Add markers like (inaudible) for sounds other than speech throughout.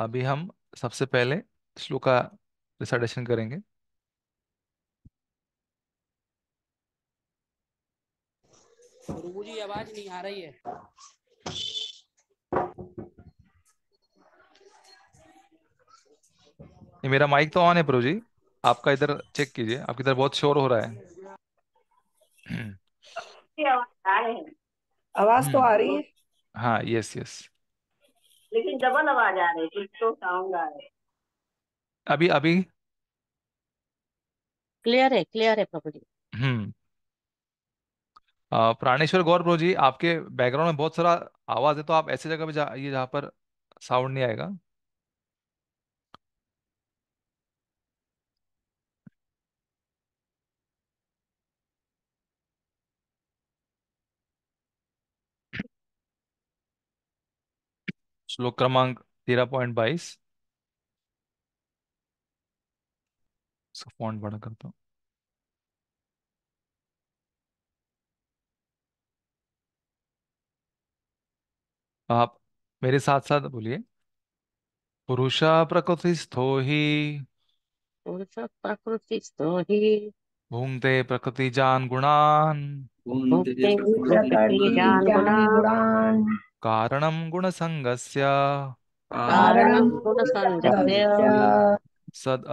अभी हम सबसे पहले श्लोक का रिसाइटेशन करेंगे आवाज नहीं आ रही है ये मेरा माइक तो ऑन है प्रभु जी आपका इधर चेक कीजिए आपके इधर बहुत शोर हो रहा है आवाज तो आ रही है हम्म। हाँ यस यस लेकिन डबल आवाज आ रही है तो साउंड आ रहे अभी अभी क्लियर है क्लियर है प्रॉपर्टी हम्म प्राणेश्वर गौर ब्रो जी आपके बैकग्राउंड में बहुत सारा आवाज है तो आप ऐसे जगह पे जा ये जहाँ पर साउंड नहीं आएगा श्लोक क्रमांक तेरह पॉइंट बाईस फॉन्ट बड़ा करता हूं आप मेरे साथ साथ बोलिए पुरुषा स्थो ही पुरुषः प्रकृतिस्थो प्रकृति जान गुणान कारण गुणसंग कारणं गुणसङ्गस्य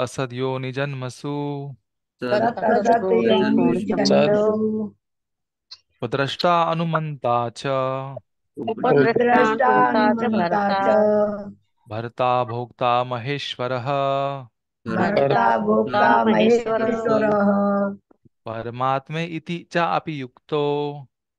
सद् उपद्रष्टा अनुमन्ता च भर्ता भोक्ता महेश्वर परमात्मे इति चापि युक्तो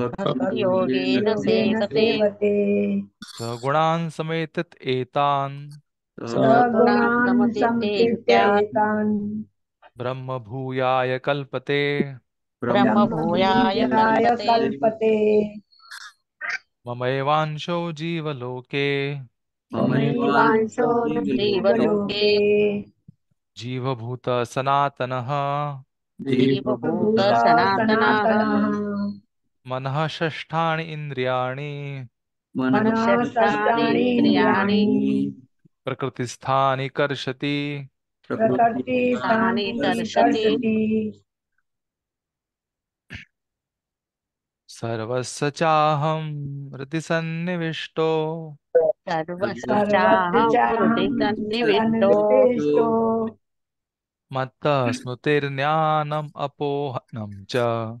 योगेन सेवते ब्रह्म भूयाय कल्पते ब्रह्म भूयाय जीवलोके ममैवांशो जीवलोके जीवभूत सनातनः जीवभूत सनातनः मन षष्ठाणि इन्द्रियाणि मनःषष्ठानीन्द्रियाणि कर्षति प्रकृतिस्थानि कर्षति सर्वस्य सन्निविष्टो मत्तः स्मृतिर्ज्ञानम् अपोहनं च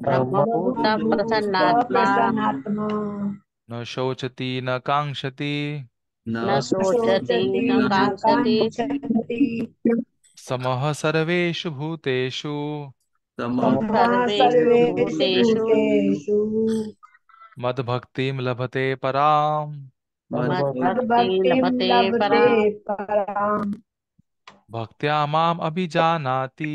न शोचती न कांक्षति न शोचति न सर्वेषु भूतेषु सर्वेषु मद्भक्तिं लभते पराम् लभते पराम् भक्त्या माम् अभिजानाति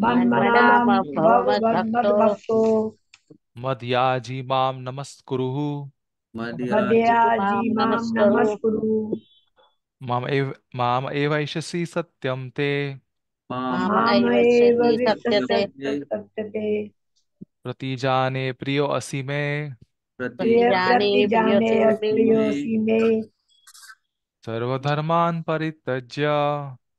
मध्याजी माम नमस्कुरु मदयाजी माम नमस्कुरुः माम एव माम एवैषसि ते प्रतिजाने प्रियो असी मे सर्वधर्मान् परित्यज्य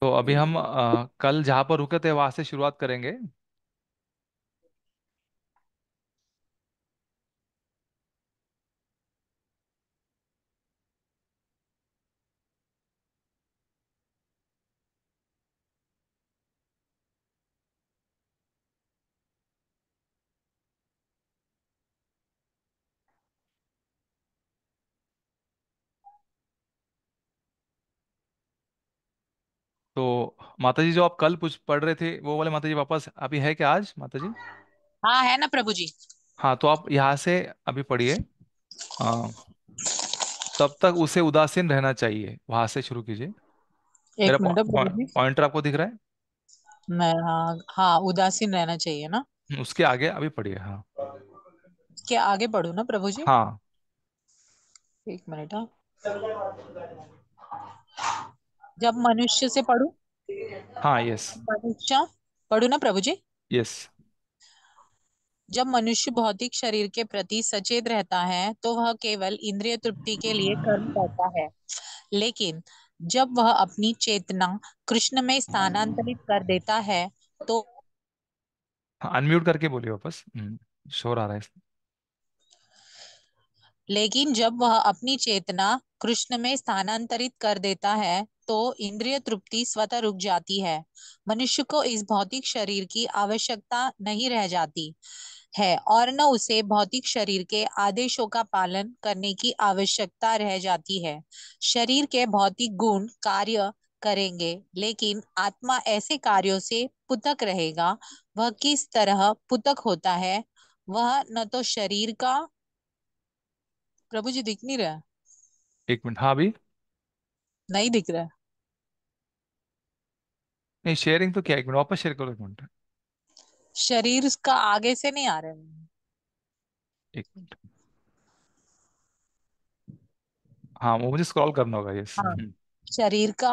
तो अभी हम आ, कल जहाँ पर रुके थे वहां से शुरुआत करेंगे तो माता जी जो आप कल पूछ पढ़ रहे थे वो वाले माता जी वापस अभी है क्या आज माता जी हाँ है ना प्रभु जी हाँ तो आप यहाँ से अभी पढ़िए हाँ, तब तक उसे उदासीन रहना चाहिए वहां से शुरू कीजिए मेरा एक मिनट प्रभु जी पॉइंटर आपको दिख रहा है मैं हाँ हाँ उदासीन रहना चाहिए ना हम्म, उसके आगे अभी पढ़िए हाँ क्या आगे पढ़ू ना प्रभु जी हाँ एक मिनट हाँ जब मनुष्य से पढ़ू हाँ यस मनुष्य पढ़ू ना प्रभु जी यस जब मनुष्य भौतिक शरीर के प्रति सचेत रहता है तो वह केवल इंद्रिय तृप्ति के लिए कर्म करता है लेकिन जब वह अपनी चेतना कृष्ण में स्थानांतरित कर देता है तो अनम्यूट हाँ, करके बोलिए वापस हम्म, शोर आ रहा है लेकिन जब वह अपनी चेतना कृष्ण में स्थानांतरित कर देता है तो इंद्रिय तृप्ति स्वतः रुक जाती है मनुष्य को इस भौतिक शरीर की आवश्यकता नहीं रह जाती है और न उसे भौतिक शरीर के आदेशों का पालन करने की आवश्यकता रह जाती है शरीर के भौतिक गुण कार्य करेंगे लेकिन आत्मा ऐसे कार्यों से पुतक रहेगा वह किस तरह पुतक होता है वह न तो शरीर का प्रभु जी दिख नहीं रहा एक मिनट हाँ भी नहीं दिख रहा नहीं शेयरिंग तो क्या है मिनट वापस शेयर करो एक मिनट शरीर उसका आगे से नहीं आ रहा है एक मिनट हाँ वो मुझे स्क्रॉल करना होगा यस हाँ हम्म। शरीर का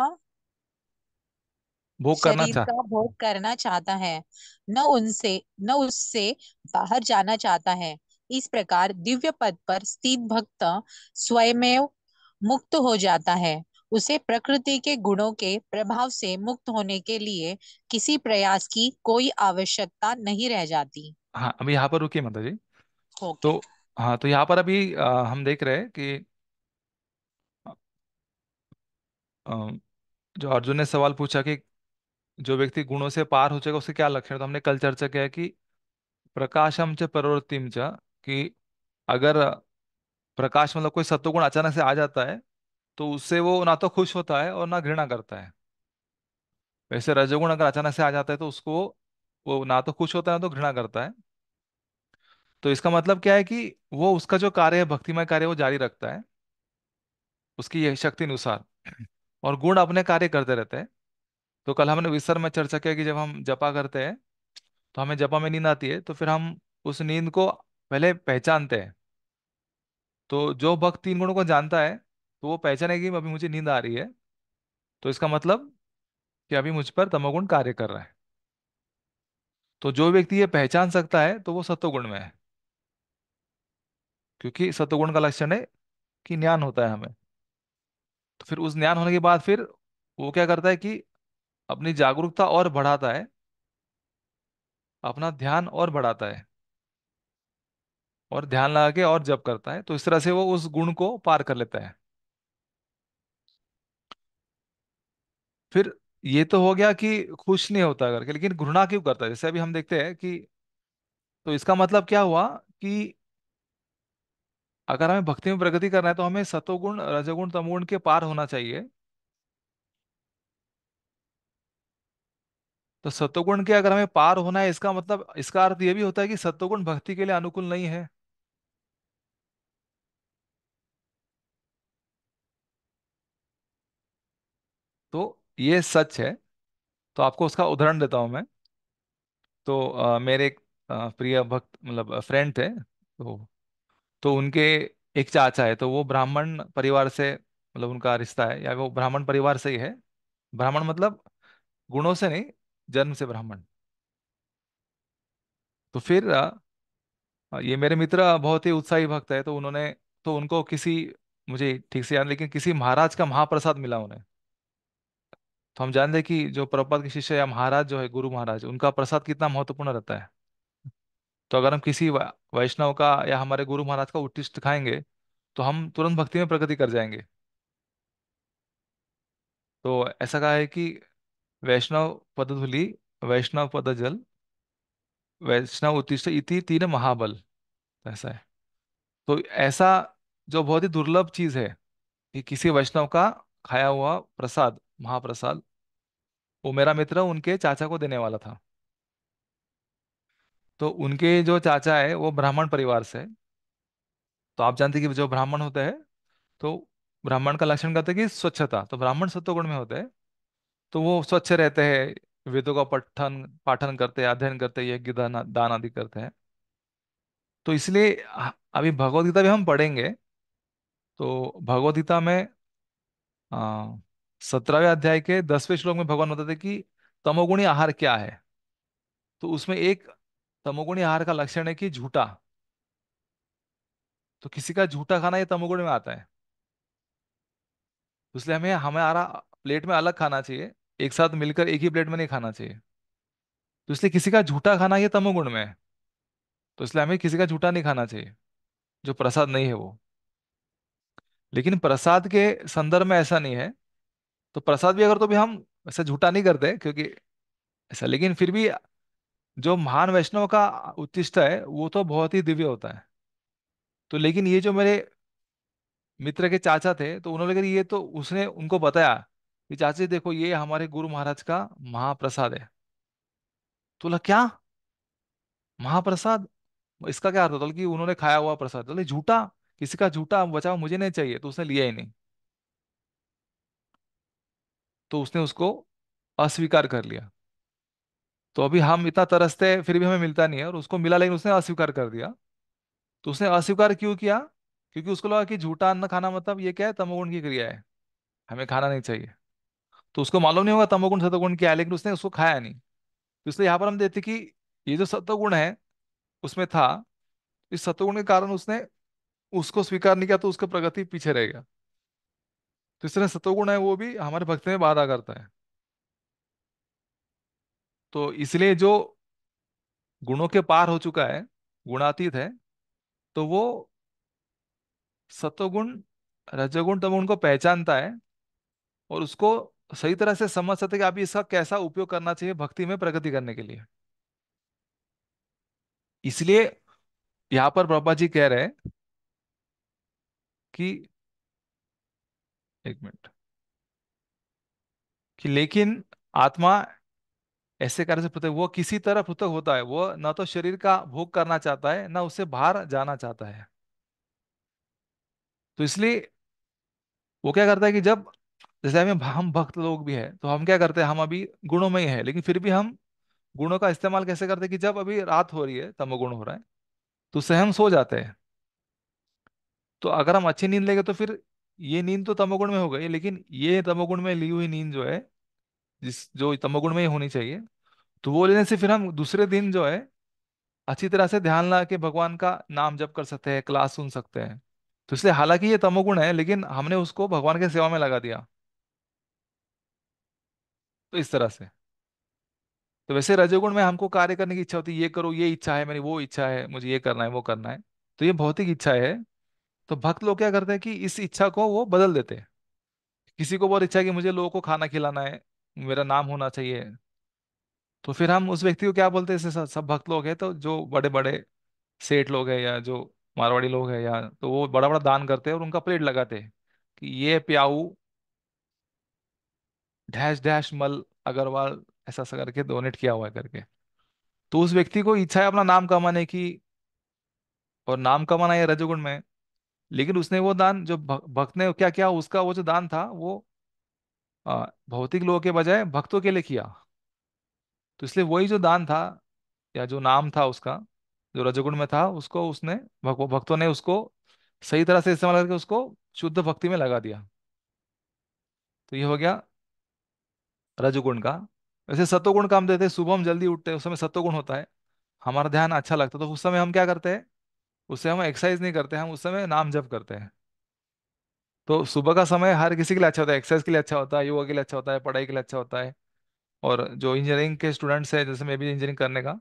भोग करना शरीर का भोग करना चाहता है न उनसे न उससे बाहर जाना चाहता है इस प्रकार दिव्य पद पर स्थित भक्त स्वयमेव मुक्त हो जाता है उसे प्रकृति के गुणों के प्रभाव से मुक्त होने के लिए किसी प्रयास की कोई आवश्यकता नहीं रह जाती हाँ अभी यहाँ पर रुकिए माता जी तो हाँ तो यहाँ पर अभी आ, हम देख रहे हैं कि आ, जो अर्जुन ने सवाल पूछा कि जो व्यक्ति गुणों से पार हो जाएगा उसके क्या लक्षण तो हमने कल चर्चा किया कि प्रकाशम च प्रवृत्तिम च कि अगर प्रकाश मतलब कोई सत्व गुण अचानक से आ जाता है तो उससे वो ना तो खुश होता है और ना घृणा करता है वैसे रजोगुण अगर अचानक से आ जाता है तो उसको वो ना तो खुश होता है ना तो घृणा करता है तो इसका मतलब क्या है कि वो उसका जो कार्य है भक्तिमय कार्य वो जारी रखता है उसकी यह शक्ति अनुसार और गुण अपने कार्य करते रहते हैं तो कल हमने विस्तर में चर्चा किया कि जब हम जपा करते हैं तो हमें जपा में नींद आती है तो फिर हम उस नींद को पहले पहचानते हैं तो जो भक्त तीन गुणों को जानता है तो वो कि अभी मुझे नींद आ रही है तो इसका मतलब कि अभी मुझ पर तमोगुण कार्य कर रहा है तो जो व्यक्ति ये पहचान सकता है तो वो सत्वगुण में है क्योंकि सत्वगुण का लक्षण है कि ज्ञान होता है हमें तो फिर उस ज्ञान होने के बाद फिर वो क्या करता है कि अपनी जागरूकता और बढ़ाता है अपना ध्यान और बढ़ाता है और ध्यान लगा के और जब करता है तो इस तरह से वो उस गुण को पार कर लेता है फिर ये तो हो गया कि खुश नहीं होता करके लेकिन घृणा क्यों करता है जैसे अभी हम देखते हैं कि तो इसका मतलब क्या हुआ कि अगर हमें भक्ति में प्रगति करना है तो हमें सतोगुण रजोगुण तमोगुण के पार होना चाहिए तो सतोगुण के अगर हमें पार होना है इसका मतलब इसका अर्थ यह भी होता है कि सतोगुण भक्ति के लिए अनुकूल नहीं है तो ये सच है तो आपको उसका उदाहरण देता हूँ मैं तो आ, मेरे एक प्रिय भक्त मतलब फ्रेंड थे तो तो उनके एक चाचा है तो वो ब्राह्मण परिवार से मतलब उनका रिश्ता है या वो ब्राह्मण परिवार से ही है ब्राह्मण मतलब गुणों से नहीं जन्म से ब्राह्मण तो फिर ये मेरे मित्र बहुत ही उत्साही भक्त है तो उन्होंने तो उनको किसी मुझे ठीक से याद लेकिन किसी महाराज का महाप्रसाद मिला उन्हें तो हम जानते हैं कि जो प्रभुपाद के शिष्य या महाराज जो है गुरु महाराज उनका प्रसाद कितना महत्वपूर्ण रहता है तो अगर हम किसी वैष्णव का या हमारे गुरु महाराज का उत्कृष्ट खाएंगे तो हम तुरंत भक्ति में प्रगति कर जाएंगे तो ऐसा कहा है कि वैष्णव पदधूलि वैष्णव पद जल वैष्णव उत्तिष्ठ इति तीन महाबल तो ऐसा है तो ऐसा जो बहुत ही दुर्लभ चीज है कि किसी वैष्णव का खाया हुआ प्रसाद महाप्रसाद वो मेरा मित्र उनके चाचा को देने वाला था तो उनके जो चाचा है वो ब्राह्मण परिवार से तो आप जानते कि जो ब्राह्मण होते हैं तो ब्राह्मण का लक्षण कहते हैं कि स्वच्छता तो ब्राह्मण सत्वगुण में होते हैं तो वो स्वच्छ रहते हैं वेदों का पठन पाठन करते हैं अध्ययन करते हैं यज्ञ दान दान आदि करते हैं तो इसलिए अभी भगवदगीता भी हम पढ़ेंगे तो भगवदगीता में आ, सत्रहवें अध्याय के दसवें श्लोक में भगवान बताते कि तमोगुणी आहार क्या है तो उसमें एक तमोगुणी आहार का लक्षण है कि झूठा तो किसी का झूठा खाना ये तमोगुण में आता है तो इसलिए हमें हमारा प्लेट में अलग खाना चाहिए एक साथ मिलकर एक ही प्लेट में नहीं खाना चाहिए तो इसलिए किसी का झूठा खाना ये तमोगुण में है तो इसलिए हमें किसी का झूठा नहीं खाना चाहिए जो प्रसाद नहीं है वो लेकिन प्रसाद के संदर्भ में ऐसा नहीं है तो प्रसाद भी अगर तो भी हम ऐसा झूठा नहीं करते क्योंकि ऐसा लेकिन फिर भी जो महान वैष्णव का उत्तिष्ट है वो तो बहुत ही दिव्य होता है तो लेकिन ये जो मेरे मित्र के चाचा थे तो उन्होंने कहा ये तो उसने उनको बताया कि चाची देखो ये हमारे गुरु महाराज का महाप्रसाद है तो बोला क्या महाप्रसाद इसका क्या अर्थ होता कि उन्होंने खाया हुआ प्रसाद बोले झूठा किसी का झूठा बचाओ मुझे नहीं चाहिए तो उसने लिया ही नहीं तो उसने उसको अस्वीकार कर लिया तो अभी हम इतना तरसते फिर भी हमें मिलता नहीं है और उसको मिला लेकिन उसने अस्वीकार कर दिया तो उसने अस्वीकार क्यों किया क्योंकि उसको लगा कि झूठा अन्न खाना मतलब ये क्या है तमोगुण की क्रिया है हमें खाना नहीं चाहिए तो उसको मालूम नहीं होगा तमोगुण सतोगुण क्या है लेकिन उसने उसको खाया नहीं तो इसलिए यहाँ पर हम देखते कि ये जो सतोगुण है उसमें था इस सतोगुण के कारण उसने उसको स्वीकार नहीं किया तो उसका प्रगति पीछे रह गया तो इस तरह सतोगुण है वो भी हमारे भक्ति में बाधा करता है तो इसलिए जो गुणों के पार हो चुका है गुणातीत है तो वो सतोगुण रजगुण तमगुण को पहचानता है और उसको सही तरह से समझ सकते कि आप इसका कैसा उपयोग करना चाहिए भक्ति में प्रगति करने के लिए इसलिए यहां पर ब्रह्मा जी कह रहे हैं कि एक मिनट कि लेकिन आत्मा ऐसे कार्य से पृथक वो किसी तरह पृथक होता है वो ना तो शरीर का भोग करना चाहता है ना उससे बाहर जाना चाहता है तो इसलिए वो क्या करता है कि जब जैसे हमें हम भक्त लोग भी हैं तो हम क्या करते हैं हम अभी गुणों में ही है लेकिन फिर भी हम गुणों का इस्तेमाल कैसे करते हैं कि जब अभी रात हो रही है तमोगुण हो रहा है तो उससे हम सो जाते हैं तो अगर हम अच्छी नींद लेंगे तो फिर ये नींद तो तमोगुण में हो गई लेकिन ये तमोगुण में ली हुई नींद जो है जिस जो तमोगुण में ही होनी चाहिए तो वो लेने से फिर हम दूसरे दिन जो है अच्छी तरह से ध्यान ला के भगवान का नाम जप कर सकते हैं क्लास सुन सकते हैं तो इसलिए हालांकि ये तमोगुण है लेकिन हमने उसको भगवान के सेवा में लगा दिया तो इस तरह से तो वैसे रजोगुण में हमको कार्य करने की इच्छा होती है ये करो ये इच्छा है मेरी वो इच्छा है मुझे ये करना है वो करना है तो ये भौतिक इच्छा है तो भक्त लोग क्या करते हैं कि इस इच्छा को वो बदल देते हैं किसी को बहुत इच्छा है कि मुझे लोगों को खाना खिलाना है मेरा नाम होना चाहिए तो फिर हम उस व्यक्ति को क्या बोलते हैं सब भक्त लोग हैं तो जो बड़े बड़े सेठ लोग हैं या जो मारवाड़ी लोग हैं या तो वो बड़ा बड़ा दान करते हैं और उनका प्लेट लगाते हैं कि ये प्याऊ डैश डैश मल अग्रवाल ऐसा ऐसा करके डोनेट किया हुआ है करके तो उस व्यक्ति को इच्छा है अपना नाम कमाने की और नाम कमाना है रजोगुण में लेकिन उसने वो दान जो भक्त ने क्या किया उसका वो जो दान था वो भौतिक लोगों के बजाय भक्तों के लिए किया तो इसलिए वही जो दान था या जो नाम था उसका जो रजगुण में था उसको उसने भक्तों ने उसको सही तरह से इस्तेमाल करके उसको शुद्ध भक्ति में लगा दिया तो ये हो गया रजगुण का वैसे सतोगुण का हम देते हैं सुबह हम जल्दी उठते हैं उस समय सतोगुण होता है हमारा ध्यान अच्छा लगता है तो उस समय हम क्या करते हैं उस समय हम एक्सरसाइज नहीं करते हम उस समय नाम जप करते हैं तो सुबह का समय हर किसी के लिए अच्छा होता है एक्सरसाइज के लिए अच्छा होता है योगा के लिए अच्छा होता है पढ़ाई के लिए अच्छा होता है और जो इंजीनियरिंग के स्टूडेंट्स हैं जैसे मैं भी इंजीनियरिंग करने का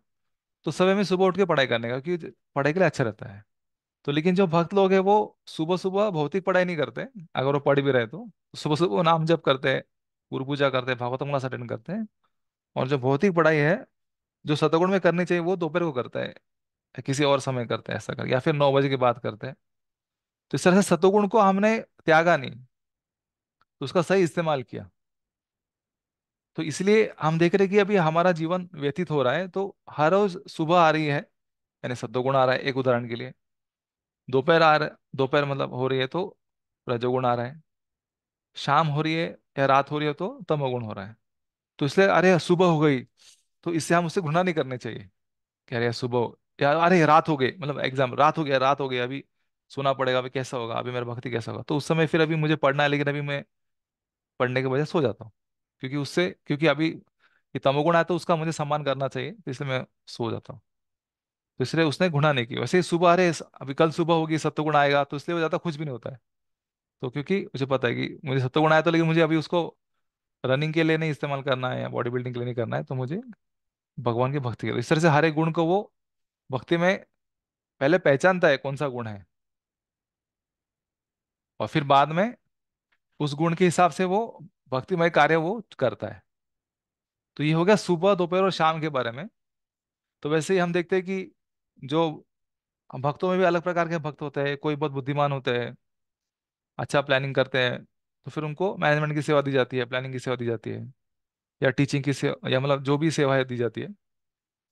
तो समय में सुबह उठ के पढ़ाई करने का क्योंकि पढ़ाई के लिए अच्छा रहता है तो लेकिन जो भक्त लोग हैं वो सुबह सुबह भौतिक पढ़ाई नहीं करते अगर वो पढ़ भी रहे तो सुबह सुबह वो नाम जप करते हैं गुरु पूजा करते हैं भागवत क्लास अटेंड करते हैं और जो भौतिक पढ़ाई है जो सतगुण में करनी चाहिए वो दोपहर को करता है किसी और समय करते हैं ऐसा कर या फिर नौ बजे के बाद करते हैं तो इस तरह से सतोगुण को हमने त्यागा नहीं तो उसका सही इस्तेमाल किया तो इसलिए हम देख रहे कि अभी हमारा जीवन व्यतीत हो रहा है तो हर रोज सुबह आ रही है यानी सतोगुण आ रहा है एक उदाहरण के लिए दोपहर आ रहा है दोपहर मतलब हो रही है तो रजोगुण आ रहा है शाम हो रही है या रात हो रही है तो तमोगुण हो रहा है तो इसलिए अरे सुबह हो गई तो इससे हम उससे घृणा नहीं करनी चाहिए कि अरे सुबह क्या अरे रात हो गई मतलब एग्जाम रात हो गया रात हो गया अभी सोना पड़ेगा अभी कैसा होगा अभी मेरा भक्ति कैसा होगा तो उस समय फिर अभी मुझे पढ़ना है लेकिन अभी मैं पढ़ने के बजाय सो जाता हूँ क्योंकि उससे क्योंकि अभी ये तमोगुण आया तो उसका मुझे सम्मान करना चाहिए तो इसलिए मैं सो जाता हूँ तो इसलिए उसने घुणा नहीं किया वैसे ही सुबह अरे अभी कल सुबह होगी सत्यगुण आएगा तो इसलिए वो ज़्यादा कुछ भी नहीं होता है तो क्योंकि मुझे पता है कि मुझे सत्यगुण आया तो लेकिन मुझे अभी उसको रनिंग के लिए नहीं इस्तेमाल करना है या बॉडी बिल्डिंग के लिए नहीं करना है तो मुझे भगवान की भक्ति करो इस तरह से हर एक गुण को वो भक्ति में पहले पहचानता है कौन सा गुण है और फिर बाद में उस गुण के हिसाब से वो भक्तिमय कार्य वो करता है तो ये हो गया सुबह दोपहर और शाम के बारे में तो वैसे ही हम देखते हैं कि जो भक्तों में भी अलग प्रकार के भक्त होते हैं कोई बहुत बुद्धिमान होते हैं अच्छा प्लानिंग करते हैं तो फिर उनको मैनेजमेंट की सेवा दी जाती है प्लानिंग की सेवा दी जाती है या टीचिंग की सेवा या मतलब जो भी सेवाएं दी जाती है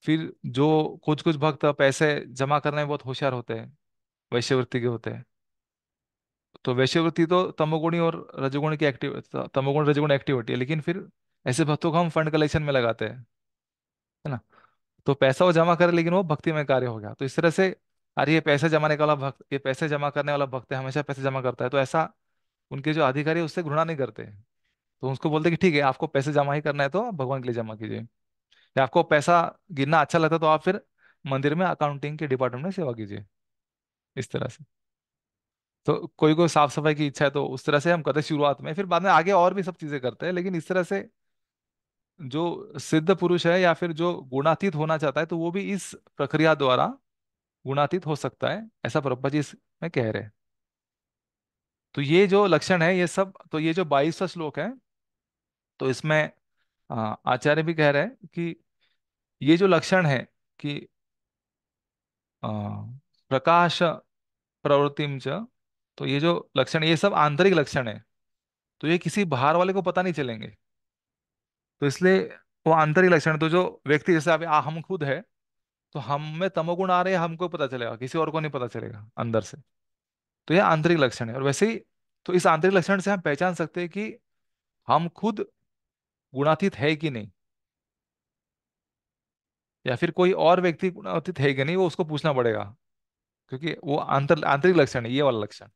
फिर जो कुछ कुछ भक्त पैसे जमा करने में बहुत होशियार होते हैं वैश्यवृत्ति के होते हैं तो वैश्यवृत्ति तो तमोगुणी और रजोगुण की एक्टिव तमोगुण रजोगुण एक्टिविटी है लेकिन फिर ऐसे भक्तों को हम फंड कलेक्शन में लगाते हैं है ना तो पैसा वो जमा करे लेकिन वो भक्ति में कार्य हो गया तो इस तरह से अरे ये पैसे जमाने वाला भक्त ये पैसे जमा करने वाला भक्त है हमेशा पैसे जमा करता है तो ऐसा उनके जो अधिकारी है उससे घृणा नहीं करते तो उसको बोलते कि ठीक है आपको पैसे जमा ही करना है तो भगवान के लिए जमा कीजिए या आपको पैसा गिरना अच्छा लगता है तो आप फिर मंदिर में अकाउंटिंग के डिपार्टमेंट में सेवा कीजिए इस तरह से तो कोई कोई साफ सफाई की इच्छा है तो उस तरह से हम करते शुरुआत में फिर बाद में आगे और भी सब चीजें करते हैं लेकिन इस तरह से जो सिद्ध पुरुष है या फिर जो गुणातीत होना चाहता है तो वो भी इस प्रक्रिया द्वारा गुणातीत हो सकता है ऐसा प्रभा जी इसमें कह रहे हैं तो ये जो लक्षण है ये सब तो ये जो बाईसवा श्लोक है तो इसमें हाँ, आचार्य भी कह रहे हैं कि ये जो लक्षण है कि प्रकाश प्रवृत्ति तो ये जो लक्षण ये सब आंतरिक लक्षण है तो ये किसी बाहर वाले को पता नहीं चलेंगे तो इसलिए वो आंतरिक लक्षण तो जो व्यक्ति जैसे अभी हम खुद है तो हम में तमोगुण आ रहे हैं हमको पता चलेगा किसी और को नहीं पता चलेगा अंदर से तो ये आंतरिक लक्षण है और वैसे ही तो इस आंतरिक लक्षण से हम पहचान सकते हैं कि हम खुद गुणातीत है कि नहीं या फिर कोई और व्यक्ति गुणातीत है कि नहीं वो उसको पूछना पड़ेगा क्योंकि वो आंतर आंतरिक लक्षण है ये वाला लक्षण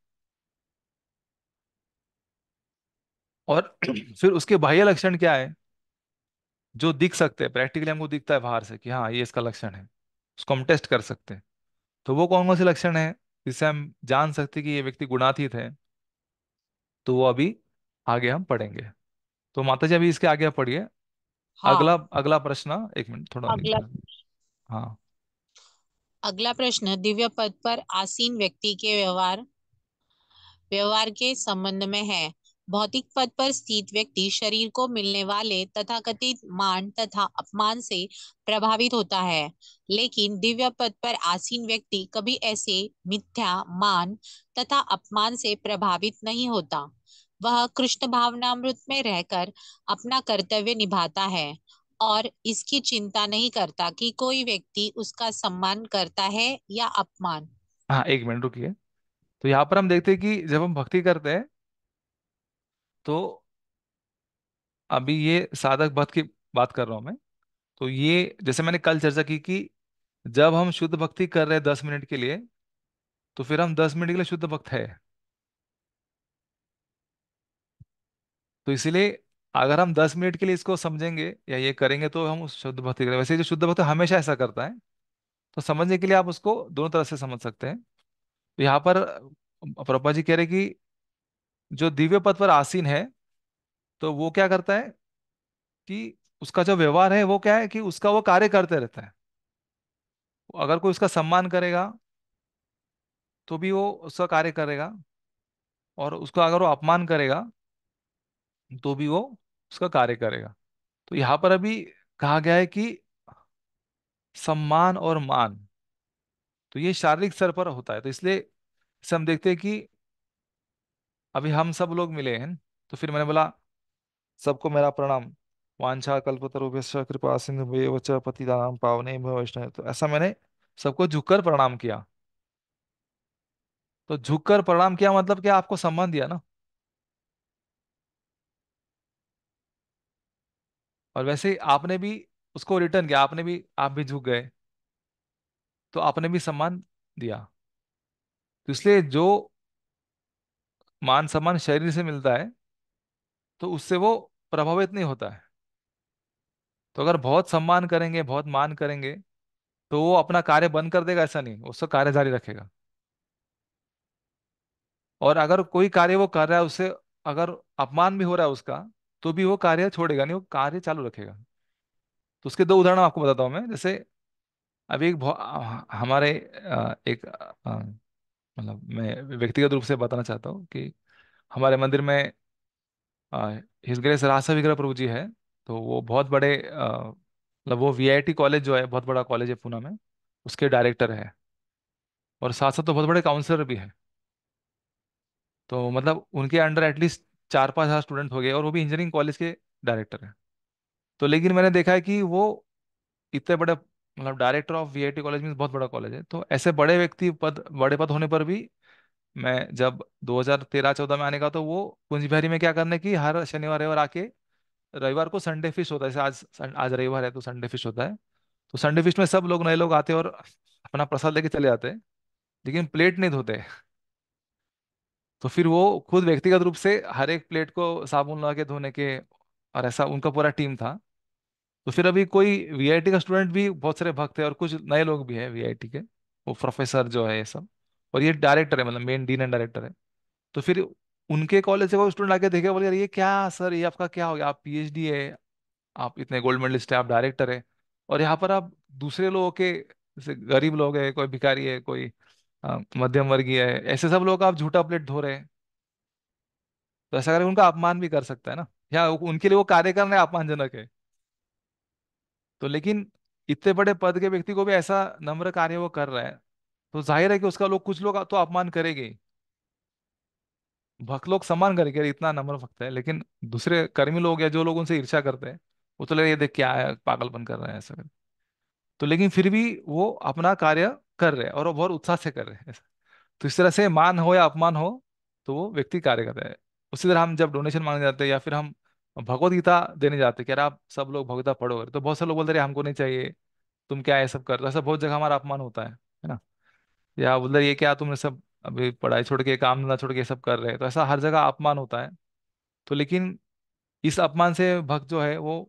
और (clears throat) फिर उसके बाह्य लक्षण क्या है जो दिख सकते हैं प्रैक्टिकली हमको दिखता है बाहर से कि हाँ ये इसका लक्षण है उसको हम टेस्ट कर सकते हैं तो वो कौन कौन से लक्षण है जिससे हम जान सकते कि ये व्यक्ति गुणातीत है तो वो अभी आगे हम पढ़ेंगे तो माता जी अभी इसके आगे पढ़िए हाँ अगला अगला प्रश्न एक मिनट थोड़ा अगला हाँ अगला प्रश्न दिव्य पद पर आसीन व्यक्ति के व्यवहार व्यवहार के संबंध में है भौतिक पद पर स्थित व्यक्ति शरीर को मिलने वाले तथा कथित मान तथा अपमान से प्रभावित होता है लेकिन दिव्य पद पर आसीन व्यक्ति कभी ऐसे मिथ्या मान तथा अपमान से प्रभावित नहीं होता वह कृष्ण भावनामृत में रहकर अपना कर्तव्य निभाता है और इसकी चिंता नहीं करता कि कोई व्यक्ति उसका सम्मान करता है या अपमान हाँ एक मिनट रुकिए तो यहाँ पर हम देखते हैं कि जब हम भक्ति करते हैं तो अभी ये साधक भक्त की बात कर रहा हूं मैं तो ये जैसे मैंने कल चर्चा की कि जब हम शुद्ध भक्ति कर रहे हैं दस मिनट के लिए तो फिर हम दस मिनट के लिए शुद्ध भक्त है तो इसीलिए अगर हम दस मिनट के लिए इसको समझेंगे या ये करेंगे तो हम शुद्ध भक्ति करेंगे वैसे जो शुद्ध भक्त हमेशा ऐसा करता है तो समझने के लिए आप उसको दोनों तरह से समझ सकते हैं तो यहाँ पर प्रभा जी कह रहे कि जो दिव्य पद पर आसीन है तो वो क्या करता है कि उसका जो व्यवहार है वो क्या है कि उसका वो कार्य करते रहता है अगर कोई उसका सम्मान करेगा तो भी वो उसका कार्य करेगा और उसको अगर वो अपमान करेगा तो भी वो उसका कार्य करेगा तो यहाँ पर अभी कहा गया है कि सम्मान और मान तो ये शारीरिक स्तर पर होता है तो इसलिए हम देखते हैं कि अभी हम सब लोग मिले हैं तो फिर मैंने बोला सबको मेरा प्रणाम वांछा कल्पतरुभ्यश कृपा सिंधु पति पतिदानाम पावने वैष्णव तो ऐसा मैंने सबको झुककर प्रणाम किया तो झुककर प्रणाम किया मतलब कि आपको सम्मान दिया ना और वैसे ही आपने भी उसको रिटर्न किया आपने भी आप भी झुक गए तो आपने भी सम्मान दिया तो इसलिए जो मान सम्मान शरीर से मिलता है तो उससे वो प्रभावित नहीं होता है तो अगर बहुत सम्मान करेंगे बहुत मान करेंगे तो वो अपना कार्य बंद कर देगा ऐसा नहीं उसका कार्य जारी रखेगा और अगर कोई कार्य वो कर रहा है उससे अगर अपमान भी हो रहा है उसका तो भी वो कार्य छोड़ेगा नहीं वो कार्य चालू रखेगा तो उसके दो उदाहरण आपको बताता हूँ मैं जैसे अभी एक हमारे एक मतलब मैं व्यक्तिगत रूप से बताना चाहता हूँ कि हमारे मंदिर में हिजग्रेस रासा विग्रह प्रभु जी है तो वो बहुत बड़े मतलब वो वी कॉलेज जो है बहुत बड़ा कॉलेज है पूना में उसके डायरेक्टर है और साथ साथ तो बहुत बड़े काउंसलर भी हैं तो मतलब उनके अंडर एटलीस्ट चार पाँच हज़ार स्टूडेंट हो गए और वो भी इंजीनियरिंग कॉलेज के डायरेक्टर हैं तो लेकिन मैंने देखा है कि वो इतने बड़े मतलब डायरेक्टर ऑफ वी कॉलेज में बहुत बड़ा कॉलेज है तो ऐसे बड़े व्यक्ति पद बड़े पद होने पर भी मैं जब 2013-14 में आने का तो वो कुंज बिहारी में क्या करने की हर शनिवार रविवार आके रविवार को संडे फिश होता है जैसे आज आज रविवार है तो संडे फिश होता है तो संडे फिश में सब लोग नए लोग आते और अपना प्रसाद लेके चले जाते हैं लेकिन प्लेट नहीं धोते तो फिर वो खुद व्यक्तिगत रूप से हर एक प्लेट को साबुन लगा के धोने के और ऐसा उनका पूरा टीम था तो फिर अभी कोई वी का स्टूडेंट भी बहुत सारे भक्त है और कुछ नए लोग भी है वी के वो प्रोफेसर जो है ये सब और ये डायरेक्टर है मतलब मेन डीन एंड डायरेक्टर है तो फिर उनके कॉलेज से वो स्टूडेंट आके देखे बोले यार ये क्या सर ये आपका क्या हो गया आप पीएचडी है आप इतने गोल्ड मेडलिस्ट है आप डायरेक्टर है और यहाँ पर आप दूसरे लोगों के जैसे गरीब लोग है कोई भिखारी है कोई मध्यम वर्गीय है ऐसे सब लोग आप झूठा प्लेट धो रहे हैं तो ऐसा करके उनका अपमान भी कर सकता है ना या उनके लिए वो कार्य करना अपमानजनक है तो लेकिन इतने बड़े पद के व्यक्ति को भी ऐसा नम्र कार्य वो कर रहा है तो जाहिर है कि उसका लोग कुछ लोग तो अपमान करेंगे ही। भक्त लोग सम्मान करेंगे अरे इतना नम्र भक्त है लेकिन दूसरे कर्मी लोग या जो लोग उनसे ईर्षा करते हैं वो तो ले ये देख क्या है पागलपन कर रहे हैं ऐसा तो लेकिन फिर भी वो अपना कार्य कर रहे हैं और वो बहुत उत्साह से कर रहे हैं तो इस तरह से मान हो या अपमान हो तो वो व्यक्ति कार्य कर रहे हैं उसी तरह हम जब डोनेशन मांगने जाते हैं या फिर हम भगवत गीता देने जाते हैं कि आप सब लोग भगवता पढ़ो तो बहुत से लोग बोलते रहे हमको नहीं चाहिए तुम क्या ये सब कर रहे हो ऐसा बहुत जगह हमारा अपमान होता है है ना या बोल रहे ये क्या तुमने सब अभी पढ़ाई छोड़ के काम धंधा छोड़ के सब कर रहे हैं तो ऐसा हर जगह अपमान होता है तो लेकिन इस अपमान से भक्त जो है वो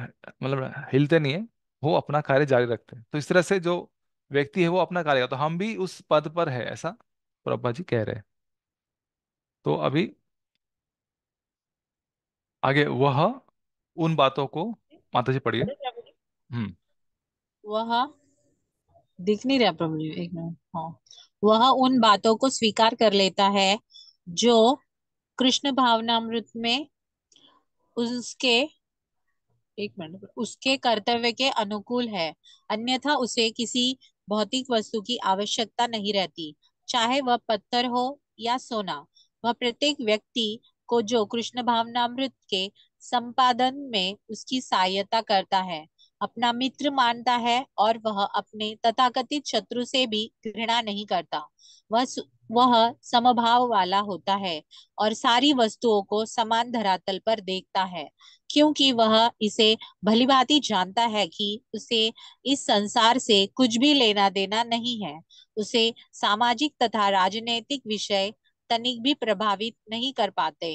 मतलब हिलते नहीं है वो अपना कार्य जारी रखते हैं तो इस तरह से जो व्यक्ति है वो अपना कार्य तो हम भी उस पद पर है ऐसा प्रभा जी कह रहे हैं तो अभी आगे वह उन बातों को माता जी पढ़िए हम्म। वह दिख नहीं रहा प्रभु जी एक मिनट हाँ वह उन बातों को स्वीकार कर लेता है जो कृष्ण भावनामृत में उसके एक मिनट उसके कर्तव्य के अनुकूल है अन्यथा उसे किसी भौतिक वस्तु की आवश्यकता नहीं रहती चाहे वह पत्थर हो या सोना वह प्रत्येक व्यक्ति को जो कृष्ण भावनामृत के संपादन में उसकी सहायता करता है अपना मित्र मानता है और वह अपने तथाकथित शत्रु से भी घृणा नहीं करता वह वह समभाव वाला होता है और सारी वस्तुओं को समान धरातल पर देखता है क्योंकि वह इसे भलीभांति जानता है कि उसे इस संसार से कुछ भी लेना देना नहीं है उसे सामाजिक तथा राजनीतिक विषय तनिक भी प्रभावित नहीं कर पाते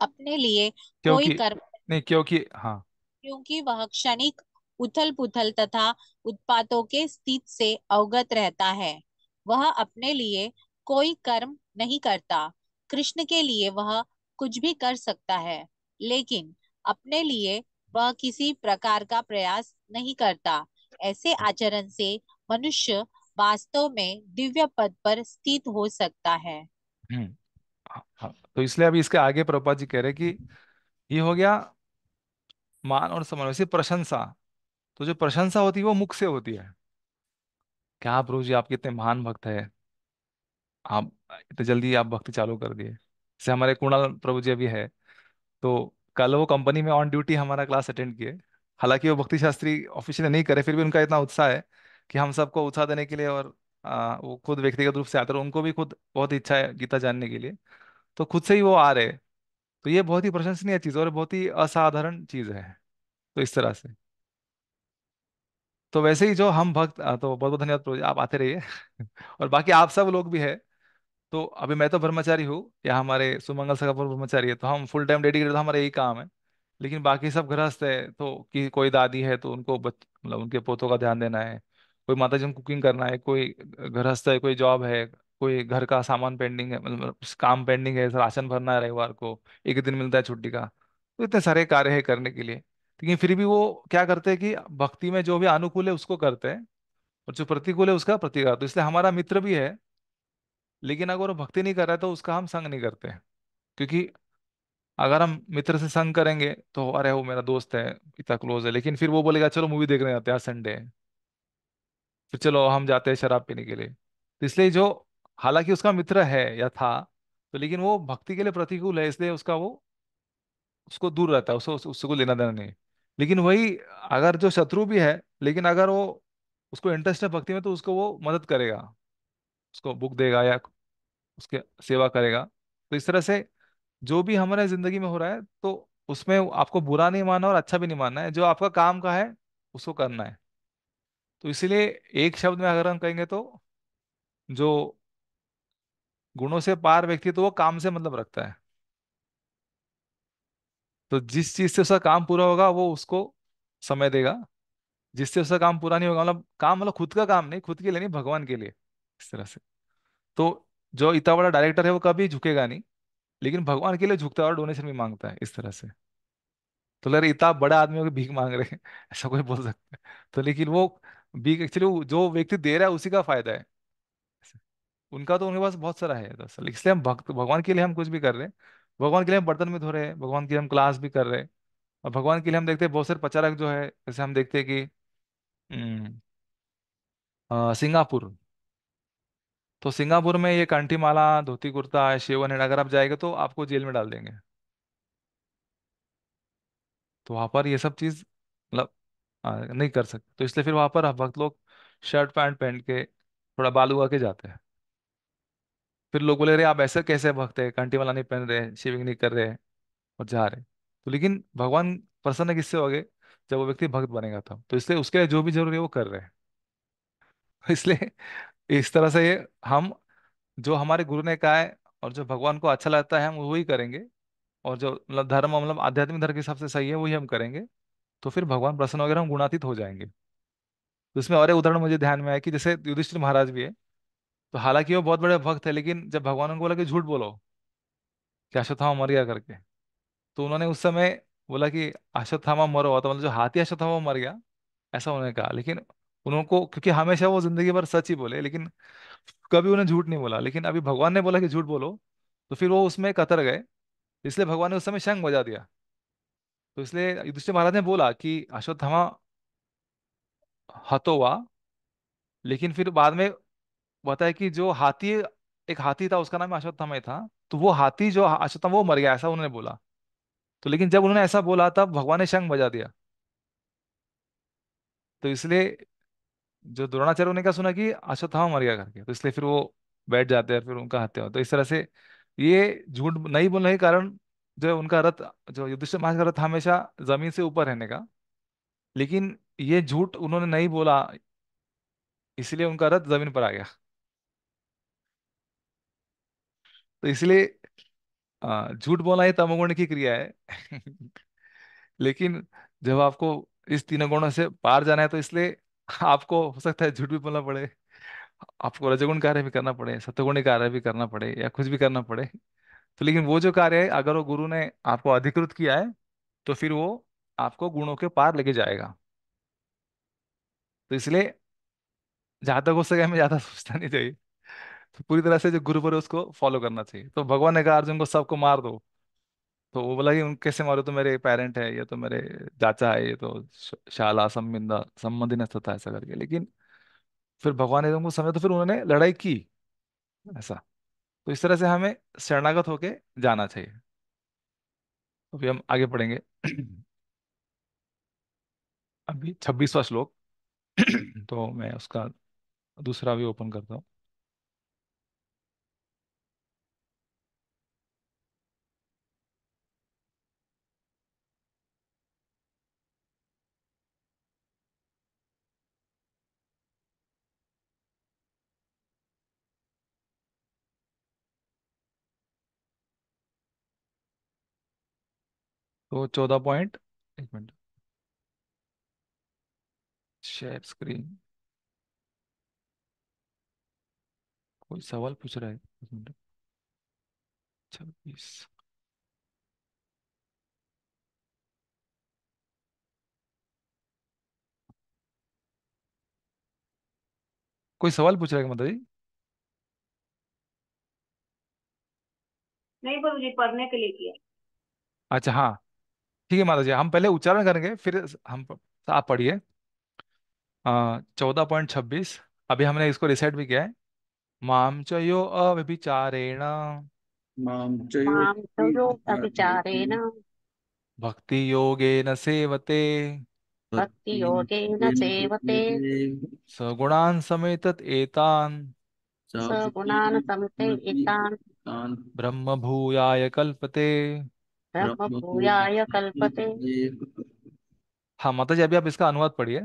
अपने लिए कोई कर्म नहीं क्योंकि हाँ क्योंकि वह क्षणिक उथल पुथल तथा उत्पातों के स्थित से अवगत रहता है वह अपने लिए कोई कर्म नहीं करता कृष्ण के लिए वह कुछ भी कर सकता है लेकिन अपने लिए वह किसी प्रकार का प्रयास नहीं करता ऐसे आचरण से मनुष्य वास्तव में दिव्य पद पर स्थित हो सकता है हम्म, हाँ, हाँ, तो इसलिए अभी इसके आगे प्रभा जी कह रहे कि ये हो गया मान और समान प्रशंसा तो जो प्रशंसा होती है वो मुख से होती है क्या प्रभु जी आपके इतने महान भक्त है आप इतने जल्दी आप भक्ति चालू कर दिए जैसे हमारे कुणाल प्रभु जी अभी है तो कल वो कंपनी में ऑन ड्यूटी हमारा क्लास अटेंड किए हालांकि वो भक्ति शास्त्री ऑफिशियली नहीं करे फिर भी उनका इतना उत्साह है कि हम सबको उत्साह देने के लिए और आ, वो खुद व्यक्तिगत रूप से आते रहे उनको भी खुद बहुत इच्छा है गीता जानने के लिए तो खुद से ही वो आ रहे तो ये बहुत ही प्रशंसनीय चीज़ और बहुत ही असाधारण चीज़ है तो इस तरह से तो वैसे ही जो हम भक्त हाँ, तो बहुत बहुत धन्यवाद प्रभु आप आते रहिए (laughs) और बाकी आप सब लोग भी है तो अभी मैं तो ब्रह्मचारी हूँ या हमारे सुमंगल सकापुर ब्रह्मचारी है तो हम फुल टाइम डेडिकेटेड तो हमारा यही काम है लेकिन बाकी सब गृहस्थ है तो कि कोई दादी है तो उनको मतलब उनके पोतों का ध्यान देना है कोई माता जी कुकिंग करना है कोई गृहस्थ है कोई जॉब है कोई घर का सामान पेंडिंग है मतलब काम पेंडिंग है राशन भरना है रविवार को एक दिन मिलता है छुट्टी का तो इतने सारे कार्य है करने के लिए लेकिन फिर भी वो क्या करते हैं कि भक्ति में जो भी अनुकूल है उसको करते हैं और जो प्रतिकूल है उसका प्रतिकार तो इसलिए हमारा मित्र भी है लेकिन अगर वो भक्ति नहीं कर रहा है तो उसका हम संग नहीं करते क्योंकि अगर हम मित्र से संग करेंगे तो अरे वो मेरा दोस्त है इतना क्लोज है लेकिन फिर वो बोलेगा चलो मूवी देखने जाते हैं आज संडे है फिर चलो हम जाते हैं शराब पीने के लिए तो इसलिए जो हालांकि उसका मित्र है या था तो लेकिन वो भक्ति के लिए प्रतिकूल है इसलिए उसका वो उसको दूर रहता है उसको उसको लेना देना नहीं लेकिन वही अगर जो शत्रु भी है लेकिन अगर वो उसको इंटरेस्ट है भक्ति में तो उसको वो मदद करेगा उसको बुक देगा या उसके सेवा करेगा तो इस तरह से जो भी हमारे जिंदगी में हो रहा है तो उसमें आपको बुरा नहीं मानना और अच्छा भी नहीं मानना है जो आपका काम का है उसको करना है तो इसलिए एक शब्द में अगर हम कहेंगे तो जो गुणों से पार व्यक्ति तो वो काम से मतलब रखता है तो जिस चीज से उसका काम पूरा होगा वो उसको समय देगा जिससे उसका काम पूरा नहीं होगा मतलब काम मतलब खुद का काम नहीं खुद के लिए नहीं भगवान के लिए इस तरह से तो जो इतना बड़ा डायरेक्टर है वो कभी झुकेगा नहीं लेकिन भगवान के लिए झुकता है और डोनेशन भी मांगता है इस तरह से तो लग इतना बड़ा आदमी होकर भीख मांग रहे हैं (laughs) ऐसा कोई बोल सकता है तो लेकिन वो भीख एक्चुअली जो व्यक्ति दे रहा है उसी का फायदा है उनका तो उनके पास बहुत सारा है इसलिए हम भक्त भगवान के लिए हम कुछ भी कर रहे हैं भगवान के लिए हम बर्तन भी धो रहे हैं भगवान के लिए हम क्लास भी कर रहे हैं और भगवान के लिए हम देखते हैं बहुत सारे प्रचारक जो है जैसे हम देखते हैं कि हम्म, सिंगापुर तो सिंगापुर में ये कांठी माला धोती कुर्ता है शेवन हेड अगर आप जाएंगे तो आपको जेल में डाल देंगे तो वहाँ पर ये सब चीज़ मतलब नहीं कर सकते तो इसलिए फिर वहां पर भक्त लोग शर्ट पैंट पहन के थोड़ा बाल उगा के जाते हैं फिर लोग बोले अरे आप ऐसे कैसे भक्त है कंठी माला नहीं पहन रहे शेविंग नहीं कर रहे और जा रहे तो लेकिन भगवान प्रसन्न किससे हो गए जब वो व्यक्ति भक्त बनेगा तब तो इसलिए उसके लिए जो भी जरूरी है वो कर रहे हैं (laughs) इसलिए इस तरह से ये हम जो हमारे गुरु ने कहा है और जो भगवान को अच्छा लगता है हम वही करेंगे और जो मतलब धर्म मतलब आध्यात्मिक धर्म के हिसाब से सही है वही हम करेंगे तो फिर भगवान प्रसन्न वगैरह हम गुणातीत हो जाएंगे तो इसमें और एक उदाहरण मुझे ध्यान में आया कि जैसे युधिष्ठिर महाराज भी है तो हालांकि वो बहुत बड़े भक्त थे लेकिन जब भगवान उनको बोला कि झूठ बोलो कि अश्वत्थामा मर गया करके तो उन्होंने उस समय बोला कि अश्वत्थामा मरो तो मतलब जो हाथी अश्वत्थामा मर गया ऐसा उन्होंने कहा लेकिन उनको क्योंकि हमेशा वो जिंदगी भर सच ही बोले लेकिन कभी उन्हें झूठ नहीं बोला लेकिन अभी भगवान ने बोला कि झूठ बोलो तो फिर वो उसमें कतर गए इसलिए भगवान ने उस समय शंख बजा दिया तो इसलिए युधिष्ठिर महाराज ने बोला कि अश्वत्थामा हुआ लेकिन फिर बाद में बताया कि जो हाथी एक हाथी था उसका नाम अश्वत्थामा था तो वो हाथी जो अश्वत्थामा वो मर गया ऐसा उन्होंने बोला तो लेकिन जब उन्होंने ऐसा बोला तब भगवान ने शंख बजा दिया तो इसलिए जो द्रोणाचार्य ने क्या सुना कि अश्वत्थामा मर गया करके तो इसलिए फिर वो बैठ जाते हैं फिर उनका हत्या होता तो इस तरह से ये झूठ नहीं बोलने के कारण जो है उनका रथ जो युधिष्ठिर महाराज का रथ हमेशा जमीन से ऊपर रहने का लेकिन ये झूठ उन्होंने नहीं बोला इसलिए उनका रथ जमीन पर आ गया तो इसलिए झूठ बोलना ही तमोगुण की क्रिया है (laughs) लेकिन जब आपको इस तीनों गुणों से पार जाना है तो इसलिए आपको हो सकता है झूठ भी बोलना पड़े आपको रजगुण कार्य भी करना पड़े सत्यगुण कार्य भी करना पड़े या कुछ भी करना पड़े तो लेकिन वो जो कार्य है अगर वो गुरु ने आपको अधिकृत किया है तो फिर वो आपको गुणों के पार लेके जाएगा तो इसलिए जहां तक हो सके हमें ज़्यादा (laughs) सोचना नहीं चाहिए तो पूरी तरह से जो गुरु पर उसको फॉलो करना चाहिए तो भगवान ने कहा अर्जुन को सबको मार दो तो वो बोला कि उन कैसे मारो तो मेरे पेरेंट है या तो मेरे चाचा है ये तो शाला संबिंदा संबंधी था ऐसा करके लेकिन फिर भगवान ने उनको समझा तो फिर उन्होंने लड़ाई की ऐसा तो इस तरह से हमें शरणागत होके जाना चाहिए अभी तो हम आगे पढ़ेंगे (clears throat) अभी छब्बीसवा श्लोक (clears throat) तो मैं उसका दूसरा भी ओपन करता हूँ तो चौदह पॉइंट एक मिनट शेयर स्क्रीन कोई सवाल पूछ रहा है एक मिनट छब्बीस कोई सवाल पूछ रहा है माता जी नहीं प्रभु मुझे पढ़ने के लिए किया अच्छा हाँ ठीक है माता जी हम पहले उच्चारण करेंगे फिर हम आप पढ़िए चौदह पॉइंट छब्बीस अभी हमने इसको रिसेट भी किया है माम चयो अभिचारेण अव्यभिचारेण भक्ति योगेन सेवते भक्ति योगेन सेवते सगुणान समेत एतान सगुणान समेत एतान ब्रह्म भूयाय कल्पते ब्रह्मभूयाय कल्पते तो। हाँ माता जी अभी आप इसका अनुवाद पढ़िए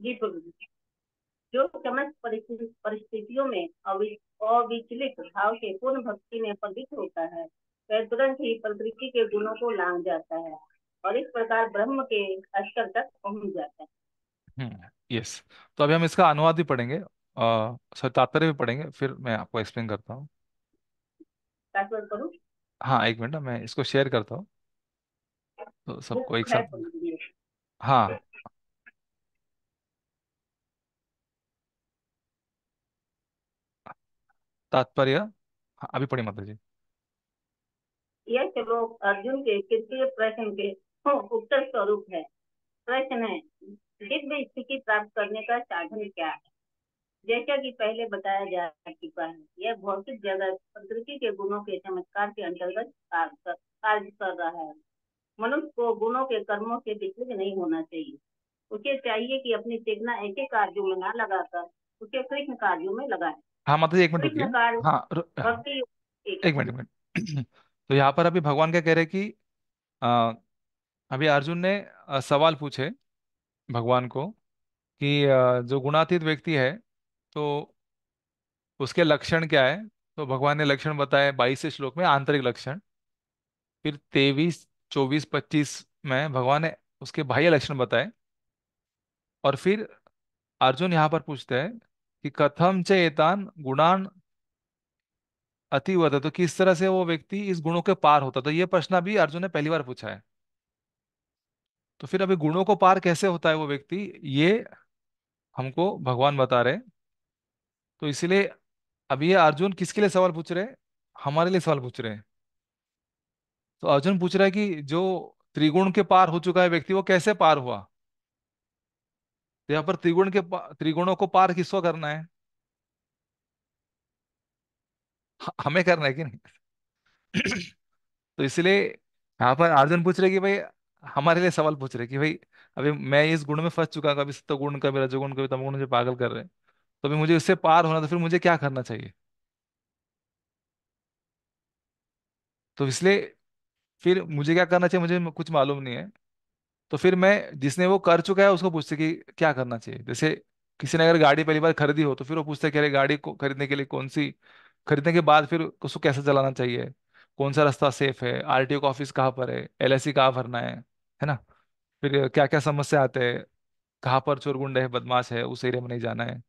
जी प्रभु जो समस्त परिस्थितियों में अविचलित भाव के पूर्ण भक्ति में प्रवृत्त होता है वह तुरंत ही प्रकृति के गुणों को लांग जाता है और इस प्रकार ब्रह्म के स्तर तक पहुंच जाता है यस हम्म, तो अभी हम इसका अनुवाद भी पढ़ेंगे सर तात्पर्य भी पढ़ेंगे फिर मैं आपको एक्सप्लेन करता हूँ करूँ हाँ एक मिनट ना मैं इसको शेयर करता हूँ तो सबको एक साथ हाँ तात्पर्य हाँ, अभी पढ़िए माता जी यह श्लोक अर्जुन के तृतीय प्रश्न के हाँ, उत्तर स्वरूप है प्रश्न है दिव्य स्थिति प्राप्त करने का साधन क्या है जैसा कि पहले बताया जा चुका है यह भौतिक जगत प्रकृति के गुणों के चमत्कार के अंतर्गत कार्य कर रहा है मनुष्य को गुणों के कर्मों से विचलित नहीं होना चाहिए उसे चाहिए कि अपनी चेतना ऐसे कार्यो में न लगाकर उसे कृष्ण कार्यो में लगाए हाँ मतलब एक मिनट रुकिए हाँ, हाँ। एक मिनट मिनट (clears throat) तो यहाँ पर अभी भगवान क्या कह रहे कि आ, अभी अर्जुन ने सवाल पूछे भगवान को कि जो गुणातीत व्यक्ति है तो उसके लक्षण क्या है तो भगवान ने लक्षण बताए बाईस श्लोक में आंतरिक लक्षण फिर तेईस चौबीस पच्चीस में भगवान ने उसके बाह्य लक्षण बताए और फिर अर्जुन यहाँ पर पूछते हैं कि कथम च एतान गुणान होता तो किस तरह से वो व्यक्ति इस गुणों के पार होता तो ये प्रश्न अभी अर्जुन ने पहली बार पूछा है तो फिर अभी गुणों को पार कैसे होता है वो व्यक्ति ये हमको भगवान बता रहे तो इसीलिए अभी ये अर्जुन किसके लिए सवाल पूछ रहे हैं हमारे लिए सवाल पूछ रहे हैं तो अर्जुन पूछ रहा है कि जो त्रिगुण के पार हो चुका है व्यक्ति वो कैसे पार हुआ तो यहां पर त्रिगुण के त्रिगुणों को पार किसको करना है हमें करना है कि नहीं तो इसलिए यहाँ पर अर्जुन पूछ रहे कि भाई हमारे लिए सवाल पूछ रहे कि भाई अभी मैं इस गुण में फंस चुका कभी सत्य गुण कभी रजोगुण कभी तमगुण से पागल कर रहे हैं तो अभी मुझे इससे पार होना तो फिर मुझे क्या करना चाहिए तो इसलिए फिर मुझे क्या करना चाहिए मुझे कुछ मालूम नहीं है तो फिर मैं जिसने वो कर चुका है उसको पूछते कि क्या करना चाहिए जैसे किसी ने अगर गाड़ी पहली बार खरीदी हो तो फिर वो पूछते कह रहे गाड़ी को खरीदने के लिए कौन सी खरीदने के बाद फिर उसको कैसे चलाना चाहिए कौन सा रास्ता सेफ है आरटीओ का ऑफिस कहाँ पर है सी कहाँ भरना है है ना फिर क्या क्या समस्या आते हैं कहाँ पर चोर गुंडे है बदमाश है उस एरिया में नहीं जाना है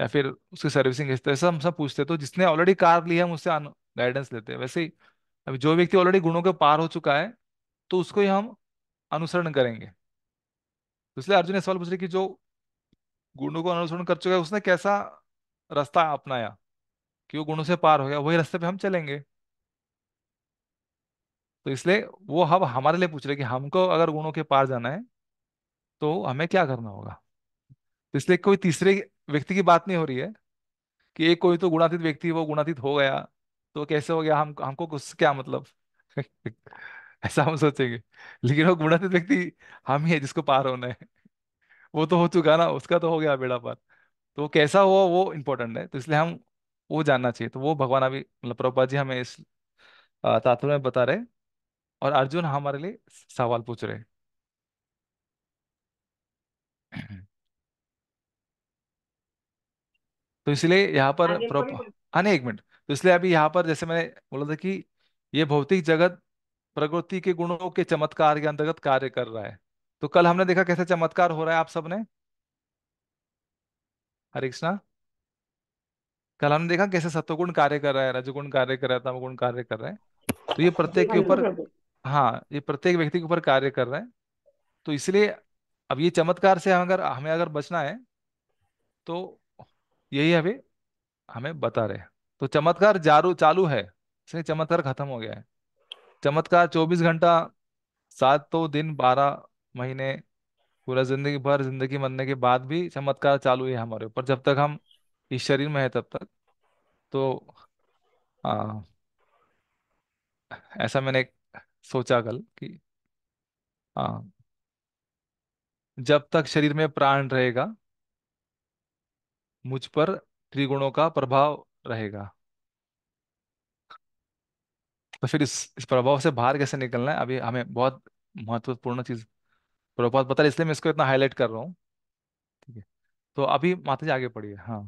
या फिर उसकी सर्विसिंग इस तरह से हम सब पूछते तो जिसने ऑलरेडी कार ली है हम उससे गाइडेंस लेते हैं वैसे ही अभी जो व्यक्ति ऑलरेडी गुणों के पार हो चुका है तो उसको ही हम अनुसरण करेंगे तो इसलिए अर्जुन ने सवाल पूछ रहे कि जो गुणों को अनुसरण कर चुका है उसने कैसा रास्ता अपनाया कि वो गुणों से पार हो गया वही रास्ते पे हम चलेंगे तो इसलिए वो हम हमारे लिए पूछ रहे कि हमको अगर गुणों के पार जाना है तो हमें क्या करना होगा तो इसलिए कोई तीसरे व्यक्ति की बात नहीं हो रही है कि एक कोई तो गुणातीत व्यक्ति वो गुणातीत हो गया तो कैसे हो गया हम हमको कुछ क्या मतलब (laughs) ऐसा हम सोचेंगे लेकिन वो गुणातीत व्यक्ति हम ही है जिसको पार होना है वो तो हो चुका ना उसका तो हो गया बेड़ा पार तो कैसा हुआ वो इम्पोर्टेंट है तो इसलिए हम वो जानना चाहिए तो वो भगवान अभी मतलब प्रभुपा जी हमें इस तात्व में बता रहे और अर्जुन हमारे लिए सवाल पूछ रहे (clears throat) तो इसलिए यहाँ पर हाँ, प्रॉपर हाँ नहीं एक मिनट तो इसलिए अभी यहाँ पर जैसे मैंने बोला था कि ये भौतिक जगत प्रकृति के गुणों के चमत्कार के अंतर्गत कार्य कर रहा है तो कल हमने देखा कैसे चमत्कार हो रहा है आप सबने हरे कृष्णा कल हमने देखा कैसे सत्वगुण कार्य कर रहा है रजगुण कार्य कर रहा है तमगुण कार्य कर रहा है तो ये प्रत्येक के हाँ, ऊपर हाँ ये प्रत्येक व्यक्ति के ऊपर कार्य कर रहा है तो इसलिए अब ये चमत्कार से अगर हमें अगर बचना है तो यही अभी हमें बता रहे हैं तो चमत्कार जारू चालू है इसलिए चमत्कार खत्म हो गया है चमत्कार चौबीस घंटा सात तो दिन बारह महीने पूरा जिंदगी भर जिंदगी मरने के बाद भी चमत्कार चालू है हमारे ऊपर जब तक हम इस शरीर में है तब तक तो आ, ऐसा मैंने सोचा कल कि आ, जब तक शरीर में प्राण रहेगा मुझ पर त्रिगुणों का प्रभाव रहेगा तो फिर इस इस प्रभाव से बाहर कैसे निकलना है अभी हमें बहुत महत्वपूर्ण चीज़ प्रभुपाद बता इसलिए मैं इसको इतना हाईलाइट कर रहा हूँ ठीक है तो अभी माता जी आगे पढ़िए हाँ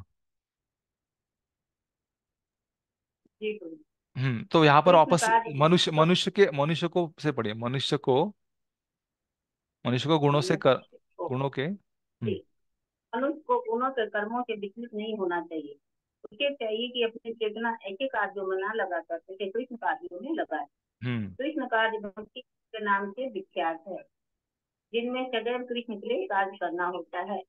हम्म तो यहाँ पर वापस मनुष्य मनुष्य के मनुष्य को से पढ़िए मनुष्य को मनुष्य को गुणों से कर गुणों के हम्म दोनों कर्मों से विचलित नहीं होना चाहिए उसके चाहिए कि अपनी चेतना ऐसे कार्यो में ना लगा कर सके कृष्ण कार्यो में लगाए हम्म। कृष्ण कार्य भक्ति के नाम से विख्यात है जिनमें सदैव कृष्ण के लिए कार्य करना होता है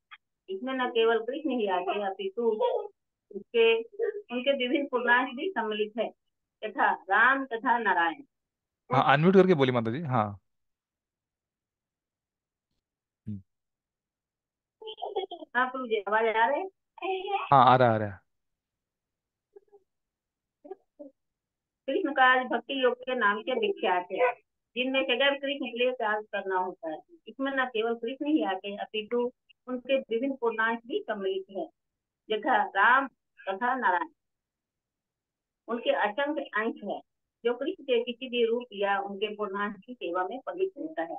इसमें न केवल कृष्ण ही आते अपितु उसके उनके विभिन्न पूर्णांश भी सम्मिलित है तथा राम तथा नारायण हाँ अनम्यूट करके बोली माता जी हाँ (laughs) मुझे आवाज आ हाँ आ रहा आ रहा कृष्ण का आज भक्ति योग के नाम के विख्यात है जिनमें कृष्ण के लिए त्याग करना होता है इसमें न केवल कृष्ण ही आते अपितु उनके विभिन्न पूर्णांश भी सम्मिलित है जगह राम तथा नारायण उनके असंख्य अंश है जो कृष्ण के किसी भी रूप या उनके पूर्णांश की सेवा में पवित्र होता है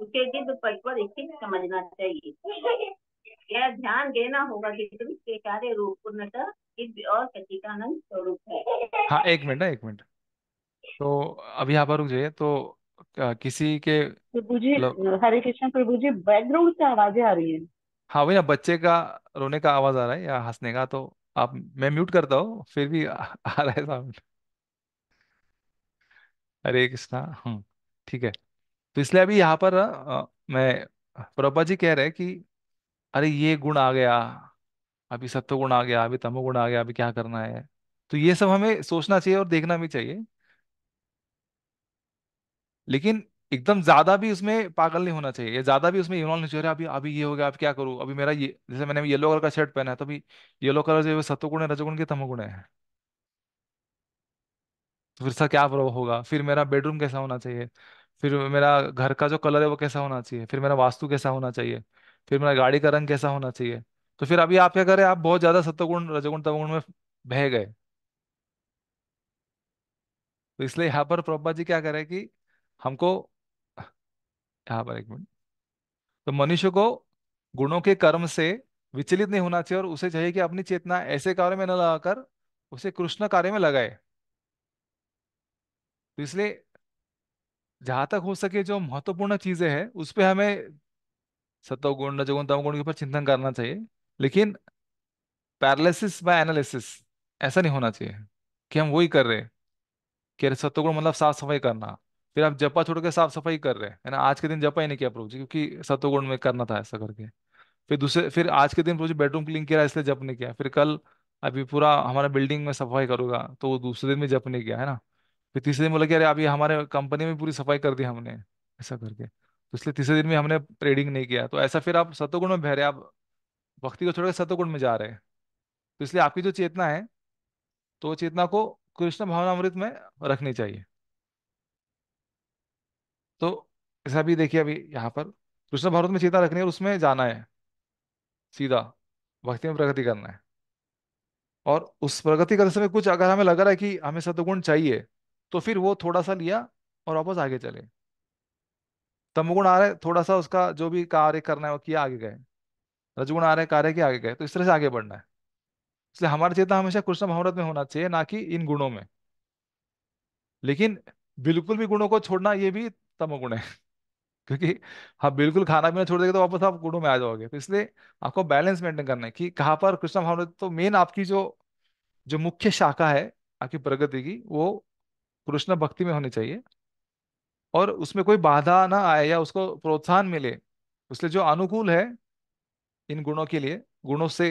उसे जिद पट पर स्थित समझना चाहिए यह ध्यान देना होगा कि पुरुष के कार्य रूप पूर्णतः दिव्य और सचिदानंद स्वरूप है हाँ एक मिनट एक मिनट तो अभी यहाँ पर रुक जाइए तो किसी के प्रभु जी हरे कृष्ण प्रभु जी बैकग्राउंड से आवाजें आ रही है हाँ भैया बच्चे का रोने का आवाज आ रहा है या हंसने का तो आप मैं म्यूट करता हूँ फिर भी आ, आ रहा है सामने हरे कृष्णा हम्म ठीक है तो इसलिए अभी यहाँ पर आ, मैं प्रभा जी कह रहे हैं कि अरे ये गुण आ गया अभी सत्व गुण आ गया अभी तमो गुण आ गया अभी क्या करना है तो ये सब हमें सोचना चाहिए और देखना भी चाहिए लेकिन एकदम ज्यादा भी उसमें पागल नहीं होना चाहिए ज्यादा भी उसमें इन्वॉल्व नहीं चाहिए अभी अभी ये हो गया अब क्या करूँ अभी मेरा ये जैसे मैंने येलो कलर का शर्ट पहना है तो अभी येलो कलर जो है सत्वगुण है रजोगुण के तमोगुण है तो फिर सर क्या प्रभाव होगा फिर मेरा बेडरूम कैसा होना चाहिए फिर मेरा घर का जो कलर है वो कैसा होना चाहिए फिर मेरा वास्तु कैसा होना चाहिए फिर मेरा गाड़ी का रंग कैसा होना चाहिए तो फिर अभी आप क्या करें आप बहुत ज्यादा सत्वगुण रजगुण तमगुण में बह गए तो इसलिए यहाँ पर प्रभा जी क्या करे कि हमको यहाँ पर एक मिनट तो मनुष्य को गुणों के कर्म से विचलित नहीं होना चाहिए और उसे चाहिए कि अपनी चेतना ऐसे कार्य में न लगाकर उसे कृष्ण कार्य में लगाए तो इसलिए जहां तक हो सके जो महत्वपूर्ण चीजें हैं उस पर हमें सत्वगुण रजगुण गुण के ऊपर चिंतन करना चाहिए लेकिन पैरालिसिस बाय एनालिसिस ऐसा नहीं होना चाहिए कि हम वही कर रहे हैं कि अरे सत्वगुण मतलब साफ सफाई करना फिर आप जपा छोड़ के साफ सफाई कर रहे हैं है ना आज के दिन जपा ही नहीं किया प्रभु जी क्योंकि सत्वगुण में करना था ऐसा करके फिर दूसरे फिर आज के दिन प्रभु जी बेडरूम क्लीन किया इसलिए जप नहीं किया फिर कल अभी पूरा हमारा बिल्डिंग में सफाई करूंगा तो वो दूसरे दिन में जप नहीं किया है ना फिर तीसरे दिन बोला कि अरे अभी हमारे कंपनी में पूरी सफाई कर दी हमने ऐसा करके इसलिए तीसरे दिन में हमने ट्रेडिंग नहीं किया तो ऐसा फिर आप सतोगुण में बह रहे आप भक्ति को छोड़कर सतोगुण में जा रहे हैं तो इसलिए आपकी जो चेतना है तो चेतना को कृष्ण भावनामृत में रखनी चाहिए तो ऐसा भी देखिए अभी यहाँ पर कृष्ण भावनामृत में चेतना रखनी है और उसमें जाना है सीधा भक्ति में प्रगति करना है और उस प्रगति करते समय कुछ अगर हमें लग रहा है कि हमें सदगुण चाहिए तो फिर वो थोड़ा सा लिया और वापस आगे चले तमगुण आ रहे थोड़ा सा उसका जो भी कार्य करना है वो किया आगे गए रजगुण आ रहे कार्य के आगे गए तो इस तरह से आगे बढ़ना है इसलिए हमारा चेतना हमेशा कृष्ण भावरत में होना चाहिए ना कि इन गुणों में लेकिन बिल्कुल भी गुणों को छोड़ना ये भी तमगुण है (laughs) क्योंकि हम बिल्कुल खाना पीना छोड़ देंगे तो वापस आप गुणों में आ जाओगे तो इसलिए आपको बैलेंस मेंटेन करना है कि कहाँ पर कृष्ण भावरत तो मेन आपकी जो जो मुख्य शाखा है आपकी प्रगति की वो कृष्ण भक्ति में होनी चाहिए और उसमें कोई बाधा ना आए या उसको प्रोत्साहन मिले उसलिए जो अनुकूल है इन गुणों के लिए गुणों से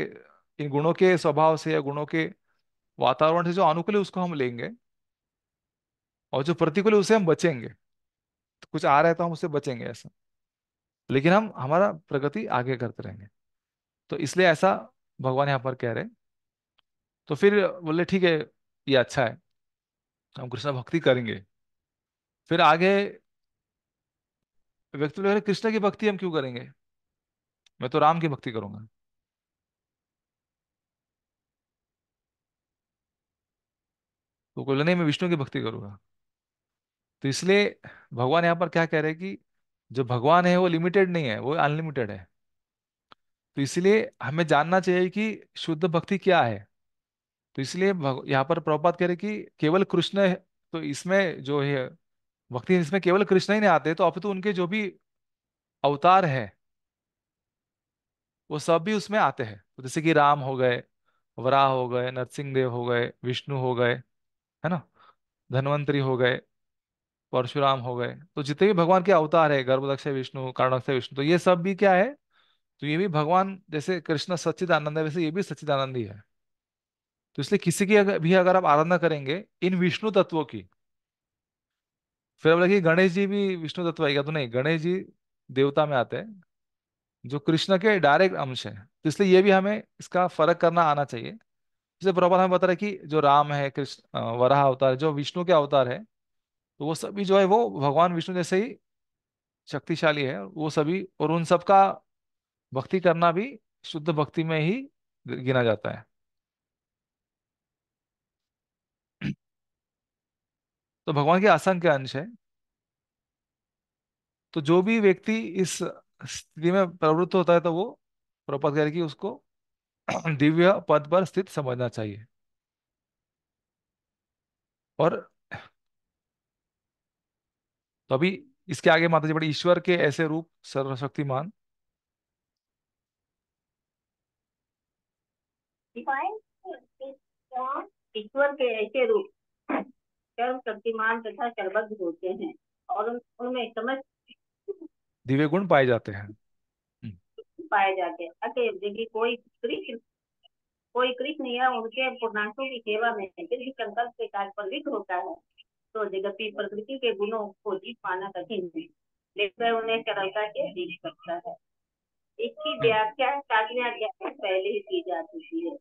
इन गुणों के स्वभाव से या गुणों के वातावरण से जो अनुकूल है उसको हम लेंगे और जो प्रतिकूल है उसे हम बचेंगे तो कुछ आ रहा है तो हम उससे बचेंगे ऐसा लेकिन हम हमारा प्रगति आगे करते रहेंगे तो इसलिए ऐसा भगवान यहाँ पर कह रहे तो फिर बोले ठीक है ये अच्छा है हम कृष्ण भक्ति करेंगे फिर आगे व्यक्ति लोग कृष्ण की भक्ति हम क्यों करेंगे मैं तो राम की भक्ति करूंगा तो बोले नहीं मैं विष्णु की भक्ति करूंगा तो इसलिए भगवान यहां पर क्या कह रहे हैं कि जो भगवान है वो लिमिटेड नहीं है वो अनलिमिटेड है तो इसलिए हमें जानना चाहिए कि शुद्ध भक्ति क्या है तो इसलिए यहाँ पर प्रभुपात कह रहे कि केवल कृष्ण तो इसमें जो है भक्ति इसमें केवल कृष्ण ही नहीं आते तो अपितु तो उनके जो भी अवतार है वो सब भी उसमें आते हैं तो जैसे कि राम हो गए वराह हो गए नरसिंह देव हो गए विष्णु हो गए है ना धन्वंतरी हो गए परशुराम हो गए तो जितने भी भगवान के अवतार है गर्भदक्ष विष्णु कारणक्ष विष्णु तो ये सब भी क्या है तो ये भी भगवान जैसे कृष्ण आनंद है वैसे ये भी आनंद ही है तो इसलिए किसी की भी अगर आप आराधना करेंगे इन विष्णु तत्वों की फिर अब कि गणेश जी भी विष्णु तत्व आएगा तो नहीं गणेश जी देवता में आते हैं जो कृष्ण के डायरेक्ट अंश है तो इसलिए ये भी हमें इसका फर्क करना आना चाहिए जैसे प्रॉपर हमें बता रहे कि जो राम है कृष्ण वराह अवतार जो विष्णु के अवतार है तो वो सभी जो है वो भगवान विष्णु जैसे ही शक्तिशाली है वो सभी और उन सबका भक्ति करना भी शुद्ध भक्ति में ही गिना जाता है तो भगवान के असंख्य अंश है तो जो भी व्यक्ति इस स्थिति में प्रवृत्त होता है तो वो प्रपत करके उसको (clears throat) दिव्य पद पर स्थित समझना चाहिए और तो अभी इसके आगे माता जी बड़े ईश्वर के ऐसे रूप सर्वशक्तिमान ईश्वर के ऐसे रूप कर्म सर्वशक्तिमान तथा सर्वज्ञ होते हैं और उनमें समस्त दिव्य गुण पाए जाते हैं पाए जाते हैं अतएव यदि कोई कृष्ण कोई कृष्ण या उनके पूर्णांकों की सेवा में यदि संकल्प के कार्य पर लिख होता है तो जगत की प्रकृति के गुणों को जीत पाना कठिन है लेकिन उन्हें सरलता के जीत सकता है इसकी हाँ। व्याख्या पहले ही की जा चुकी है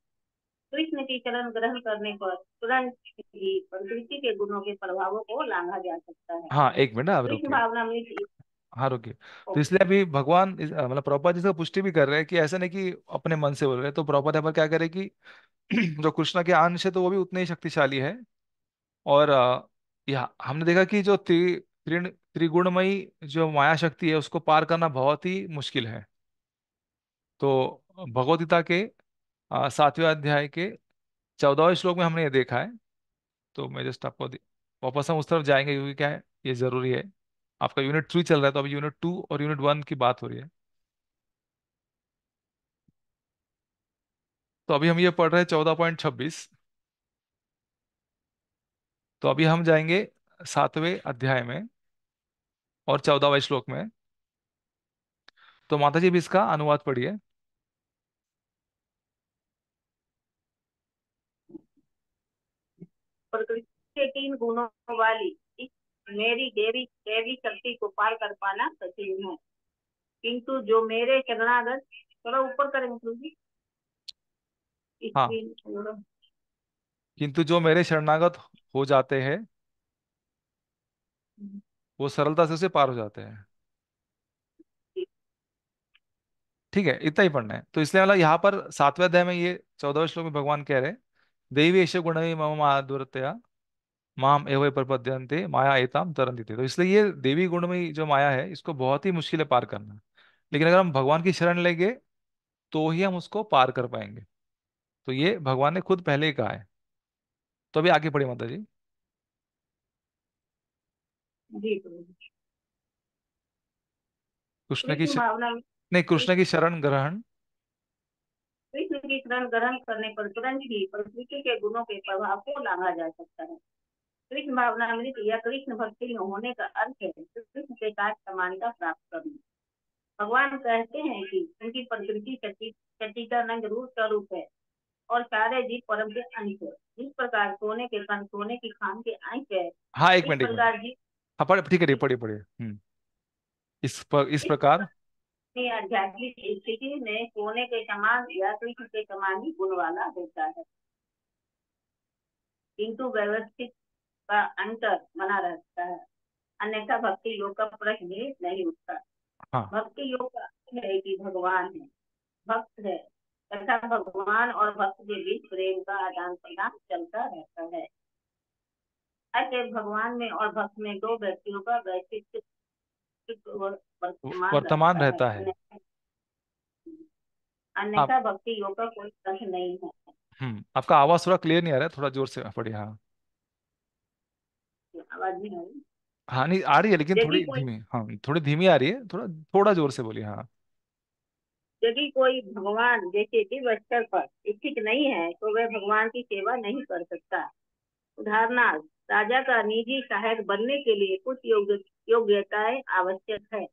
कृष्ण की चरण ग्रहण करने पर तुरंत ही प्रकृति के गुणों के प्रभावों को लांघा जा सकता है हाँ एक मिनट आप भावना में हाँ रुकिए तो इसलिए अभी भगवान मतलब प्रभुपाद जी से तो पुष्टि भी कर रहे हैं कि ऐसा नहीं कि अपने मन से बोल रहे हैं तो प्रभुपाद यहाँ पर क्या करे कि (clears throat) जो कृष्ण के अंश है तो वो भी उतने ही शक्तिशाली है और यह हमने देखा कि जो त्रिण त्रिगुणमयी जो माया शक्ति है उसको पार करना बहुत ही मुश्किल है तो भगवदगीता के सातवें अध्याय के चौदहवें श्लोक में हमने ये देखा है तो मैं जस्ट आपको वापस हम उस तरफ जाएंगे क्योंकि क्या है ये जरूरी है आपका यूनिट थ्री चल रहा है तो अभी यूनिट टू और यूनिट वन की बात हो रही है तो अभी हम ये पढ़ रहे हैं चौदह पॉइंट छब्बीस तो अभी हम जाएंगे सातवें अध्याय में और चौदहवें श्लोक में तो माता जी भी इसका अनुवाद पढ़िए प्रकृति के तीन गुणों वाली मेरी देवी देवी शक्ति को पार कर पाना कठिन है किंतु जो मेरे चरणागत थोड़ा ऊपर करें हाँ किंतु जो मेरे शरणागत हो जाते हैं हम्म। वो सरलता से उसे पार हो जाते हैं ठीक है इतना ही पढ़ना है तो इसलिए वाला मतलब यहाँ पर सातवें अध्याय में ये चौदह श्लोक में भगवान कह रहे हैं देवेश गुण मम माम एवं प्रपद्यंते माया एताम तरंती थे तो इसलिए ये देवी गुण में जो माया है इसको बहुत ही मुश्किल है पार करना लेकिन अगर हम भगवान की शरण लेंगे तो ही हम उसको पार कर पाएंगे तो ये भगवान ने खुद पहले ही कहा है तो अभी आगे पढ़िए माता जी कृष्ण की शरण नहीं कृष्ण की शरण ग्रहण एकीकरण ग्रहण करने पर तुरंत ही प्रकृति के गुणों के प्रभाव को लाभा जा सकता है कृष्ण भावना मृत या कृष्ण भक्ति में होने का अर्थ है कृष्ण के कार्य समानता प्राप्त करना भगवान कहते हैं कि उनकी प्रकृति चटी रूप स्वरूप है और सारे जीव परम के अंश है जिस प्रकार सोने के कण सोने की खान के अंश है हाँ एक मिनट हाँ, ठीक है पढ़िए पढ़िए हम्म। इस पर इस प्रकार अपनी आध्यात्मिक स्थिति में सोने के समान या कृष्ण के समान ही गुण वाला होता है किंतु व्यवस्थित का अंतर बना रहता है अन्यथा भक्ति योग का प्रश्न ही नहीं उठता हाँ। भक्ति योग का अर्थ है कि भगवान है भक्त है तथा भगवान और भक्त के बीच प्रेम का आदान प्रदान चलता रहता है ऐसे भगवान में और भक्त में दो व्यक्तियों का वैशिष्ट वर्तमान रहता है अन्यथा भक्ति योग का कोई अर्थ नहीं है हम्म आपका आवाज थोड़ा क्लियर नहीं आ रहा है थोड़ा जोर से पड़ी हाँ हाँ नहीं आ रही है लेकिन थोड़ी धीमी हाँ थोड़ी धीमी आ रही है थोड़ा थोड़ा जोर से बोलिए हाँ यदि कोई भगवान जैसे कि स्तर पर स्थित नहीं है तो वह भगवान की सेवा नहीं कर सकता उदाहरणार्थ राजा का निजी सहायक बनने के लिए कुछ योग्य योग्यताएं आवश्यक है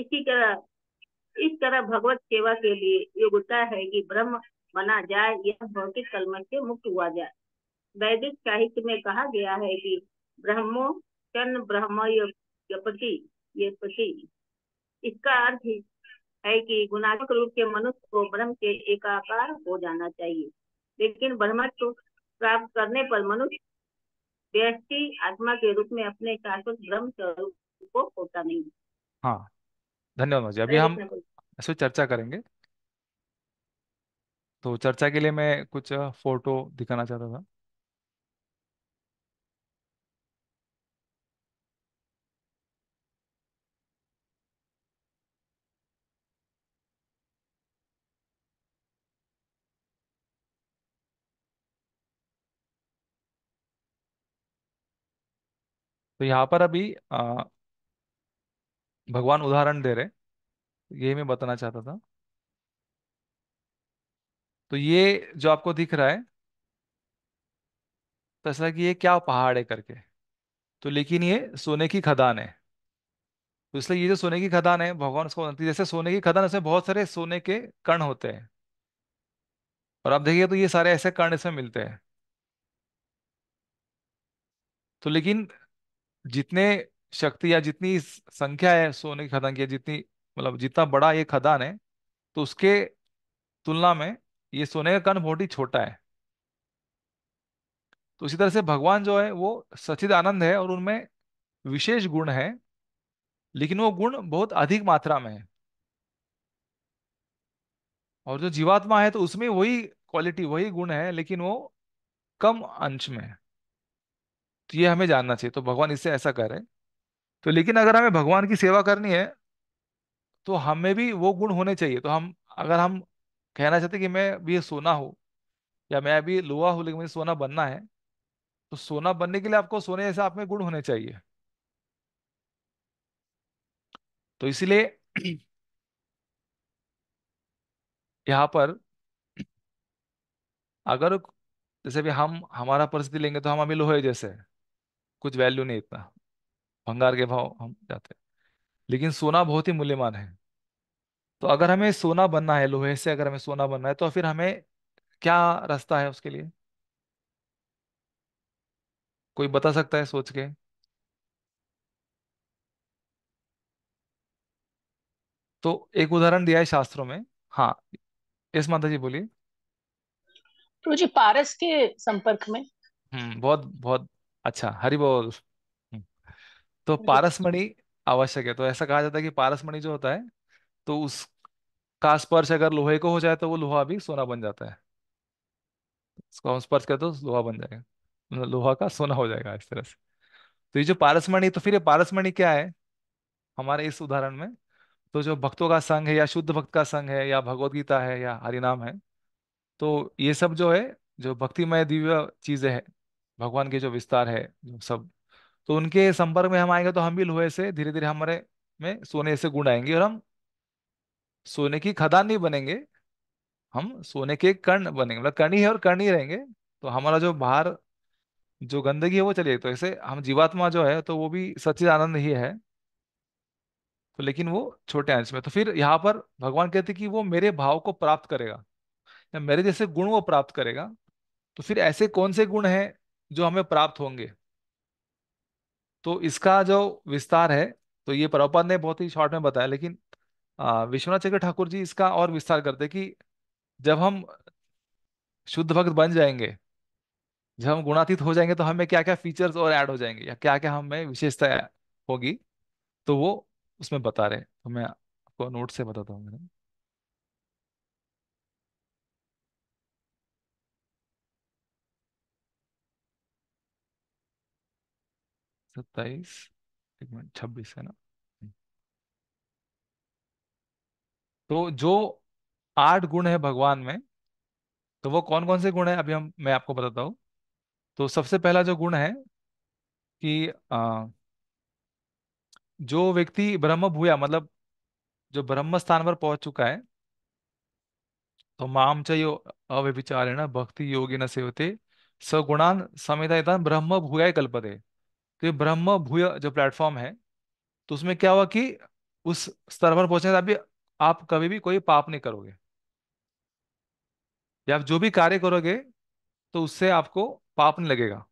इसी तरह इस तरह भगवत सेवा के लिए योग्यता है कि ब्रह्म बना जाए या भौतिक कलम से मुक्त हुआ जाए वैदिक साहित्य में कहा गया है कि ब्रह्मो चन ब्रह्म यपति ये पति इसका अर्थ है कि गुणात्मक रूप के मनुष्य को ब्रह्म के एकाकार हो जाना चाहिए लेकिन ब्रह्मत्व प्राप्त करने पर मनुष्य व्यक्ति आत्मा के रूप में अपने शाश्वत ब्रह्म स्वरूप को होता नहीं हाँ धन्यवाद मौजी अभी हम ऐसे चर्चा करेंगे तो चर्चा के लिए मैं कुछ फोटो दिखाना चाहता था तो यहाँ पर अभी भगवान उदाहरण दे रहे यही मैं बताना चाहता था तो ये जो आपको दिख रहा है तो ऐसा कि ये क्या पहाड़ है करके तो लेकिन ये सोने की खदान है तो इसलिए ये जो सोने की खदान है भगवान उसको है जैसे सोने की खदान उसमें बहुत सारे सोने के कण होते हैं और आप देखिए तो ये सारे ऐसे कर्ण इसमें मिलते हैं तो लेकिन जितने शक्ति या जितनी संख्या है सोने की खदान की जितनी मतलब जितना बड़ा ये खदान है तो उसके तुलना में ये सोने का कण बहुत ही छोटा है तो इसी तरह से भगवान जो है वो सचिद आनंद है और उनमें विशेष गुण है लेकिन वो गुण बहुत अधिक मात्रा में है और जो जीवात्मा है तो उसमें वही क्वालिटी वही गुण है लेकिन वो कम अंश में है तो ये हमें जानना चाहिए तो भगवान इससे ऐसा कह रहे हैं तो लेकिन अगर हमें भगवान की सेवा करनी है तो हमें भी वो गुण होने चाहिए तो हम अगर हम कहना चाहते कि मैं भी सोना हूँ या मैं अभी लोहा हूँ लेकिन मुझे सोना बनना है तो सोना बनने के लिए आपको सोने जैसे आप में गुण होने चाहिए तो इसलिए (clears throat) यहाँ पर अगर जैसे भी हम हमारा परिस्थिति लेंगे तो हम अभी लोहे जैसे कुछ वैल्यू नहीं इतना भंगार के भाव हम जाते हैं लेकिन सोना बहुत ही मूल्यवान है तो अगर हमें सोना बनना है लोहे से अगर हमें सोना बनना है तो फिर हमें क्या रास्ता है उसके लिए कोई बता सकता है सोच के तो एक उदाहरण दिया है शास्त्रों में हाँ यस माता जी बोलिए तो जी पारस के संपर्क में हम्म बहुत बहुत अच्छा हरि बोल तो (laughs) पारसमणि आवश्यक है तो ऐसा कहा जाता है कि पारसमणि जो होता है तो उसका स्पर्श अगर लोहे को हो जाए तो वो लोहा भी सोना बन जाता है उसको हम स्पर्श करते तो लोहा बन जाएगा मतलब लोहा का सोना हो जाएगा इस तरह से तो ये जो पारसमणि तो फिर ये पारसमणि क्या है हमारे इस उदाहरण में तो जो भक्तों का संघ है या शुद्ध भक्त का संघ है या भगवदगीता गीता है या हरिनाम है तो ये सब जो है जो भक्तिमय दिव्य चीजें हैं भगवान के जो विस्तार है जो सब तो उनके संपर्क में हम आएंगे तो हम भी लोहे से धीरे धीरे हमारे में सोने से गुण आएंगे और हम सोने की खदान नहीं बनेंगे हम सोने के कर्ण बनेंगे मतलब कर्ण ही है और कर्ण ही रहेंगे तो हमारा जो बाहर जो गंदगी है वो चलिए तो ऐसे हम जीवात्मा जो है तो वो भी सच्चे आनंद ही है तो लेकिन वो छोटे अंश में तो फिर यहाँ पर भगवान कहते कि वो मेरे भाव को प्राप्त करेगा या मेरे जैसे गुण वो प्राप्त करेगा तो फिर ऐसे कौन से गुण हैं जो हमें प्राप्त होंगे तो इसका जो विस्तार है तो ये प्रभुपाद ने बहुत ही शॉर्ट में बताया लेकिन विश्वनाथ चक्र ठाकुर जी इसका और विस्तार करते कि जब हम शुद्ध भक्त बन जाएंगे जब हम गुणातीत हो जाएंगे तो हमें क्या क्या फीचर्स और ऐड हो जाएंगे या क्या क्या हमें विशेषता होगी तो वो उसमें बता रहे तो मैं आपको नोट से बताता हूँ मैडम सत्ताईस एक मिनट छब्बीस है ना तो जो आठ गुण है भगवान में तो वो कौन कौन से गुण है अभी हम मैं आपको बताता हूं तो सबसे पहला जो गुण है कि आ, जो व्यक्ति ब्रह्म भूया मतलब जो ब्रह्म स्थान पर पहुंच चुका है तो माम है ना भक्ति योगी न सेवते सगुणान समेतान ब्रह्म भूया कल्पते तो ये ब्रह्म भूय जो प्लेटफॉर्म है तो उसमें क्या हुआ कि उस स्तर पर पहुंचने से आप भी आप कभी भी कोई पाप नहीं करोगे या आप जो भी कार्य करोगे तो उससे आपको पाप नहीं लगेगा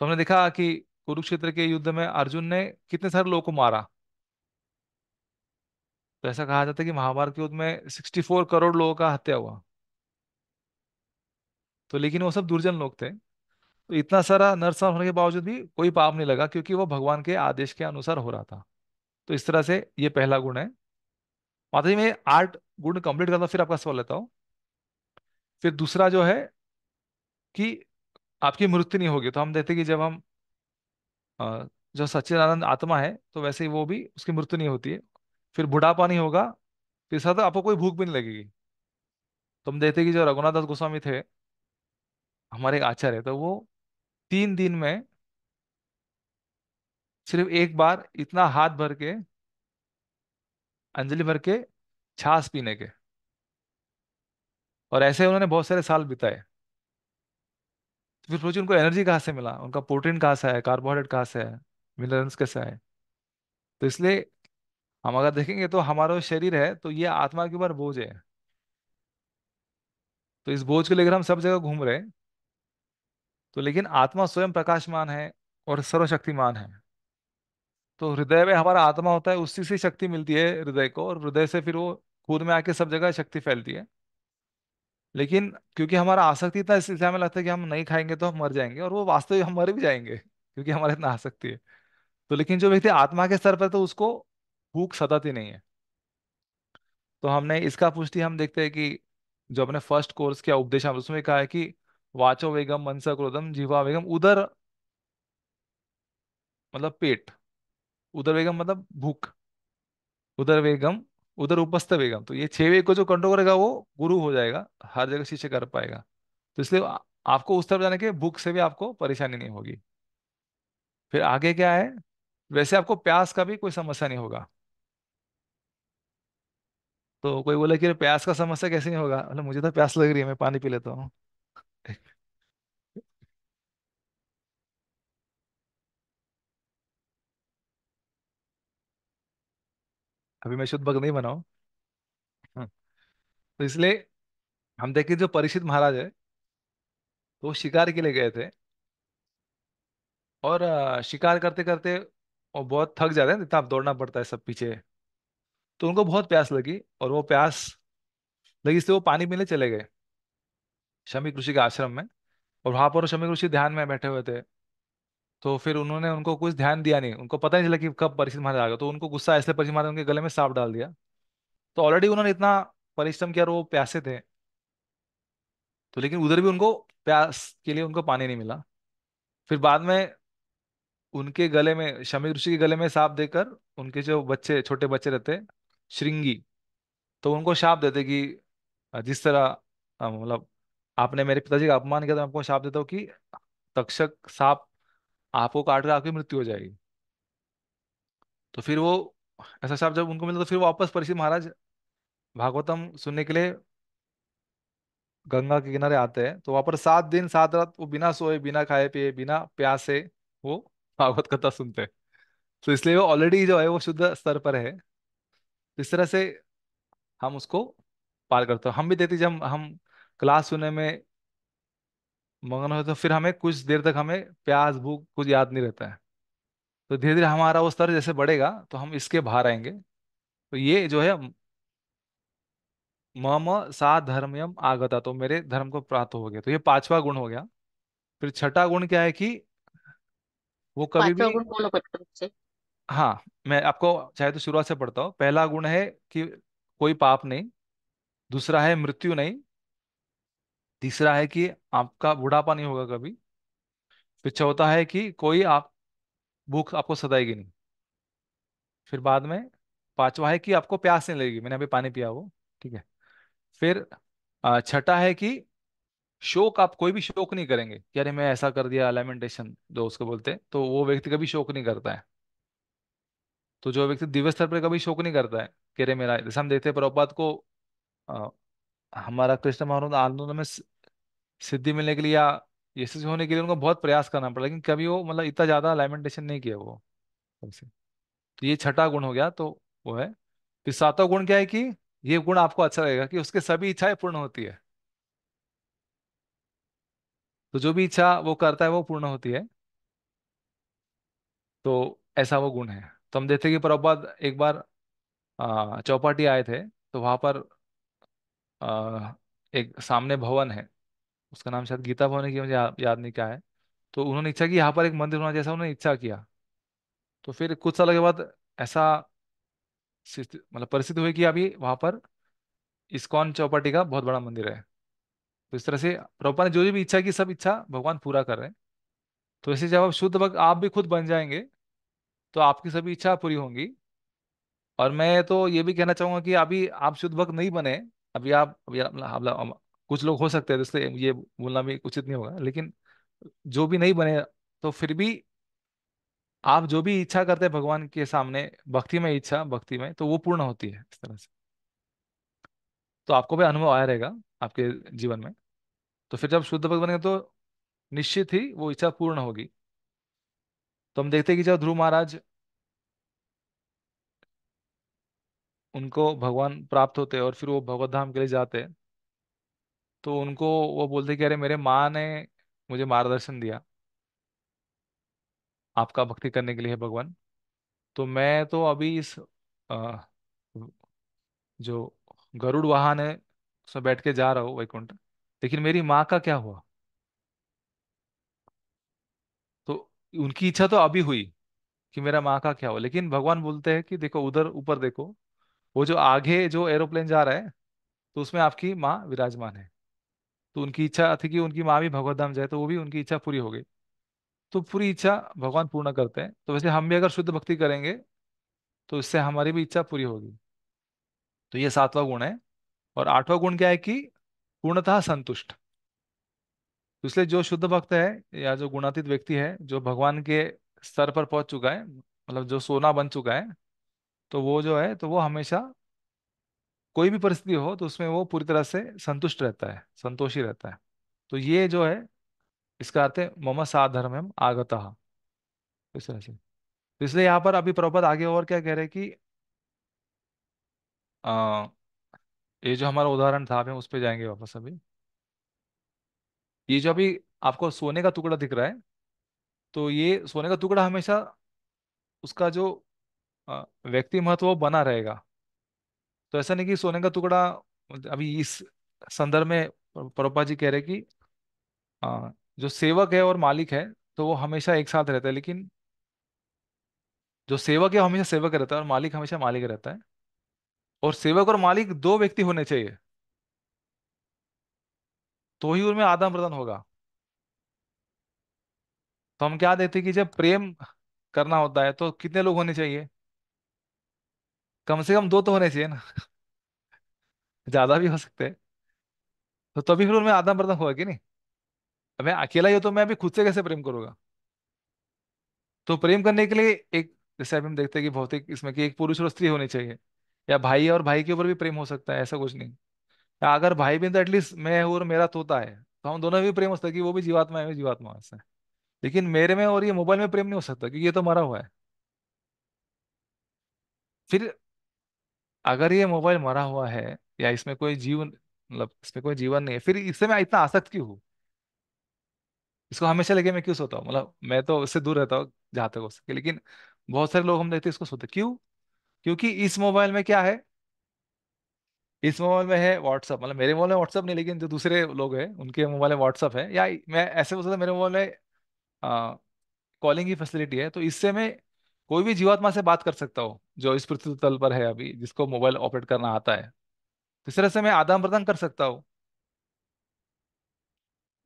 तो हमने देखा कि कुरुक्षेत्र के युद्ध में अर्जुन ने कितने सारे लोगों को मारा तो ऐसा कहा जाता है कि महाभारत के युद्ध में 64 करोड़ लोगों का हत्या हुआ तो लेकिन वो सब दुर्जन लोग थे तो इतना सारा नरसंहार होने के बावजूद भी कोई पाप नहीं लगा क्योंकि वो भगवान के आदेश के अनुसार हो रहा था तो इस तरह से ये पहला गुण है माता जी मैं आठ गुण कंप्लीट करता हूँ फिर आपका सवाल लेता हूँ फिर दूसरा जो है कि आपकी मृत्यु नहीं होगी तो हम देखते कि जब हम जो सच्चिदानंद आत्मा है तो वैसे ही वो भी उसकी मृत्यु नहीं होती है फिर बुढ़ापा नहीं होगा फिर साथ आपको कोई भूख भी नहीं लगेगी तो हम देखते कि जो रघुनाथ दास गोस्वामी थे हमारे एक आचार्य तो वो तीन दिन में सिर्फ एक बार इतना हाथ भर के अंजलि भर के छास पीने के और ऐसे उन्होंने बहुत सारे साल बिताए तो फिर सोचिए उनको एनर्जी कहाँ से मिला उनका प्रोटीन कहाँ से है कार्बोहाइड्रेट कहाँ से है मिनरल्स कैसे है तो इसलिए हम अगर देखेंगे तो हमारा शरीर है तो ये आत्मा के ऊपर बोझ है तो इस बोझ को लेकर हम सब जगह घूम रहे हैं तो लेकिन आत्मा स्वयं प्रकाशमान है और सर्वशक्तिमान है तो हृदय में हमारा आत्मा होता है उसी से शक्ति मिलती है हृदय को और हृदय से फिर वो खून में आके सब जगह शक्ति फैलती है लेकिन क्योंकि हमारा आसक्ति इतना इस दिशा में लगता है कि हम नहीं खाएंगे तो हम मर जाएंगे और वो वास्तविक हम मर भी जाएंगे (laughs) क्योंकि हमारा इतना आसक्ति है तो लेकिन जो व्यक्ति आत्मा के स्तर पर तो उसको भूख सताती नहीं है तो हमने इसका पुष्टि हम देखते हैं कि जो अपने फर्स्ट कोर्स किया उपदेश उसमें कहा है कि वाचो वेगम मनसा क्रोधम जीवा वेगम उधर मतलब पेट उधर वेगम मतलब भूख उधर वेगम उधर उपस्थ वेगम तो ये छह वेग को जो कंट्रोल करेगा वो गुरु हो जाएगा हर जगह शिष्य कर पाएगा तो इसलिए आपको उस तरफ जाने के भूख से भी आपको परेशानी नहीं होगी फिर आगे क्या है वैसे आपको प्यास का भी कोई समस्या नहीं होगा तो कोई बोले कि प्यास का समस्या कैसे नहीं होगा मतलब मुझे तो प्यास लग रही है मैं पानी पी लेता हूँ (laughs) अभी मैं शुद्ध भग नहीं बनाऊ हाँ, तो इसलिए हम देखें जो परिचित महाराज है तो वो शिकार के लिए गए थे और शिकार करते करते वो बहुत थक जाते हैं इतना दौड़ना पड़ता है सब पीछे तो उनको बहुत प्यास लगी और वो प्यास लगी इससे वो पानी पीने चले गए शमी ऋषि के आश्रम में और वहां पर शमी ऋषि ध्यान में बैठे हुए थे तो फिर उन्होंने उनको कुछ ध्यान दिया नहीं उनको पता नहीं चला कि कब परिश्रम महाराज आ गए तो उनको गुस्सा ऐसे परीक्षित महाराज उनके गले में सांप डाल दिया तो ऑलरेडी उन्होंने इतना परिश्रम किया और वो प्यासे थे तो लेकिन उधर भी उनको प्यास के लिए उनको पानी नहीं मिला फिर बाद में उनके गले में शमी ऋषि के गले में सांप देकर उनके जो बच्चे छोटे बच्चे रहते श्रृंगी तो उनको शाप देते कि जिस तरह मतलब आपने मेरे पिताजी का अपमान किया तो मैं आपको श्राप देता हूँ कि तक्षक सांप आपको काट कर आपकी मृत्यु हो जाएगी तो फिर वो ऐसा श्राप जब उनको मिलता तो फिर वापस परिषद महाराज भागवतम सुनने के लिए गंगा के किनारे आते हैं तो वहां पर सात दिन सात रात वो बिना सोए बिना खाए पिए बिना प्यासे वो भागवत कथा सुनते हैं तो इसलिए वो ऑलरेडी जो है वो शुद्ध स्तर पर है इस तरह से हम उसको पार करते हैं हम भी देते जब हम, हम क्लास सुनने में मगन हो तो फिर हमें कुछ देर तक हमें प्यास भूख कुछ याद नहीं रहता है तो धीरे धीरे हमारा वो स्तर जैसे बढ़ेगा तो हम इसके बाहर आएंगे तो ये जो है मम सा धर्मयम आगता तो मेरे धर्म को प्राप्त हो गया तो ये पांचवा गुण हो गया फिर छठा गुण क्या है कि वो कभी भी हाँ मैं आपको चाहे तो शुरुआत से पढ़ता हूँ पहला गुण है कि कोई पाप नहीं दूसरा है मृत्यु नहीं तीसरा है कि आपका बुढ़ापा नहीं होगा कभी फिर चौथा है कि कोई आप भूख आपको सताएगी नहीं फिर बाद में पांचवा है कि आपको प्यास नहीं लगेगी मैंने अभी पानी पिया वो ठीक है फिर छठा है कि शोक आप कोई भी शोक नहीं करेंगे कि अरे मैं ऐसा कर दिया अलाइमेंटेशन जो उसको बोलते हैं तो वो व्यक्ति कभी शोक नहीं करता है तो जो व्यक्ति दिव्य स्तर पर कभी शोक नहीं करता है कि अरे मेरा जैसे हम देखते हैं को आ, हमारा कृष्ण महारोह आंदोलन में सिद्धि मिलने के लिए या यशस्वी होने के लिए उनको बहुत प्रयास करना पड़ा लेकिन कभी वो मतलब इतना ज्यादा लाइमेंटेशन नहीं किया वो से तो ये छठा गुण हो गया तो वो है फिर सातों गुण क्या है कि ये गुण आपको अच्छा लगेगा कि उसके सभी इच्छाएं पूर्ण होती है तो जो भी इच्छा वो करता है वो पूर्ण होती है तो ऐसा वो गुण है तो हम देखते कि प्रभुपाद एक बार चौपाटी आए थे तो वहां पर आ, एक सामने भवन है उसका नाम शायद गीता भवन है कि मुझे याद नहीं क्या है तो उन्होंने इच्छा की यहाँ पर एक मंदिर होना जैसा उन्होंने इच्छा किया तो फिर कुछ सालों के बाद ऐसा मतलब परिस्थिति हुई कि अभी वहाँ पर इस्कॉन चौपाटी का बहुत बड़ा मंदिर है तो इस तरह से प्रभुपा ने जो भी इच्छा की सब इच्छा भगवान पूरा कर रहे हैं तो ऐसे जब आप शुद्ध भक्त आप भी खुद बन जाएंगे तो आपकी सभी इच्छा पूरी होंगी और मैं तो ये भी कहना चाहूँगा कि अभी आप शुद्ध भक्त नहीं बने अभी आप अभी आप, आप, आप, कुछ लोग हो सकते हैं जिससे ये बोलना भी उचित नहीं होगा लेकिन जो भी नहीं बने तो फिर भी आप जो भी इच्छा करते हैं भगवान के सामने भक्ति में इच्छा भक्ति में तो वो पूर्ण होती है इस तरह से तो आपको भी अनुभव आया रहेगा आपके जीवन में तो फिर जब शुद्ध भक्त बनेंगे तो निश्चित ही वो इच्छा पूर्ण होगी तो हम देखते हैं कि जब ध्रुव महाराज उनको भगवान प्राप्त होते और फिर वो भगवत धाम के लिए जाते हैं तो उनको वो बोलते कि अरे मेरे माँ ने मुझे मार्गदर्शन दिया आपका भक्ति करने के लिए भगवान तो मैं तो अभी इस अ, जो गरुड़ वाहन है उसमें बैठ के जा रहा हूँ वैकुंठ लेकिन मेरी माँ का क्या हुआ तो उनकी इच्छा तो अभी हुई कि मेरा माँ का क्या हुआ लेकिन भगवान बोलते हैं कि देखो उधर ऊपर देखो वो जो आगे जो एरोप्लेन जा रहा है तो उसमें आपकी माँ विराजमान है तो उनकी इच्छा थी कि उनकी माँ भी भगवत धाम जाए तो वो भी उनकी इच्छा पूरी हो गई तो पूरी इच्छा भगवान पूर्ण करते हैं तो वैसे हम भी अगर शुद्ध भक्ति करेंगे तो इससे हमारी भी इच्छा पूरी होगी तो ये सातवां गुण है और आठवां गुण क्या है कि पूर्णतः संतुष्ट तो इसलिए जो शुद्ध भक्त है या जो गुणातीत व्यक्ति है जो भगवान के स्तर पर पहुंच चुका है मतलब जो सोना बन चुका है तो वो जो है तो वो हमेशा कोई भी परिस्थिति हो तो उसमें वो पूरी तरह से संतुष्ट रहता है संतोषी रहता है तो ये जो है इसका अर्थ है मम साधर्म एम आगत इस तरह से तो इसलिए यहाँ पर अभी प्रभुपत आगे और क्या कह रहे हैं कि आ, ये जो हमारा उदाहरण था हमें उस पर जाएंगे वापस अभी ये जो अभी आपको सोने का टुकड़ा दिख रहा है तो ये सोने का टुकड़ा हमेशा उसका जो व्यक्ति महत्व बना रहेगा तो ऐसा नहीं कि सोने का टुकड़ा अभी इस संदर्भ में प्रभुपा जी कह रहे कि आ, जो सेवक है और मालिक है तो वो हमेशा एक साथ रहता है लेकिन जो सेवक है हमेशा सेवक रहता है और मालिक हमेशा मालिक रहता है और सेवक और मालिक दो व्यक्ति होने चाहिए तो ही उनमें आदान प्रदान होगा तो हम क्या देते कि जब प्रेम करना होता है तो कितने लोग होने चाहिए कम से कम दो तो होने चाहिए ना ज्यादा भी हो सकते हैं तो तभी फिर उनमें आदम प्रदम होगा कि नहीं अब मैं अकेला ही हो तो मैं अभी खुद से कैसे प्रेम करूंगा तो प्रेम करने के लिए एक जैसे अभी हम देखते हैं कि भौतिक इसमें कि एक पुरुष और स्त्री होनी चाहिए या भाई और भाई के ऊपर भी प्रेम हो सकता है ऐसा कुछ नहीं या अगर भाई भी तो एटलीस्ट मैं हूँ और मेरा तोता है तो हम दोनों में भी प्रेम हो सकता है कि वो भी जीवात्मा है मैं जीवात्मा ऐसा है लेकिन मेरे में और ये मोबाइल में प्रेम नहीं हो सकता क्योंकि ये तो मरा हुआ है फिर अगर ये मोबाइल मरा हुआ है या इसमें कोई जीवन मतलब इसमें कोई जीवन नहीं है फिर इससे मैं इतना आसक्त क्यों हूँ इसको हमेशा लेके मैं क्यों सोता हूँ मतलब मैं तो उससे दूर रहता हूँ जहां तक हो सके लेकिन बहुत सारे लोग हम देखते हैं इसको सोते क्यों क्योंकि इस मोबाइल में क्या है इस मोबाइल में है व्हाट्सअप मतलब मेरे मोबाइल में व्हाट्सअप नहीं लेकिन जो दूसरे लोग हैं उनके मोबाइल में व्हाट्सअप है या मैं ऐसे बोलता मेरे मोबाइल में कॉलिंग की फैसिलिटी है तो इससे मैं कोई भी जीवात्मा से बात कर सकता हूँ जो इस पृथ्वी तल पर है अभी जिसको मोबाइल ऑपरेट करना आता है तो इस तरह से मैं आदान प्रदान कर सकता हूँ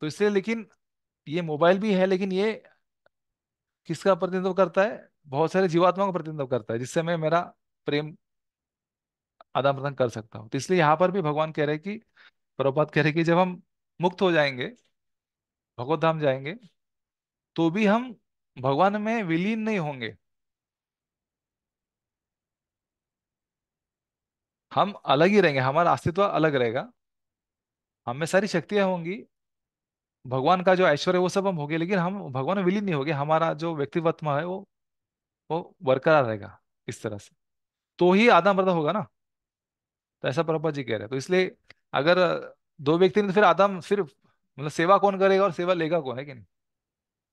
तो इससे लेकिन ये मोबाइल भी है लेकिन ये किसका प्रतिनिधित्व करता है बहुत सारे जीवात्मा का प्रतिनिधित्व करता है जिससे मैं मेरा प्रेम आदान प्रदान कर सकता हूँ तो इसलिए यहाँ पर भी भगवान कह रहे कि प्रभुपात कह रहे कि जब हम मुक्त हो जाएंगे भगवत धाम जाएंगे तो भी हम भगवान में विलीन नहीं होंगे हम अलग ही रहेंगे हमारा अस्तित्व अलग रहेगा हम में सारी शक्तियां होंगी भगवान का जो ऐश्वर्य वो सब हम होंगे लेकिन हम भगवान में विलीन नहीं होंगे हमारा जो व्यक्तिवत्मा है वो वो बरकरार रहेगा इस तरह से तो ही आदान प्रदान होगा ना तो ऐसा प्रभा जी कह रहे हैं तो इसलिए अगर दो व्यक्ति ने तो फिर आदम फिर मतलब सेवा कौन करेगा और सेवा लेगा कौन है कि नहीं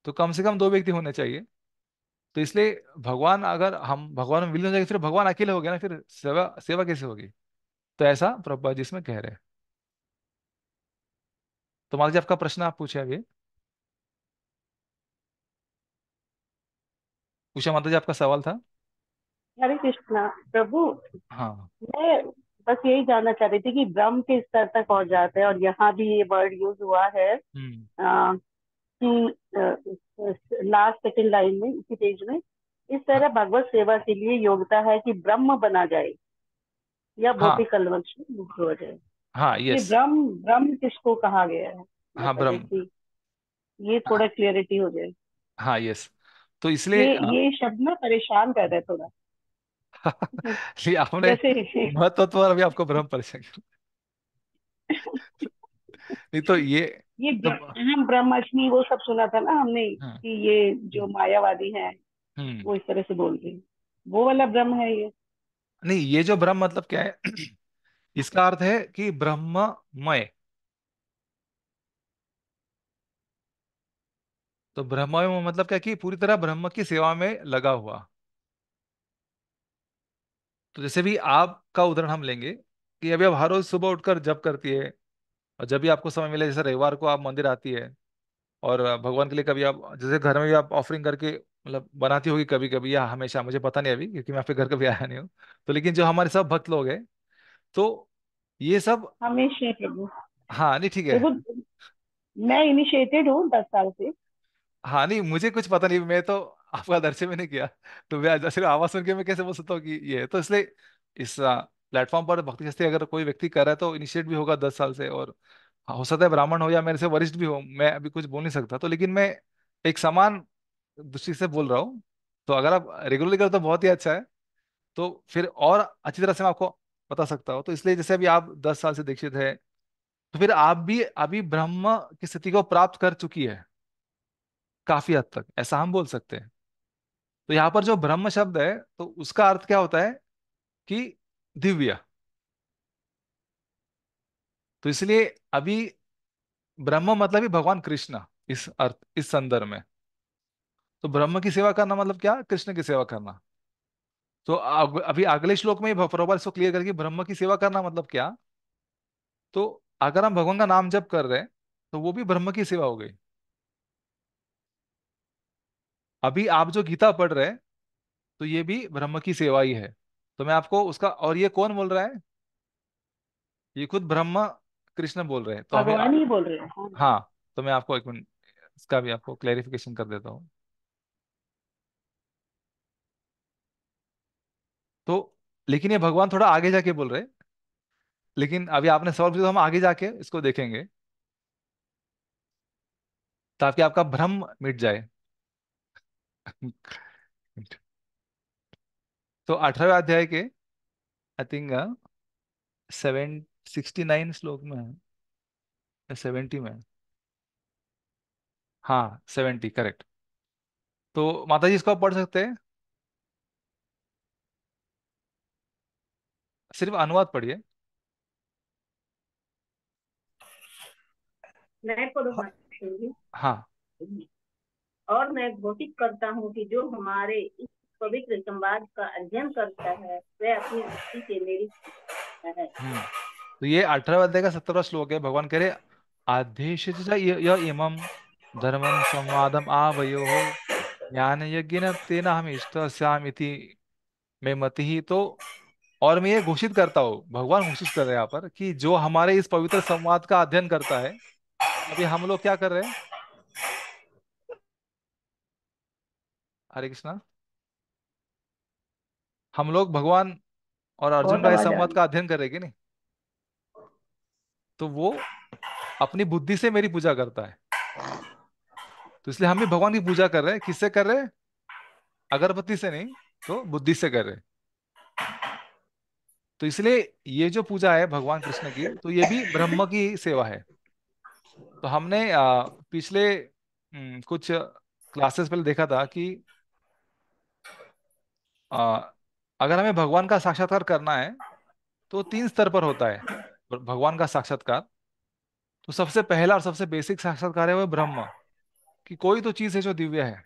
तो कम से कम दो व्यक्ति होने चाहिए तो इसलिए भगवान अगर हम भगवान में विलीन हो जाएंगे फिर भगवान अकेले हो गया ना फिर सेवा सेवा कैसे होगी तो ऐसा प्रभा जी इसमें कह रहे हैं तो मालिक जी आपका प्रश्न आप पूछे अभी उषा माता जी आपका सवाल था हरे कृष्णा प्रभु हाँ मैं बस यही जानना चाह रही थी कि ब्रह्म के स्तर तक पहुंच जाते हैं और यहाँ भी ये वर्ड यूज हुआ है हम्म। की लास्ट सेकंड लाइन में इसी पेज में इस तरह हाँ। भगवत सेवा के लिए योग्यता है कि ब्रह्म बना जाए या भौतिक कलवंश कलवश मुक्त हो जाए हाँ यस ब्रह्म ब्रह्म किसको कहा गया है हाँ मतलब ब्रह्म ये हाँ। थोड़ा क्लियरिटी हो जाए हाँ यस तो इसलिए ये, हाँ। ये शब्द ना परेशान कर रहे थोड़ा (laughs) आपने महत्व तो अभी आपको भ्रम परेशान कर (laughs) नहीं तो ये ये हम ब्रह्माष्टमी वो सब सुना था ना हमने हाँ, कि ये जो हम्म। मायावादी है हम्म। वो इस तरह से बोल रही वो वाला ब्रह्म है ये नहीं ये जो ब्रह्म मतलब क्या है (clears throat) इसका अर्थ है कि ब्रह्ममय तो ब्रह्म मतलब क्या कि पूरी तरह ब्रह्म की सेवा में लगा हुआ तो जैसे भी आपका उदाहरण हम लेंगे कि अभी अब हर रोज सुबह उठकर जब करती है और जब भी आपको समय मिले जैसे रविवार को आप मंदिर आती है और भगवान के लिए कभी आप जैसे घर में भी आप ऑफरिंग करके मतलब बनाती होगी कभी कभी या हमेशा मुझे पता नहीं अभी क्योंकि मैं आपके घर कभी आया नहीं हूँ तो लेकिन जो हमारे सब भक्त लोग हैं तो ये सब हमेशा प्रभु हाँ नहीं ठीक है प्रभु मैं इनिशिएटेड हूँ दस साल से हाँ नहीं मुझे कुछ पता नहीं मैं तो आपका दर्शन भी नहीं किया तो मैं सिर्फ आवाज सुन के मैं कैसे बोल सकता हूँ कि ये तो इसलिए इस प्लेटफॉर्म पर भक्ति शास्त्री अगर कोई व्यक्ति कर रहा है तो इनिशिएट भी होगा दस साल से और हाँ, हो सकता है ब्राह्मण हो या मेरे से वरिष्ठ भी हो मैं अभी कुछ बोल नहीं सकता तो लेकिन मैं एक समान दृष्टि से बोल रहा हूँ तो अगर आप रेगुलरली करो तो बहुत ही अच्छा है तो फिर और अच्छी तरह से मैं आपको बता सकता हूँ तो इसलिए जैसे अभी आप दस साल से दीक्षित है तो फिर आप भी अभी ब्रह्म की स्थिति को प्राप्त कर चुकी है काफी हद तक ऐसा हम बोल सकते हैं तो यहाँ पर जो ब्रह्म शब्द है तो उसका अर्थ क्या होता है कि दिव्य तो इसलिए अभी ब्रह्म मतलब ही भगवान कृष्ण इस अर्थ इस संदर्भ में तो ब्रह्म की सेवा करना मतलब क्या कृष्ण की सेवा करना तो अभी अगले श्लोक में प्रोबर इसको क्लियर करके ब्रह्म की सेवा करना मतलब क्या तो अगर हम भगवान का नाम जप कर रहे हैं तो वो भी ब्रह्म की सेवा हो गई अभी आप जो गीता पढ़ रहे हैं तो ये भी ब्रह्म की सेवा ही है तो मैं आपको उसका और ये कौन बोल रहा है ये खुद ब्रह्मा कृष्ण बोल रहे हैं तो भगवान ही बोल रहे हैं हाँ, हाँ तो मैं आपको एक मिनट इसका भी आपको क्लेरिफिकेशन कर देता हूँ तो लेकिन ये भगवान थोड़ा आगे जाके बोल रहे लेकिन अभी आपने सवाल पूछा तो हम आगे जाके इसको देखेंगे ताकि आपका भ्रम मिट जाए तो अठारहवें अध्याय के I think seven sixty nine श्लोक में है सेवेंटी में हाँ सेवेंटी करेक्ट तो माता जी इसको आप पढ़ सकते हैं सिर्फ अनुवाद पढ़िए मैं हाँ और मैं घोषित करता हूँ कि जो हमारे इस पवित्र संवाद का अध्ययन करता है वह अपनी दृष्टि से मेरी है हम्म, तो ये अठारह अध्याय का सत्रह श्लोक है भगवान कह रहे आदेशित इमं धर्मं संवादम आवयो ज्ञान यज्ञ तेन हम इष्टस्याम इति में मति ही तो और मैं ये घोषित करता हूँ भगवान घोषित कर रहे हैं यहाँ पर कि जो हमारे इस पवित्र संवाद का अध्ययन करता है अभी हम लोग क्या कर रहे हैं हरे कृष्णा हम लोग भगवान और अर्जुन का संवाद का अध्ययन करेंगे नहीं तो वो अपनी बुद्धि से मेरी पूजा करता है तो इसलिए हम भी भगवान की पूजा कर रहे हैं किससे कर रहे हैं अगरबत्ती से नहीं तो बुद्धि से कर रहे तो इसलिए ये जो पूजा है भगवान कृष्ण की तो ये भी ब्रह्म की सेवा है तो हमने पिछले कुछ क्लासेस पहले देखा था कि अगर हमें भगवान का साक्षात्कार करना है तो तीन स्तर पर होता है भगवान का साक्षात्कार तो सबसे पहला और सबसे बेसिक साक्षात्कार है वह ब्रह्म कि कोई तो चीज है जो दिव्य है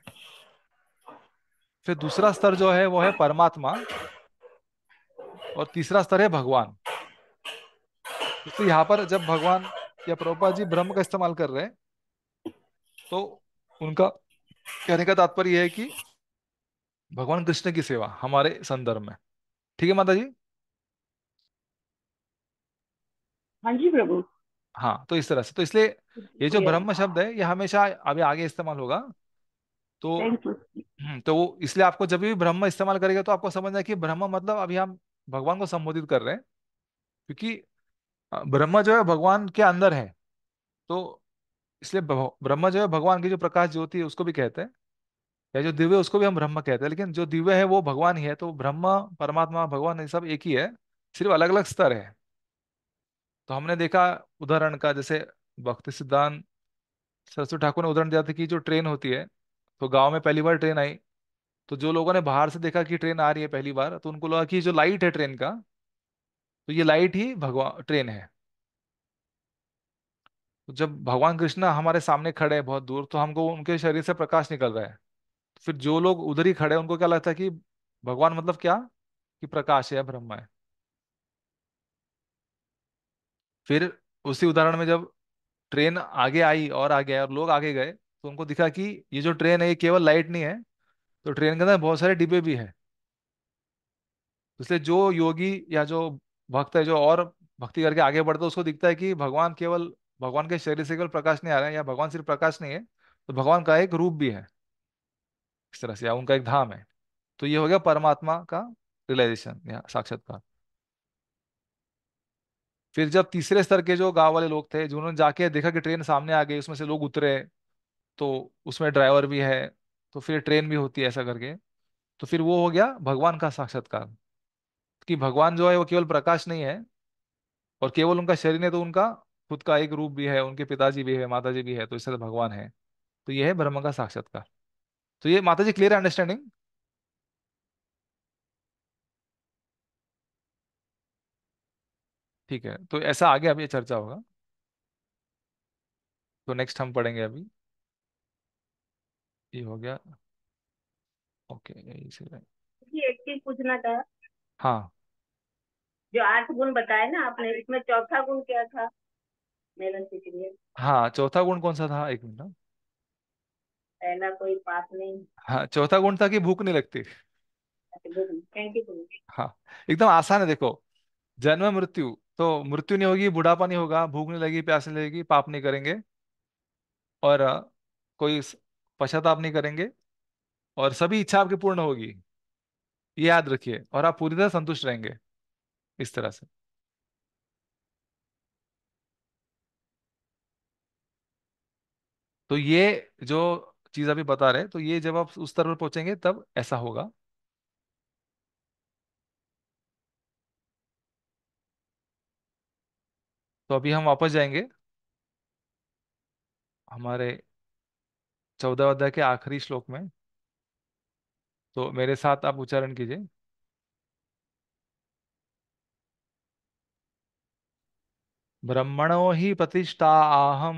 फिर दूसरा स्तर जो है वो है परमात्मा और तीसरा स्तर है भगवान तो यहाँ पर जब भगवान या प्रभुपा जी ब्रह्म का इस्तेमाल कर रहे हैं तो उनका कहने का तात्पर्य है कि भगवान कृष्ण की सेवा हमारे संदर्भ में ठीक है माता जी हाँ जी प्रभु हाँ तो इस तरह से तो इसलिए ये जो ब्रह्म अच्छा। शब्द है ये हमेशा अभी आगे इस्तेमाल होगा तो हम्म, तो वो इसलिए आपको जब भी ब्रह्म इस्तेमाल करेगा तो आपको समझना है कि ब्रह्म मतलब अभी हम भगवान को संबोधित कर रहे हैं क्योंकि ब्रह्म जो है भगवान के अंदर है तो इसलिए ब्रह्म जो है भगवान की जो प्रकाश ज्योति है उसको भी कहते हैं या जो दिव्य उसको भी हम ब्रह्म कहते हैं लेकिन जो दिव्य है वो भगवान ही है तो ब्रह्म परमात्मा भगवान ये सब एक ही है सिर्फ अलग अलग स्तर है तो हमने देखा उदाहरण का जैसे भक्ति सिद्धांत सरस्वती ठाकुर ने उदाहरण दिया था कि जो ट्रेन होती है तो गांव में पहली बार ट्रेन आई तो जो लोगों ने बाहर से देखा कि ट्रेन आ रही है पहली बार तो उनको लगा कि जो लाइट है ट्रेन का तो ये लाइट ही भगवान ट्रेन है तो जब भगवान कृष्णा हमारे सामने खड़े हैं बहुत दूर तो हमको उनके शरीर से प्रकाश निकल रहा है फिर जो लोग उधर ही खड़े हैं उनको क्या लगता है कि भगवान मतलब क्या कि प्रकाश है ब्रह्म है फिर उसी उदाहरण में जब ट्रेन आगे आई और आगे और लोग आगे गए तो उनको दिखा कि ये जो ट्रेन है ये केवल लाइट नहीं है तो ट्रेन के अंदर बहुत सारे डिब्बे भी है तो इसलिए जो योगी या जो भक्त है जो और भक्ति करके आगे बढ़ता है उसको दिखता है कि भगवान केवल भगवान के शरीर से केवल प्रकाश नहीं आ रहा है या भगवान सिर्फ प्रकाश नहीं है तो भगवान का एक रूप भी है इस तरह से या उनका एक धाम है तो ये हो गया परमात्मा का रियलाइजेशन या साक्षात्कार फिर जब तीसरे स्तर के जो गांव वाले लोग थे जिन्होंने जाके देखा कि ट्रेन सामने आ गई उसमें से लोग उतरे तो उसमें ड्राइवर भी है तो फिर ट्रेन भी होती है ऐसा करके तो फिर वो हो गया भगवान का साक्षात्कार कि भगवान जो है वो केवल प्रकाश नहीं है और केवल उनका शरीर है तो उनका खुद का एक रूप भी है उनके पिताजी भी है माताजी भी है तो इस तरह भगवान है तो यह है ब्रह्म का साक्षात्कार तो ये माता जी क्लियर है अंडरस्टैंडिंग ठीक है तो ऐसा आगे अभी चर्चा होगा तो नेक्स्ट हम पढ़ेंगे अभी ये हो गया ओके यही पूछना था हाँ जो आठ गुण बताए ना आपने इसमें चौथा गुण क्या था मेरा हाँ चौथा गुण कौन सा था एक मिनट हाँ। पहला कोई पाप नहीं हाँ चौथा गुण था कि भूख नहीं लगती अच्छा, हाँ एकदम आसान है देखो जन्म मृत्यु तो मृत्यु नहीं होगी बुढ़ापा नहीं होगा भूख नहीं लगेगी प्यास नहीं लगेगी पाप नहीं करेंगे और कोई पश्चाताप नहीं करेंगे और सभी इच्छा आपकी पूर्ण होगी ये याद रखिए और आप पूरी तरह संतुष्ट रहेंगे इस तरह से तो ये जो चीज अभी बता रहे हैं तो ये जब आप उस स्तर पर पहुंचेंगे तब ऐसा होगा तो अभी हम वापस जाएंगे हमारे चौदह अध्याय के आखिरी श्लोक में तो मेरे साथ आप उच्चारण कीजिए ब्रह्मणो ही प्रतिष्ठा आहम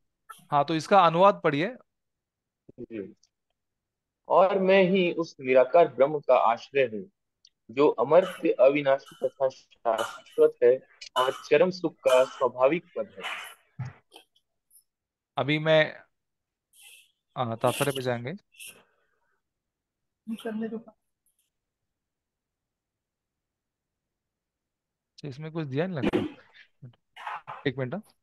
हाँ तो इसका अनुवाद पढ़िए और मैं ही उस निराकार ब्रह्म का आश्रय हूँ जो अमर से अविनाशी तथा शाश्वत है और चरम सुख का स्वाभाविक पद है अभी मैं तात्पर्य पे जाएंगे इसमें कुछ दिया नहीं लगता एक मिनट हाँ।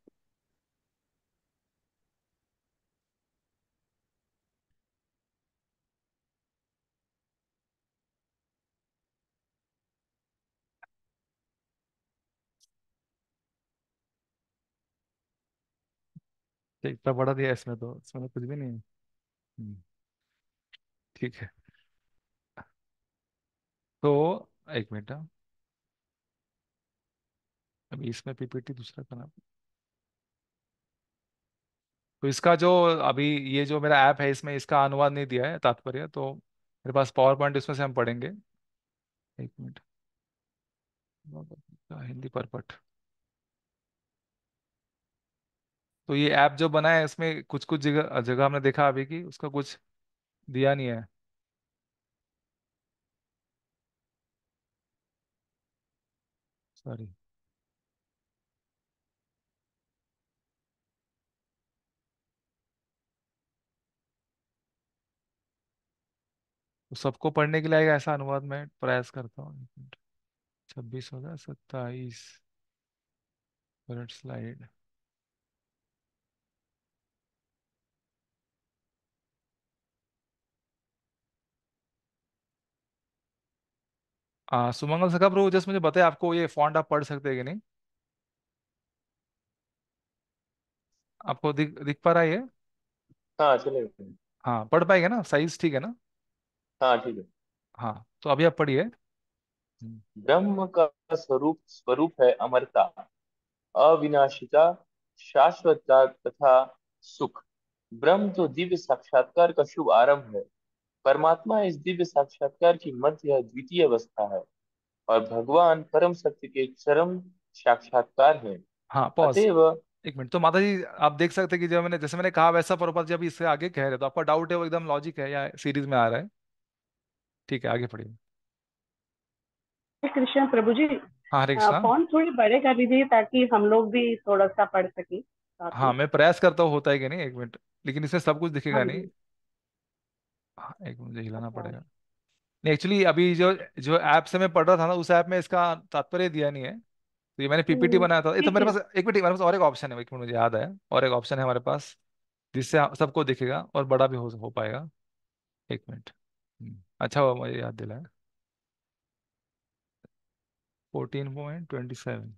तो इतना बड़ा दिया तो, इसमें तो इसमें कुछ भी नहीं है हम्म, ठीक है तो एक मिनट हाँ। अभी इसमें पीपीटी दूसरा करना तो इसका जो अभी ये जो मेरा ऐप है इसमें इसका अनुवाद नहीं दिया है तात्पर्य तो मेरे पास पावर पॉइंट इसमें से हम पढ़ेंगे एक मिनट हिंदी परपट तो ये ऐप जो बना है इसमें कुछ कुछ जगह जगह हमने देखा अभी की उसका कुछ दिया नहीं है सॉरी तो सबको पढ़ने के लिए आएगा ऐसा अनुवाद मैं प्रयास करता हूँ छब्बीस होगा सत्ताईस स्लाइड आ, सुमंगल सखा प्रभु जस्ट मुझे बताए आपको ये फॉन्ट आप पढ़ सकते हैं कि नहीं आपको दिख दिख पा रहा है ये हाँ, हाँ पढ़ पाएगा ना साइज ठीक है ना हाँ ठीक है हाँ तो अभी आप पढ़िए ब्रह्म का स्वरूप स्वरूप है अमरता अविनाशिता शाश्वतता तथा सुख ब्रह्म तो दिव्य साक्षात्कार का शुभ आरंभ है परमात्मा इस दिव्य साक्षात्कार की मध्य द्वितीय अवस्था है और भगवान परम सत्य के चरम साक्षात्कार है हाँ पॉज एक मिनट तो माता जी आप देख सकते हैं कि जब मैंने जैसे मैंने कहा वैसा प्रॉपर जब इससे आगे कह रहे तो आपका डाउट है वो एकदम लॉजिक है या सीरीज में आ रहा है ठीक है आगे पढ़िए कृष्ण प्रभु जी हाँ हरे कृष्णा फॉन्ट थोड़े बड़े कर दीजिए ताकि हम लोग भी थोड़ा सा पढ़ सके हाँ मैं प्रयास करता हूँ होता है कि नहीं एक मिनट लेकिन इसमें सब कुछ दिखेगा हाँ नहीं हाँ, एक मुझे हिलाना अच्छा। पड़ेगा नहीं एक्चुअली अभी जो जो ऐप से मैं पढ़ रहा था ना उस ऐप में इसका तात्पर्य दिया नहीं है तो ये मैंने पीपीटी हम्म, बनाया था ये तो मेरे पास एक मिनट मेरे पास और एक ऑप्शन है एक मिनट मुझे याद है और एक ऑप्शन है हमारे पास जिससे हाँ, सबको दिखेगा और बड़ा भी हो हो पाएगा एक मिनट हम्म, अच्छा हुआ मुझे याद दिलाया fourteen point twenty seven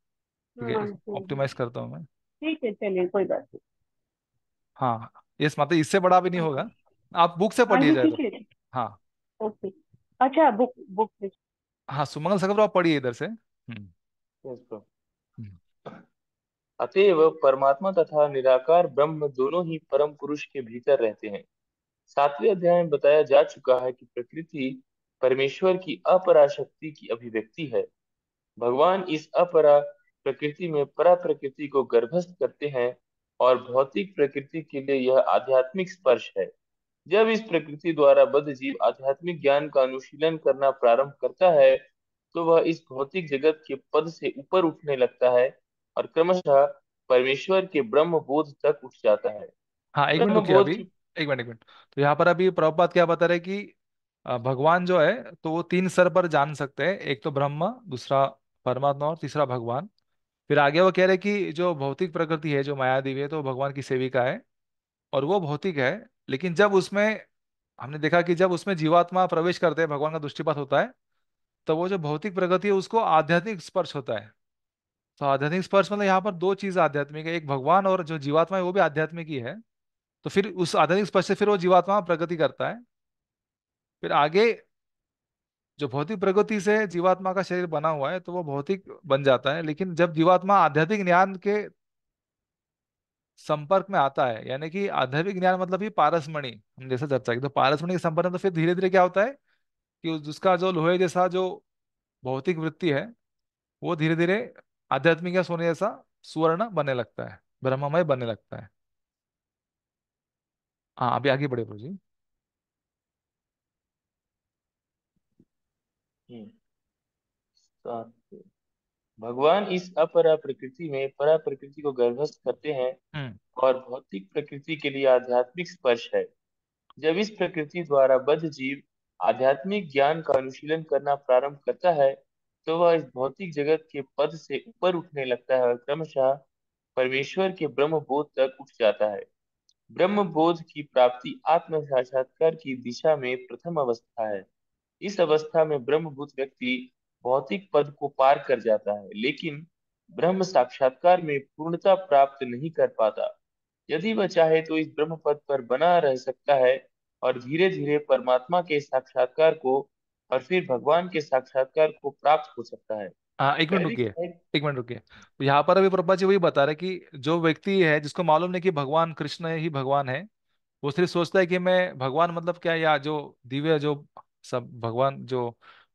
optimise हाँ, करता हूँ मैं ठीक है चलिए कोई बात नहीं हाँ ये यस मतलब इससे बड़ा भी नहीं होगा आप बुक से हाँ, पढ़िए जाए तो हाँ ओके अच्छा बुक बुक हाँ सुमंगल आप पढ़िए इधर से हम्म। हम्म। अतएव परमात्मा तथा निराकार ब्रह्म दोनों ही परम पुरुष के भीतर रहते हैं सातवें अध्याय में बताया जा चुका है कि प्रकृति परमेश्वर की अपराशक्ति की अभिव्यक्ति है भगवान इस अपरा प्रकृति में परा प्रकृति को गर्भस्थ करते हैं और भौतिक प्रकृति के लिए यह आध्यात्मिक स्पर्श है जब इस प्रकृति द्वारा बद्ध जीव आध्यात्मिक ज्ञान का अनुशीलन करना प्रारंभ करता है तो वह इस भौतिक जगत के पद से ऊपर उठने लगता है और क्रमशः परमेश्वर के ब्रह्म बोध तक उठ जाता है हाँ एक मिनट रुकिए अभी एक मिनट एक मिनट तो यहाँ पर अभी प्रभुपात क्या बता रहे कि भगवान जो है तो वो तीन सर पर जान सकते हैं एक तो ब्रह्म दूसरा परमात्मा और तीसरा भगवान फिर आगे वो कह रहे कि जो भौतिक प्रकृति है जो मायादेवी है तो भगवान की सेविका है और वो भौतिक है लेकिन जब उसमें हमने देखा कि जब उसमें जीवात्मा प्रवेश करते हैं भगवान का दृष्टिपात होता है तो वो जो भौतिक प्रगति है उसको आध्यात्मिक स्पर्श होता है तो आध्यात्मिक स्पर्श मतलब यहाँ पर दो चीज आध्यात्मिक है एक भगवान और जो जीवात्मा है वो भी आध्यात्मिक ही है तो फिर उस आध्यात्मिक स्पर्श से फिर वो जीवात्मा प्रगति करता है फिर आगे जो भौतिक प्रगति से जीवात्मा का शरीर बना हुआ है तो वो भौतिक बन जाता है लेकिन जब जीवात्मा आध्यात्मिक ज्ञान के संपर्क में आता है यानी कि आध्यात्मिक ज्ञान मतलब ही पारसमणि हम जैसा चर्चा की तो पारसमणि के संपर्क में तो फिर धीरे धीरे क्या होता है कि उसका जो लोहे जैसा जो भौतिक वृत्ति है वो धीरे धीरे आध्यात्मिक या सोने जैसा सुवर्ण बनने लगता है ब्रह्ममय बनने लगता है हाँ अभी आगे बढ़े प्रोजी हम्म। भगवान इस अपरा प्रकृति में परा प्रकृति को गर्भस्थ करते हैं हम्म। और भौतिक प्रकृति के लिए आध्यात्मिक स्पर्श है जब इस प्रकृति द्वारा बद्ध जीव आध्यात्मिक ज्ञान का अनुशीलन करना प्रारंभ करता है तो वह इस भौतिक जगत के पद से ऊपर उठने लगता है और क्रमशः परमेश्वर के ब्रह्म बोध तक उठ जाता है ब्रह्म बोध की प्राप्ति आत्म साक्षात्कार की दिशा में प्रथम अवस्था है इस अवस्था में ब्रह्मभूत व्यक्ति भौतिक पद को पार कर जाता है लेकिन ब्रह्म साक्षात्कार में पूर्णता प्राप्त नहीं कर पाता यदि वह चाहे तो इस ब्रह्म पद पर बना रह सकता है और धीरे धीरे परमात्मा के साक्षात्कार को और फिर भगवान के साक्षात्कार को प्राप्त हो सकता है आ, हाँ, एक मिनट रुकिए एक मिनट रुकिए तो यहाँ पर अभी प्रभा जी वही बता रहे कि जो व्यक्ति है जिसको मालूम नहीं कि भगवान कृष्ण ही भगवान है वो सिर्फ सोचता है कि मैं भगवान मतलब क्या या जो दिव्य जो सब भगवान जो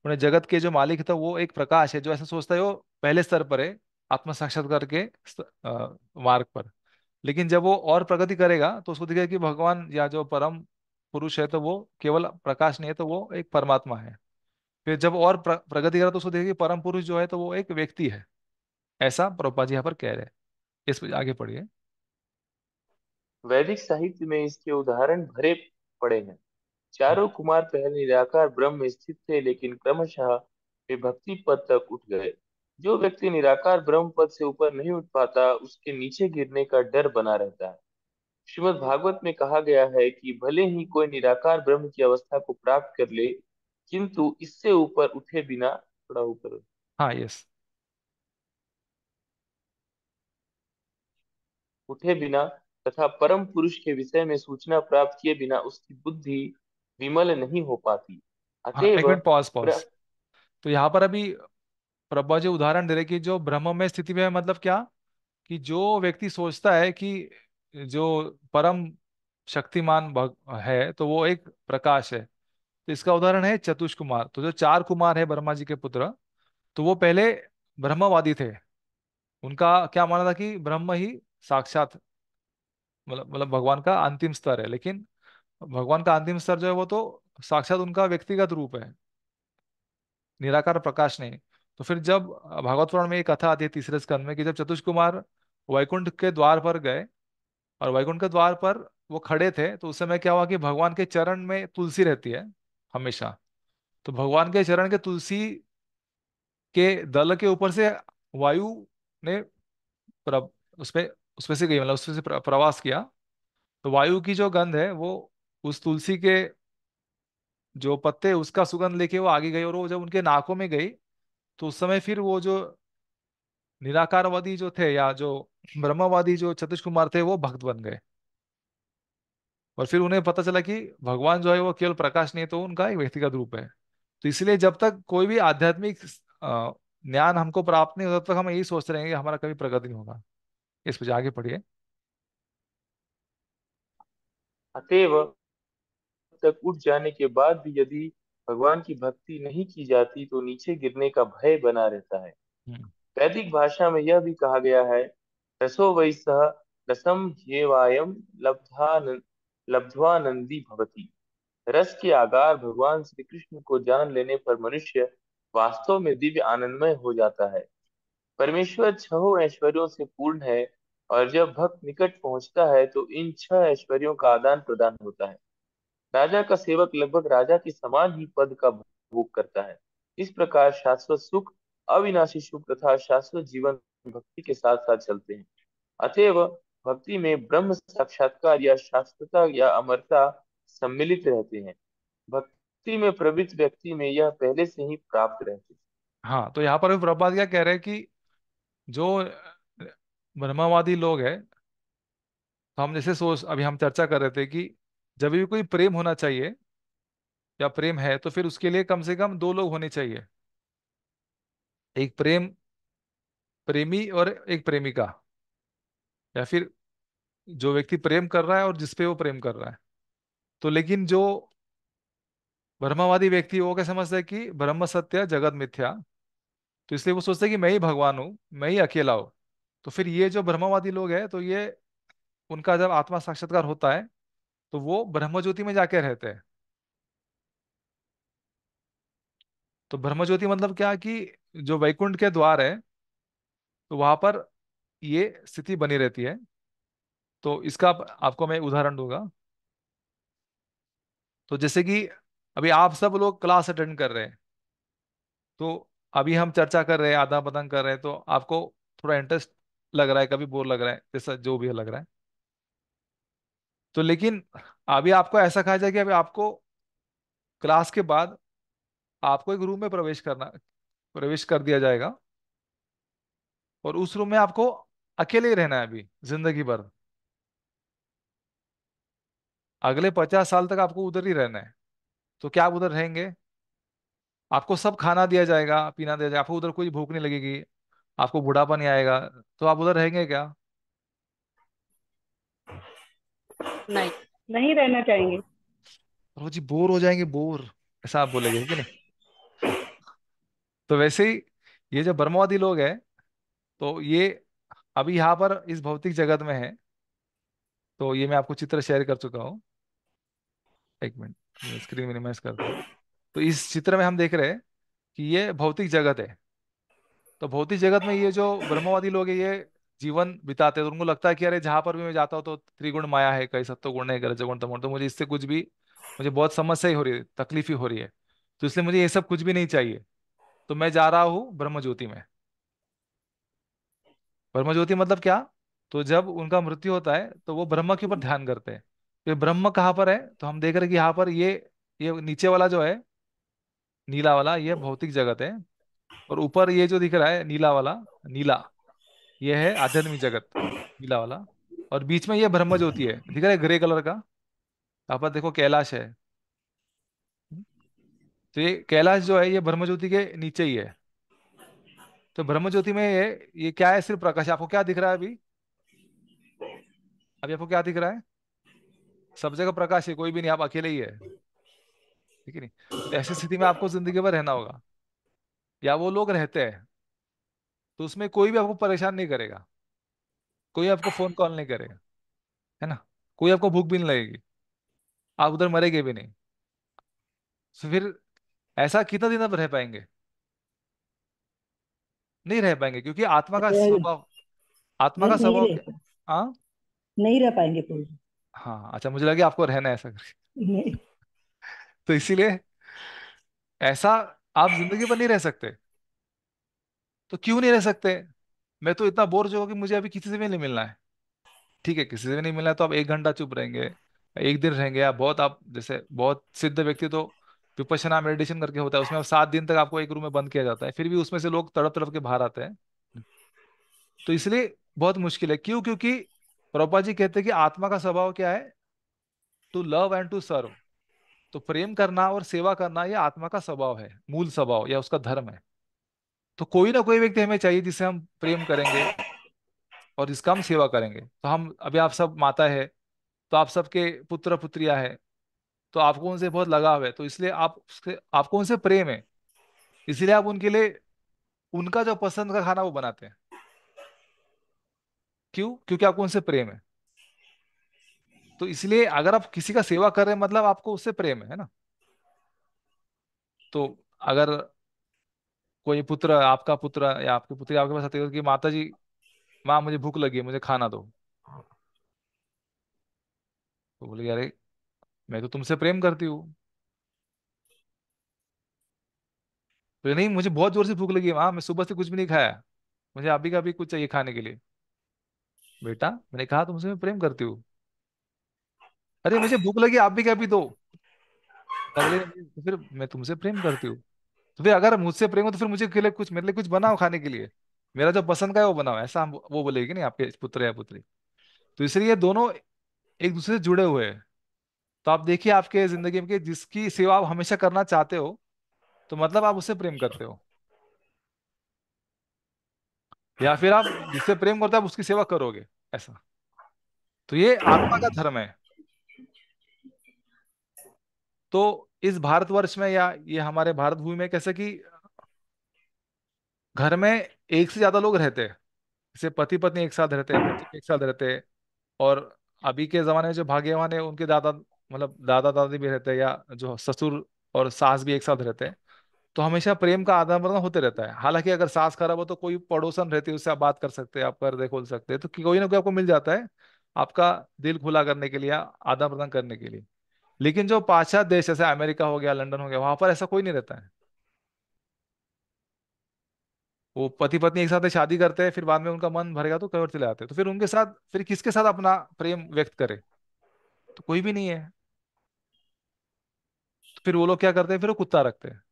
उन्हें जगत के जो मालिक था वो एक प्रकाश है जो ऐसा सोचता है वो पहले स्तर पर है आत्म साक्षात्कार के मार्ग पर लेकिन जब वो और प्रगति करेगा तो उसको दिखेगा कि भगवान या जो परम पुरुष है तो वो केवल प्रकाश नहीं है तो वो एक परमात्मा है फिर जब और प्रगति करेगा तो उसको देखेगा कि परम पुरुष जो है तो वो एक व्यक्ति है ऐसा प्रभुपा जी यहाँ पर कह रहे हैं इस पर आगे पढ़िए वैदिक साहित्य में इसके उदाहरण भरे पड़े हैं चारों कुमार पहले निराकार ब्रह्म स्थित थे लेकिन क्रमशः वे भक्ति पद तक उठ गए जो व्यक्ति निराकार ब्रह्म पद से ऊपर नहीं उठ पाता उसके नीचे गिरने का डर बना रहता है श्रीमद भागवत में कहा गया है कि भले ही कोई निराकार ब्रह्म की अवस्था को प्राप्त कर ले किंतु इससे ऊपर उठे बिना थोड़ा ऊपर हाँ यस उठे बिना तथा परम पुरुष के विषय में सूचना प्राप्त किए बिना उसकी बुद्धि विमल नहीं हो पाती हाँ एक अतएव पॉज पॉज तो यहाँ पर अभी प्रभा जी उदाहरण दे रहे कि जो ब्रह्म में स्थिति में है मतलब क्या कि जो व्यक्ति सोचता है कि जो परम शक्तिमान है तो वो एक प्रकाश है तो इसका उदाहरण है चतुष कुमार तो जो चार कुमार है ब्रह्मा जी के पुत्र तो वो पहले ब्रह्मवादी थे उनका क्या माना था कि ब्रह्म ही साक्षात मतलब मतलब भगवान का अंतिम स्तर है लेकिन भगवान का अंतिम स्तर जो है वो तो साक्षात उनका व्यक्तिगत रूप है निराकार प्रकाश नहीं तो फिर जब भागवत पुराण में ये कथा आती है तीसरे स्कंद में कि जब चतुष कुमार वैकुंठ के द्वार पर गए और वैकुंठ के द्वार पर वो खड़े थे तो उस समय क्या हुआ कि भगवान के चरण में तुलसी रहती है हमेशा तो भगवान के चरण के तुलसी के दल के ऊपर से वायु ने उसमें उसमें से गई मतलब उसमें से प्रवास किया तो वायु की जो गंध है वो उस तुलसी के जो पत्ते उसका सुगंध लेके वो आगे गई और वो जब उनके नाकों में गई तो उस समय फिर वो जो निराकारवादी जो थे या जो ब्रह्मवादी जो सतीश कुमार थे वो भक्त बन गए और फिर उन्हें पता चला कि भगवान जो है वो केवल प्रकाश नहीं तो उनका एक व्यक्तिगत रूप है तो इसलिए जब तक कोई भी आध्यात्मिक ज्ञान हमको प्राप्त नहीं होता तब तक हम यही सोचते रहेंगे हमारा कभी प्रगति नहीं होगा इस पर आगे पढ़िए अतीब तक उठ जाने के बाद भी यदि भगवान की भक्ति नहीं की जाती तो नीचे गिरने का भय बना रहता है हम्म। वैदिक भाषा में यह भी कहा गया है रसो वैस रसम हेवायम लब्धान लब्ध्वानंदी भवती रस के आगार भगवान श्री कृष्ण को जान लेने पर मनुष्य वास्तव में दिव्य आनंदमय हो जाता है परमेश्वर छह ऐश्वर्यों से पूर्ण है और जब भक्त निकट पहुंचता है तो इन छह ऐश्वर्यों का आदान प्रदान होता है राजा का सेवक लगभग राजा के समान ही पद का भोग करता है इस प्रकार शाश्वत सुख अविनाशी सुख तथा शाश्वत जीवन भक्ति के साथ साथ चलते हैं अतएव भक्ति में ब्रह्म साक्षात्कार या शाश्वतता या अमरता सम्मिलित रहते हैं भक्ति में प्रवृत्त व्यक्ति में यह पहले से ही प्राप्त रहते हैं हाँ तो यहाँ पर भी प्रभात क्या कह रहे हैं कि जो ब्रह्मावादी लोग हैं तो हम जैसे सोच अभी हम चर्चा कर रहे थे कि जब भी कोई प्रेम होना चाहिए या प्रेम है तो फिर उसके लिए कम से कम दो लोग होने चाहिए एक प्रेम प्रेमी और एक प्रेमिका या फिर जो व्यक्ति प्रेम कर रहा है और जिसपे वो प्रेम कर रहा है तो लेकिन जो ब्रह्मवादी व्यक्ति वो क्या समझता है कि ब्रह्म सत्य जगत मिथ्या तो इसलिए वो सोचते हैं कि मैं ही भगवान हूँ मैं ही अकेला हूँ तो फिर ये जो ब्रह्मवादी लोग हैं तो ये उनका जब आत्मा साक्षात्कार होता है तो वो ब्रह्मज्योति में जाके रहते हैं तो ब्रह्मज्योति मतलब क्या कि जो वैकुंठ के द्वार है तो वहां पर ये स्थिति बनी रहती है तो इसका आपको मैं उदाहरण दूंगा तो जैसे कि अभी आप सब लोग क्लास अटेंड कर रहे हैं तो अभी हम चर्चा कर रहे हैं आदान प्रदान कर रहे हैं तो आपको थोड़ा इंटरेस्ट लग रहा है कभी बोर लग रहा है जैसा जो भी लग रहा है तो लेकिन अभी आपको ऐसा कहा जाए कि अभी आपको क्लास के बाद आपको एक रूम में प्रवेश करना प्रवेश कर दिया जाएगा और उस रूम में आपको अकेले ही रहना है अभी जिंदगी भर अगले पचास साल तक आपको उधर ही रहना है तो क्या आप उधर रहेंगे आपको सब खाना दिया जाएगा पीना दिया जाएगा आपको उधर कोई भूख नहीं लगेगी आपको बुढ़ापा नहीं आएगा तो आप उधर रहेंगे क्या नहीं नहीं रहना चाहेंगे प्रभु बोर हो जाएंगे बोर ऐसा आप बोलेंगे कि नहीं तो वैसे ही ये जो बर्मावादी लोग हैं तो ये अभी यहाँ पर इस भौतिक जगत में है तो ये मैं आपको चित्र शेयर कर चुका हूँ एक मिनट स्क्रीन मिनिमाइज करता हूँ तो इस चित्र में हम देख रहे हैं कि ये भौतिक जगत है तो भौतिक जगत में ये जो ब्रह्मवादी लोग है ये जीवन बिताते तो उनको लगता है कि अरे जहां पर भी मैं जाता हूँ तो त्रिगुण माया है कई सत्व गुण है रजगुण तमगुण तो मुझे इससे कुछ भी मुझे बहुत समस्या ही हो रही है तकलीफ ही हो रही है तो इसलिए मुझे ये सब कुछ भी नहीं चाहिए तो मैं जा रहा हूँ ब्रह्म ज्योति में ब्रह्म ज्योति मतलब क्या तो जब उनका मृत्यु होता है तो वो ब्रह्म के ऊपर ध्यान करते हैं तो ब्रह्म कहाँ पर है तो हम देख रहे हैं कि यहाँ पर ये ये नीचे वाला जो है नीला वाला ये भौतिक जगत है और ऊपर ये जो दिख रहा है नीला वाला नीला ये है आध्यात्मिक जगत नीला वाला और बीच में ये ब्रह्म ज्योति है दिख रहा है ग्रे कलर का आप देखो कैलाश है तो ये कैलाश जो है ये ब्रह्म ज्योति के नीचे ही है तो ब्रह्म ज्योति में ये ये क्या है सिर्फ प्रकाश आपको क्या दिख रहा है अभी अभी आपको क्या दिख रहा है सब जगह प्रकाश है कोई भी नहीं आप अकेले ही है ठीक है नहीं तो ऐसी स्थिति में आपको जिंदगी भर रहना होगा या वो लोग रहते हैं तो उसमें कोई भी आपको परेशान नहीं करेगा कोई आपको फोन कॉल नहीं करेगा है ना कोई आपको भूख भी नहीं लगेगी आप उधर मरेंगे भी नहीं तो फिर ऐसा कितना दिन आप रह पाएंगे नहीं रह पाएंगे क्योंकि आत्मा का स्वभाव आत्मा का स्वभाव हाँ नहीं रह पाएंगे कोई हाँ अच्छा मुझे लगे आपको रहना ऐसा करके (laughs) तो इसीलिए ऐसा आप जिंदगी पर नहीं रह सकते तो क्यों नहीं रह सकते मैं तो इतना बोर जो कि मुझे अभी किसी से भी नहीं मिलना है ठीक है किसी से भी नहीं मिलना है तो आप एक घंटा चुप रहेंगे एक दिन रहेंगे आप बहुत आप जैसे बहुत सिद्ध व्यक्ति तो विपश्यना मेडिटेशन करके होता है उसमें आप सात दिन तक आपको एक रूम में बंद किया जाता है फिर भी उसमें से लोग तड़प तड़प के बाहर आते हैं तो इसलिए बहुत मुश्किल है क्यों क्योंकि प्रभुपा जी कहते हैं कि आत्मा का स्वभाव क्या है to love and to serve तो प्रेम करना और सेवा करना यह आत्मा का स्वभाव है मूल स्वभाव या उसका धर्म है तो कोई ना कोई व्यक्ति हमें चाहिए जिसे हम प्रेम करेंगे और जिसका हम सेवा करेंगे तो हम अभी आप सब माता है तो आप सबके पुत्र पुत्रिया है तो आपको उनसे बहुत लगाव है तो इसलिए आप उसके आपको उनसे प्रेम है इसलिए आप उनके लिए उनका जो पसंद का खाना वो बनाते हैं क्यों क्योंकि आपको उनसे प्रेम है तो इसलिए अगर आप किसी का सेवा कर रहे हैं मतलब आपको उससे प्रेम है ना तो अगर कोई पुत्र आपका पुत्र या आपके पुत्री आपके पास आती है कि माता जी माँ मुझे भूख लगी है मुझे खाना दो तो बोले अरे मैं तो तुमसे प्रेम करती हूँ तो नहीं मुझे बहुत जोर से भूख लगी है माँ मैं सुबह से कुछ भी नहीं खाया मुझे अभी का भी कुछ चाहिए खाने के लिए बेटा मैंने कहा तुमसे मैं प्रेम करती हूँ अरे मुझे भूख लगी आप भी कभी दो तो फिर मैं तुमसे प्रेम करती हूँ तो फिर अगर मुझसे प्रेम हो तो फिर मुझे के लिए कुछ मेरे लिए कुछ बनाओ खाने के लिए मेरा जो पसंद का है वो बनाओ ऐसा हम वो बोलेगी नहीं आपके पुत्र या पुत्री तो इसलिए दोनों एक दूसरे से जुड़े हुए हैं तो आप देखिए आपके जिंदगी में जिसकी सेवा आप हमेशा करना चाहते हो तो मतलब आप उससे प्रेम करते हो या फिर आप जिससे प्रेम करते हो आप उसकी सेवा करोगे ऐसा तो ये आत्मा का धर्म है तो इस भारतवर्ष में या ये हमारे भारत भूमि में कैसे कि घर में एक से ज्यादा लोग रहते हैं जैसे पति पत्नी एक साथ रहते हैं एक साथ रहते हैं और अभी के जमाने में जो भाग्यवान है उनके दादा मतलब दादा दादी भी रहते हैं या जो ससुर और सास भी एक साथ रहते हैं तो हमेशा प्रेम का आदान प्रदान होते रहता है हालांकि अगर सास खराब हो तो कोई पड़ोसन रहती है उससे आप बात कर सकते हैं आप दे खोल सकते हैं तो कोई ना कोई आपको मिल जाता है आपका दिल खुला करने के लिए आदान प्रदान करने के लिए लेकिन जो पाश्चात देश जैसे अमेरिका हो गया लंदन हो गया वहां पर ऐसा कोई नहीं रहता है वो पति पत्नी एक साथ शादी करते हैं फिर बाद में उनका मन भरेगा तो कहीं और चले आते तो फिर उनके साथ फिर किसके साथ अपना प्रेम व्यक्त करे तो कोई भी नहीं है तो फिर वो लोग क्या करते हैं फिर वो कुत्ता रखते हैं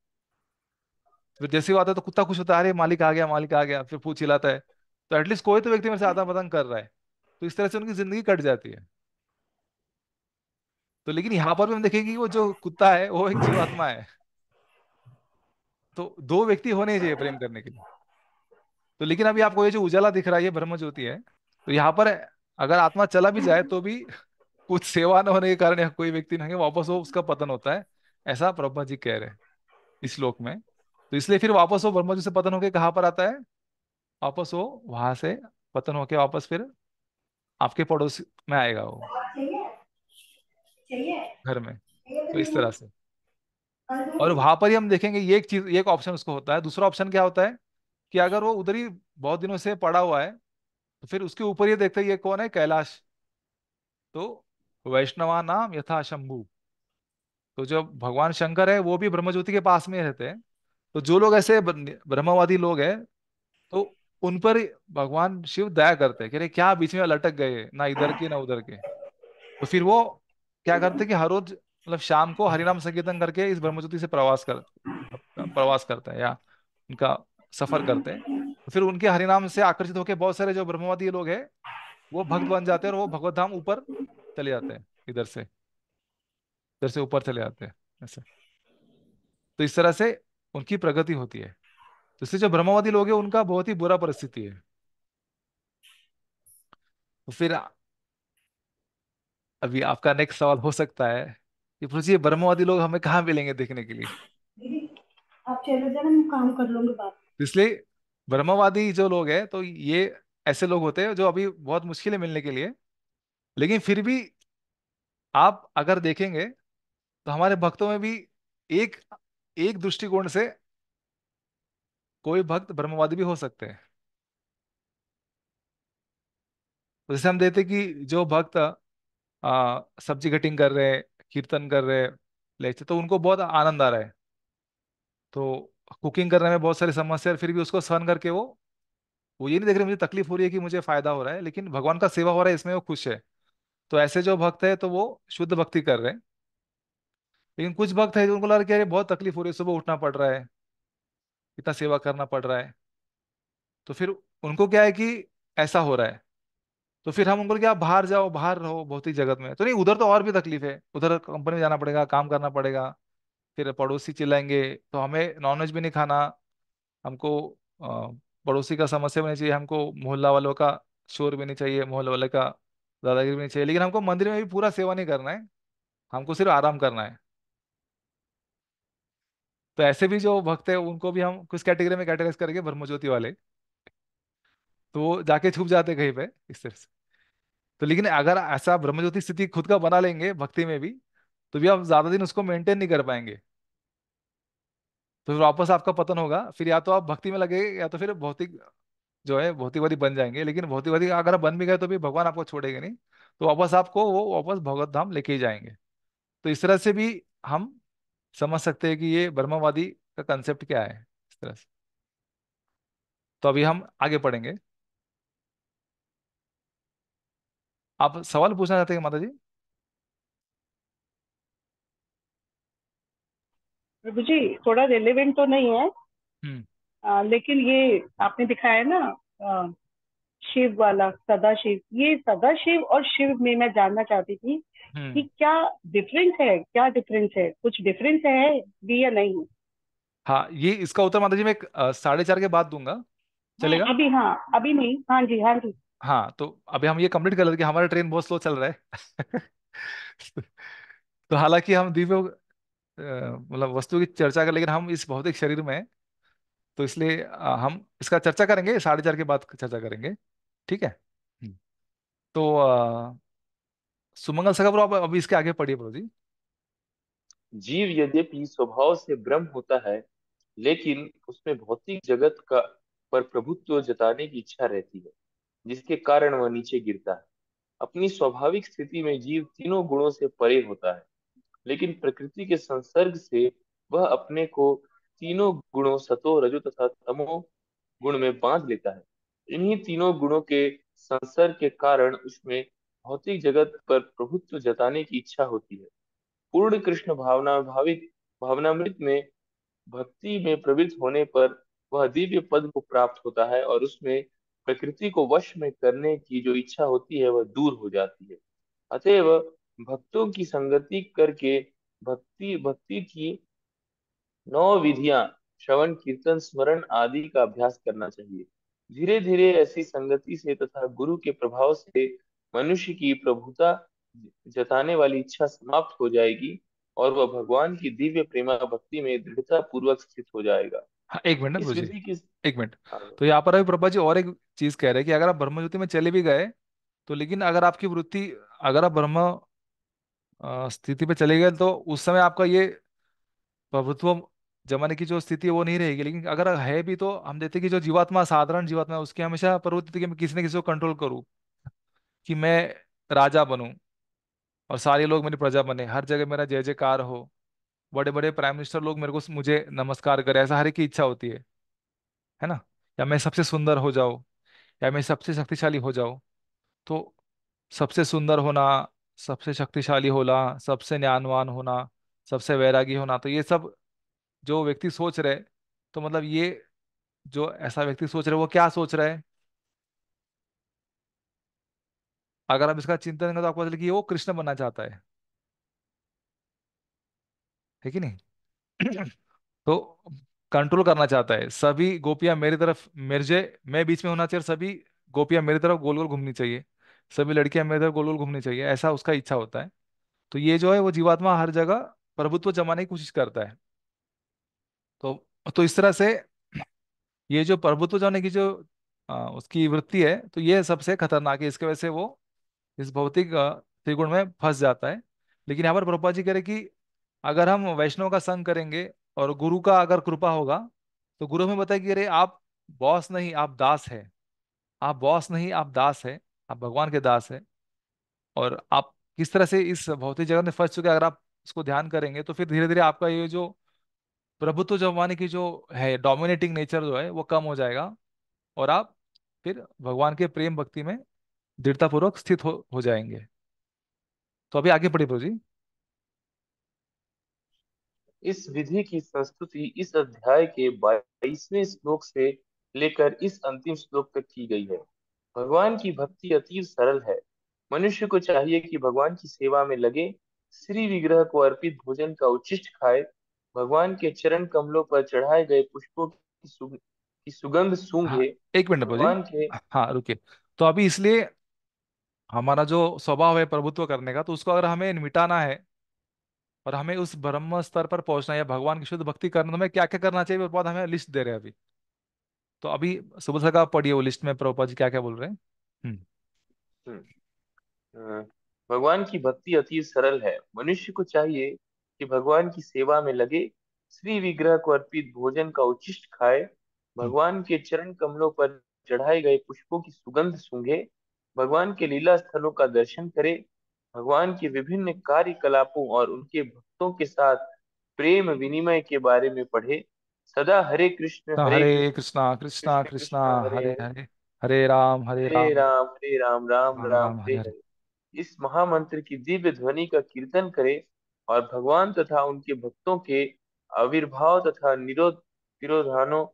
फिर जैसे वो आता है तो कुत्ता खुश होता है अरे मालिक आ गया मालिक आ गया फिर पूछ चिल्लाता है तो एटलीस्ट कोई तो व्यक्ति मेरे से आधा पतंग कर रहा है तो इस तरह से उनकी जिंदगी कट जाती है तो लेकिन यहाँ पर भी हम देखेंगे वो जो कुत्ता है वो एक जीवात्मा है तो दो व्यक्ति होने चाहिए प्रेम करने के लिए तो लेकिन अभी आपको ये जो उजाला दिख रहा है ये ब्रह्म ज्योति है तो यहाँ पर अगर आत्मा चला भी जाए तो भी कुछ सेवा न होने के कारण कोई व्यक्ति नहीं वापस वो उसका पतन होता है ऐसा प्रभा जी कह रहे हैं इस श्लोक में तो इसलिए फिर वापस वो ब्रह्म जी से पतन होके कहा पर आता है वापस वो वहां से पतन होके वापस फिर आपके पड़ोस में आएगा वो घर में तो, तो इस तरह से और वहां पर ही हम देखेंगे ये एक चीज एक ऑप्शन उसको होता है दूसरा ऑप्शन क्या होता है कि अगर वो उधर ही बहुत दिनों से पड़ा हुआ है तो फिर उसके ऊपर ये देखते हैं ये कौन है कैलाश तो वैष्णवा नाम यथा शंभु तो जो भगवान शंकर है वो भी ब्रह्मज्योति के पास में रहते हैं तो जो लोग ऐसे ब्रह्मवादी लोग हैं तो उन पर भगवान शिव दया करते हैं कि क्या बीच में लटक गए ना इधर के ना उधर के तो फिर वो क्या करते कि हर रोज मतलब शाम को हरिनाम संकीर्तन करके इस ब्रह्मज्योति से प्रवास कर प्रवास करते हैं या उनका सफर करते हैं फिर उनके हरिनाम से आकर्षित होकर बहुत सारे जो ब्रह्मवादी लोग हैं वो भक्त बन जाते हैं और वो भगवत धाम ऊपर चले जाते हैं इधर से इधर से ऊपर चले जाते हैं ऐसे तो इस तरह से उनकी प्रगति होती है तो इससे जो ब्रह्मवादी लोग हैं उनका बहुत ही बुरा परिस्थिति है तो फिर अभी आपका नेक्स्ट सवाल हो सकता है ये पूछिए ब्रह्मवादी लोग हमें कहाँ मिलेंगे देखने के लिए आप चलो काम कर लूंगी बात इसलिए ब्रह्मवादी जो लोग हैं तो ये ऐसे लोग होते हैं जो अभी बहुत मुश्किल है मिलने के लिए लेकिन फिर भी आप अगर देखेंगे तो हमारे भक्तों में भी एक एक दृष्टिकोण से कोई भक्त ब्रह्मवादी भी हो सकते हैं जैसे हम देते कि जो भक्त सब्जी कटिंग कर रहे हैं कीर्तन कर रहे हैं लेते तो उनको बहुत आनंद आ रहा है तो कुकिंग करने में बहुत सारी समस्या है फिर भी उसको सहन करके वो वो ये नहीं देख रहे मुझे तकलीफ हो रही है कि मुझे फायदा हो रहा है लेकिन भगवान का सेवा हो रहा है इसमें वो खुश है तो ऐसे जो भक्त है तो वो शुद्ध भक्ति कर रहे हैं लेकिन कुछ भक्त है जो उनको लग रहा है बहुत तकलीफ हो रही है सुबह उठना पड़ रहा है इतना सेवा करना पड़ रहा है तो फिर उनको क्या है कि ऐसा हो रहा है तो फिर हम उनको आप बाहर जाओ बाहर रहो भौतिक जगत में तो नहीं उधर तो और भी तकलीफ है उधर कंपनी में जाना पड़ेगा काम करना पड़ेगा फिर पड़ोसी चिल्लाएंगे तो हमें नॉनवेज भी नहीं खाना हमको पड़ोसी का समस्या भी नहीं चाहिए हमको मोहल्ला वालों का शोर भी नहीं चाहिए मोहल्ला वाले का दादागिरी भी नहीं चाहिए लेकिन हमको मंदिर में भी पूरा सेवा नहीं करना है हमको सिर्फ आराम करना है तो ऐसे भी जो भक्त है उनको भी हम कुछ कैटेगरी में कैटेगराइज करेंगे ब्रह्मज्योति वाले तो वो जाके छुप जाते कहीं पे इस तरह से तो लेकिन अगर ऐसा ब्रह्म ज्योति स्थिति खुद का बना लेंगे भक्ति में भी तो भी आप ज्यादा दिन उसको मेंटेन नहीं कर पाएंगे तो फिर वापस आपका पतन होगा फिर या तो आप भक्ति में लगे या तो फिर भौतिक जो है भौतिकवादी बन जाएंगे लेकिन भौतिकवादी अगर बन भी गए तो भी भगवान आपको छोड़ेंगे नहीं तो वापस आपको वो वापस भगवत धाम लेके ही जाएंगे तो इस तरह से भी हम समझ सकते हैं कि ये ब्रह्मवादी का कंसेप्ट क्या है इस तरह से तो अभी हम आगे पढ़ेंगे आप सवाल पूछना चाहते हैं माता जी प्रभु जी थोड़ा रेलेवेंट तो नहीं है हम्म। आ, लेकिन ये आपने दिखाया है ना आ, शिव वाला सदा शिव ये सदा शिव और शिव में मैं जानना चाहती थी हम्म। कि क्या डिफरेंस है क्या डिफरेंस है कुछ डिफरेंस है भी या नहीं हाँ ये इसका उत्तर माता जी मैं साढ़े चार के बाद दूंगा हाँ, चलेगा अभी हाँ अभी नहीं हाँ जी हाँ जी हाँ तो अभी हम ये कंप्लीट कर लेते कि हमारा ट्रेन बहुत स्लो चल रहा है (laughs) तो हालांकि हम दिव्य मतलब वस्तु की चर्चा कर लेकिन हम इस भौतिक शरीर में तो इसलिए हम इसका चर्चा करेंगे साढ़े चार के बाद चर्चा करेंगे ठीक है हम्म। तो आ, सुमंगल सखा आप अभी इसके आगे पढ़िए प्रभु जी जीव यद्यपि स्वभाव से ब्रह्म होता है लेकिन उसमें भौतिक जगत का पर प्रभुत्व जताने की इच्छा रहती है जिसके कारण वह नीचे गिरता है अपनी स्वाभाविक स्थिति में जीव तीनों गुणों से परे होता है लेकिन प्रकृति के संसर्ग से वह अपने को तीनों गुणों सतो रजो तथा तमो गुण में बांध लेता है इन्हीं तीनों गुणों के संसर्ग के कारण उसमें भौतिक जगत पर प्रभुत्व जताने की इच्छा होती है पूर्ण कृष्ण भावना भावित भावनामृत में भक्ति में प्रवृत्त होने पर वह दिव्य पद को प्राप्त होता है और उसमें प्रकृति को वश में करने की जो इच्छा होती है वह दूर हो जाती है अतएव भक्तों की संगति करके भक्ति भक्ति की नौ विधियां श्रवण कीर्तन स्मरण आदि का अभ्यास करना चाहिए धीरे धीरे ऐसी संगति से तथा गुरु के प्रभाव से मनुष्य की प्रभुता जताने वाली इच्छा समाप्त हो जाएगी और वह भगवान की दिव्य प्रेमा भक्ति में दृढ़ता पूर्वक स्थित हो जाएगा हाँ, एक मिनट ना जी एक मिनट हाँ। तो यहाँ पर अभी प्रभा जी और एक चीज कह रहे हैं कि अगर आप ब्रह्म ज्योति में चले भी गए तो लेकिन अगर आपकी वृत्ति अगर आप ब्रह्म स्थिति पे चले गए तो उस समय आपका ये प्रभुत्व जमाने की जो स्थिति है वो नहीं रहेगी लेकिन अगर है भी तो हम देखते कि जो जीवात्मा साधारण जीवात्मा है उसकी हमेशा प्रवृत्ति होती कि मैं किसी न किसी को कंट्रोल करूँ कि मैं राजा बनू और सारे लोग मेरी प्रजा बने हर जगह मेरा जय जयकार हो बड़े बड़े प्राइम मिनिस्टर लोग मेरे को मुझे नमस्कार करें ऐसा हर एक की इच्छा होती है है ना या मैं सबसे सुंदर हो जाओ या मैं सबसे शक्तिशाली हो जाओ तो सबसे सुंदर होना सबसे शक्तिशाली होना सबसे ज्ञानवान होना सबसे वैरागी होना तो ये सब जो व्यक्ति सोच रहे तो मतलब ये जो ऐसा व्यक्ति सोच रहे वो क्या सोच रहा है अगर आप इसका चिंतन करें तो आपको पता कि वो कृष्ण बनना चाहता है है कि नहीं तो कंट्रोल करना चाहता है सभी गोपियां मेरी तरफ मेरे मैं बीच में होना चाहिए सभी गोपियां मेरी तरफ गोल गोल घूमनी चाहिए सभी लड़कियां मेरी तरफ गोल गोल घूमनी चाहिए ऐसा उसका इच्छा होता है तो ये जो है वो जीवात्मा हर जगह प्रभुत्व जमाने की कोशिश करता है तो तो इस तरह से ये जो प्रभुत्व जाने की जो आ, उसकी वृत्ति है तो ये सबसे खतरनाक है इसके वजह से वो इस भौतिक त्रिगुण में फंस जाता है लेकिन यहाँ पर प्रभुपा जी कह रहे कि अगर हम वैष्णव का संग करेंगे और गुरु का अगर कृपा होगा तो गुरु हमें बताएगी अरे आप बॉस नहीं आप दास है आप बॉस नहीं आप दास है आप भगवान के दास है और आप किस तरह से इस भौतिक जगत में फंस चुके अगर आप इसको ध्यान करेंगे तो फिर धीरे धीरे आपका ये जो प्रभुत्व जमाने की जो है डोमिनेटिंग नेचर जो है वो कम हो जाएगा और आप फिर भगवान के प्रेम भक्ति में दृढ़तापूर्वक स्थित हो, हो जाएंगे तो अभी आगे पढ़िए प्रभु जी इस विधि की संस्तुति इस अध्याय के बाईसवें श्लोक से लेकर इस अंतिम श्लोक तक की गई है भगवान की भक्ति अति सरल है मनुष्य को चाहिए कि भगवान की सेवा में लगे श्री विग्रह को अर्पित भोजन का उच्चिष्ट खाए भगवान के चरण कमलों पर चढ़ाए गए पुष्पों की, सुग, की सुगंध सूंघे हाँ, एक मिनट भगवान के हाँ रुके तो अभी इसलिए हमारा जो स्वभाव है प्रभुत्व करने का तो उसको अगर हमें मिटाना है और हमें उस ब्रह्म स्तर पर पहुंचना या भगवान की शुद्ध भक्ति करना तो हमें क्या क्या करना चाहिए प्रभुपाद हमें लिस्ट दे रहे हैं अभी तो अभी सुबह सर का पढ़िए वो लिस्ट में प्रभुपाद जी क्या क्या बोल रहे हैं हम्म। हम्म। भगवान की भक्ति अति सरल है मनुष्य को चाहिए कि भगवान की सेवा में लगे श्री विग्रह को अर्पित भोजन का उचिष्ट खाए हम्म। भगवान के चरण कमलों पर चढ़ाए गए पुष्पों की सुगंध सूंघे भगवान के लीला स्थलों का दर्शन करे भगवान के विभिन्न कार्यकलापों और उनके भक्तों के साथ प्रेम विनिमय के बारे में पढ़े सदा हरे कृष्ण हरे कृष्णा कृष्णा कृष्णा हरे हरे हरे राम हरे राम हरे राम हरे राम राम राम हरे हरे इस महामंत्र की दिव्य ध्वनि का कीर्तन करें और भगवान तथा उनके भक्तों के आविर्भाव तथा निरोध निरोधानों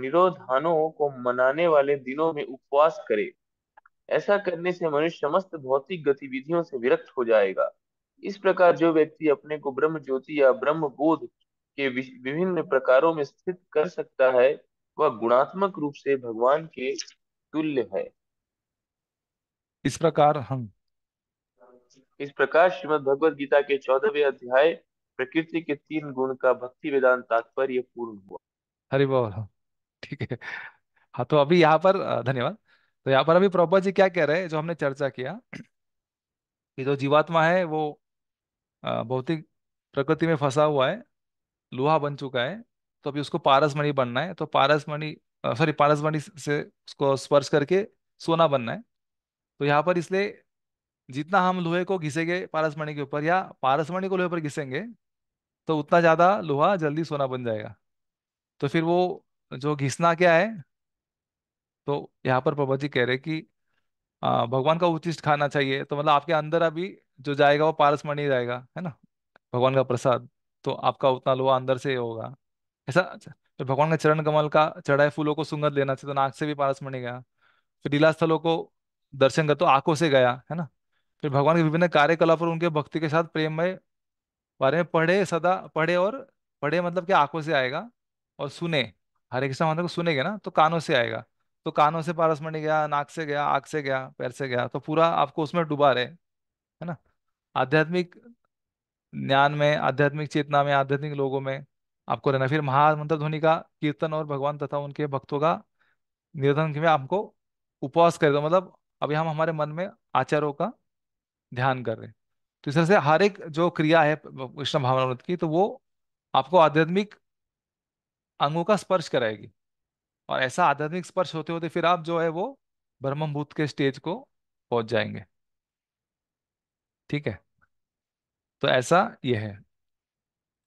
निरोधानों को मनाने वाले दिनों में उपवास करे ऐसा करने से मनुष्य समस्त भौतिक गतिविधियों से विरक्त हो जाएगा इस प्रकार जो व्यक्ति अपने को ब्रह्म ज्योति या ब्रह्म बोध के विभिन्न प्रकारों में स्थित कर सकता है वह गुणात्मक रूप से भगवान के तुल्य है इस प्रकार हम इस प्रकार श्रीमद भगवद गीता के चौदहवें अध्याय प्रकृति के तीन गुण का भक्ति वेदांत तात्पर्य पूर्ण हुआ हरिभा ठीक है हाँ तो अभी यहाँ पर धन्यवाद तो यहाँ पर अभी प्रभा जी क्या कह रहे हैं जो हमने चर्चा किया कि जो जीवात्मा है वो भौतिक प्रकृति में फंसा हुआ है लोहा बन चुका है तो अभी उसको पारसमणि बनना है तो पारसमणि सॉरी पारसमणि से उसको स्पर्श करके सोना बनना है तो यहाँ पर इसलिए जितना हम लोहे को घिसेंगे पारसमणि के ऊपर या पारसमणि को लोहे पर घिसेंगे तो उतना ज़्यादा लोहा जल्दी सोना बन जाएगा तो फिर वो जो घिसना क्या है तो यहाँ पर प्रभा जी कह रहे कि आ, हाँ, भगवान का उचिष्ट खाना चाहिए तो मतलब आपके अंदर अभी जो जाएगा वो पारसमणि जाएगा है ना भगवान का प्रसाद तो आपका उतना लोहा अंदर से होगा ऐसा अच्छा, तो भगवान के चरण कमल का चढ़ाए फूलों को सुंगत लेना चाहिए तो नाक से भी पारसमणि गया फिर लीला स्थलों को दर्शन कर तो आंखों से गया है ना फिर भगवान के विभिन्न कार्यकलाप और उनके भक्ति के साथ प्रेम में बारे में पढ़े सदा पढ़े और पढ़े मतलब कि आंखों से आएगा और सुने हरे कृष्ण मतलब को सुनेंगे ना तो कानों से आएगा तो कानों से पारस पारसमणि गया नाक से गया आग से गया पैर से गया तो पूरा आपको उसमें डुबा रहे है ना आध्यात्मिक ज्ञान में आध्यात्मिक चेतना में आध्यात्मिक लोगों में आपको रहना फिर महामंत्र ध्वनि का कीर्तन और भगवान तथा उनके भक्तों का निर्धन में आपको उपवास कर दो मतलब अभी हम हमारे मन में आचारों का ध्यान कर रहे हैं तो इस तरह से हर एक जो क्रिया है कृष्ण भावना की तो वो आपको आध्यात्मिक अंगों का स्पर्श कराएगी और ऐसा आध्यात्मिक स्पर्श होते होते फिर आप जो है वो ब्रह्मभूत के स्टेज को पहुंच जाएंगे ठीक है तो ऐसा ये है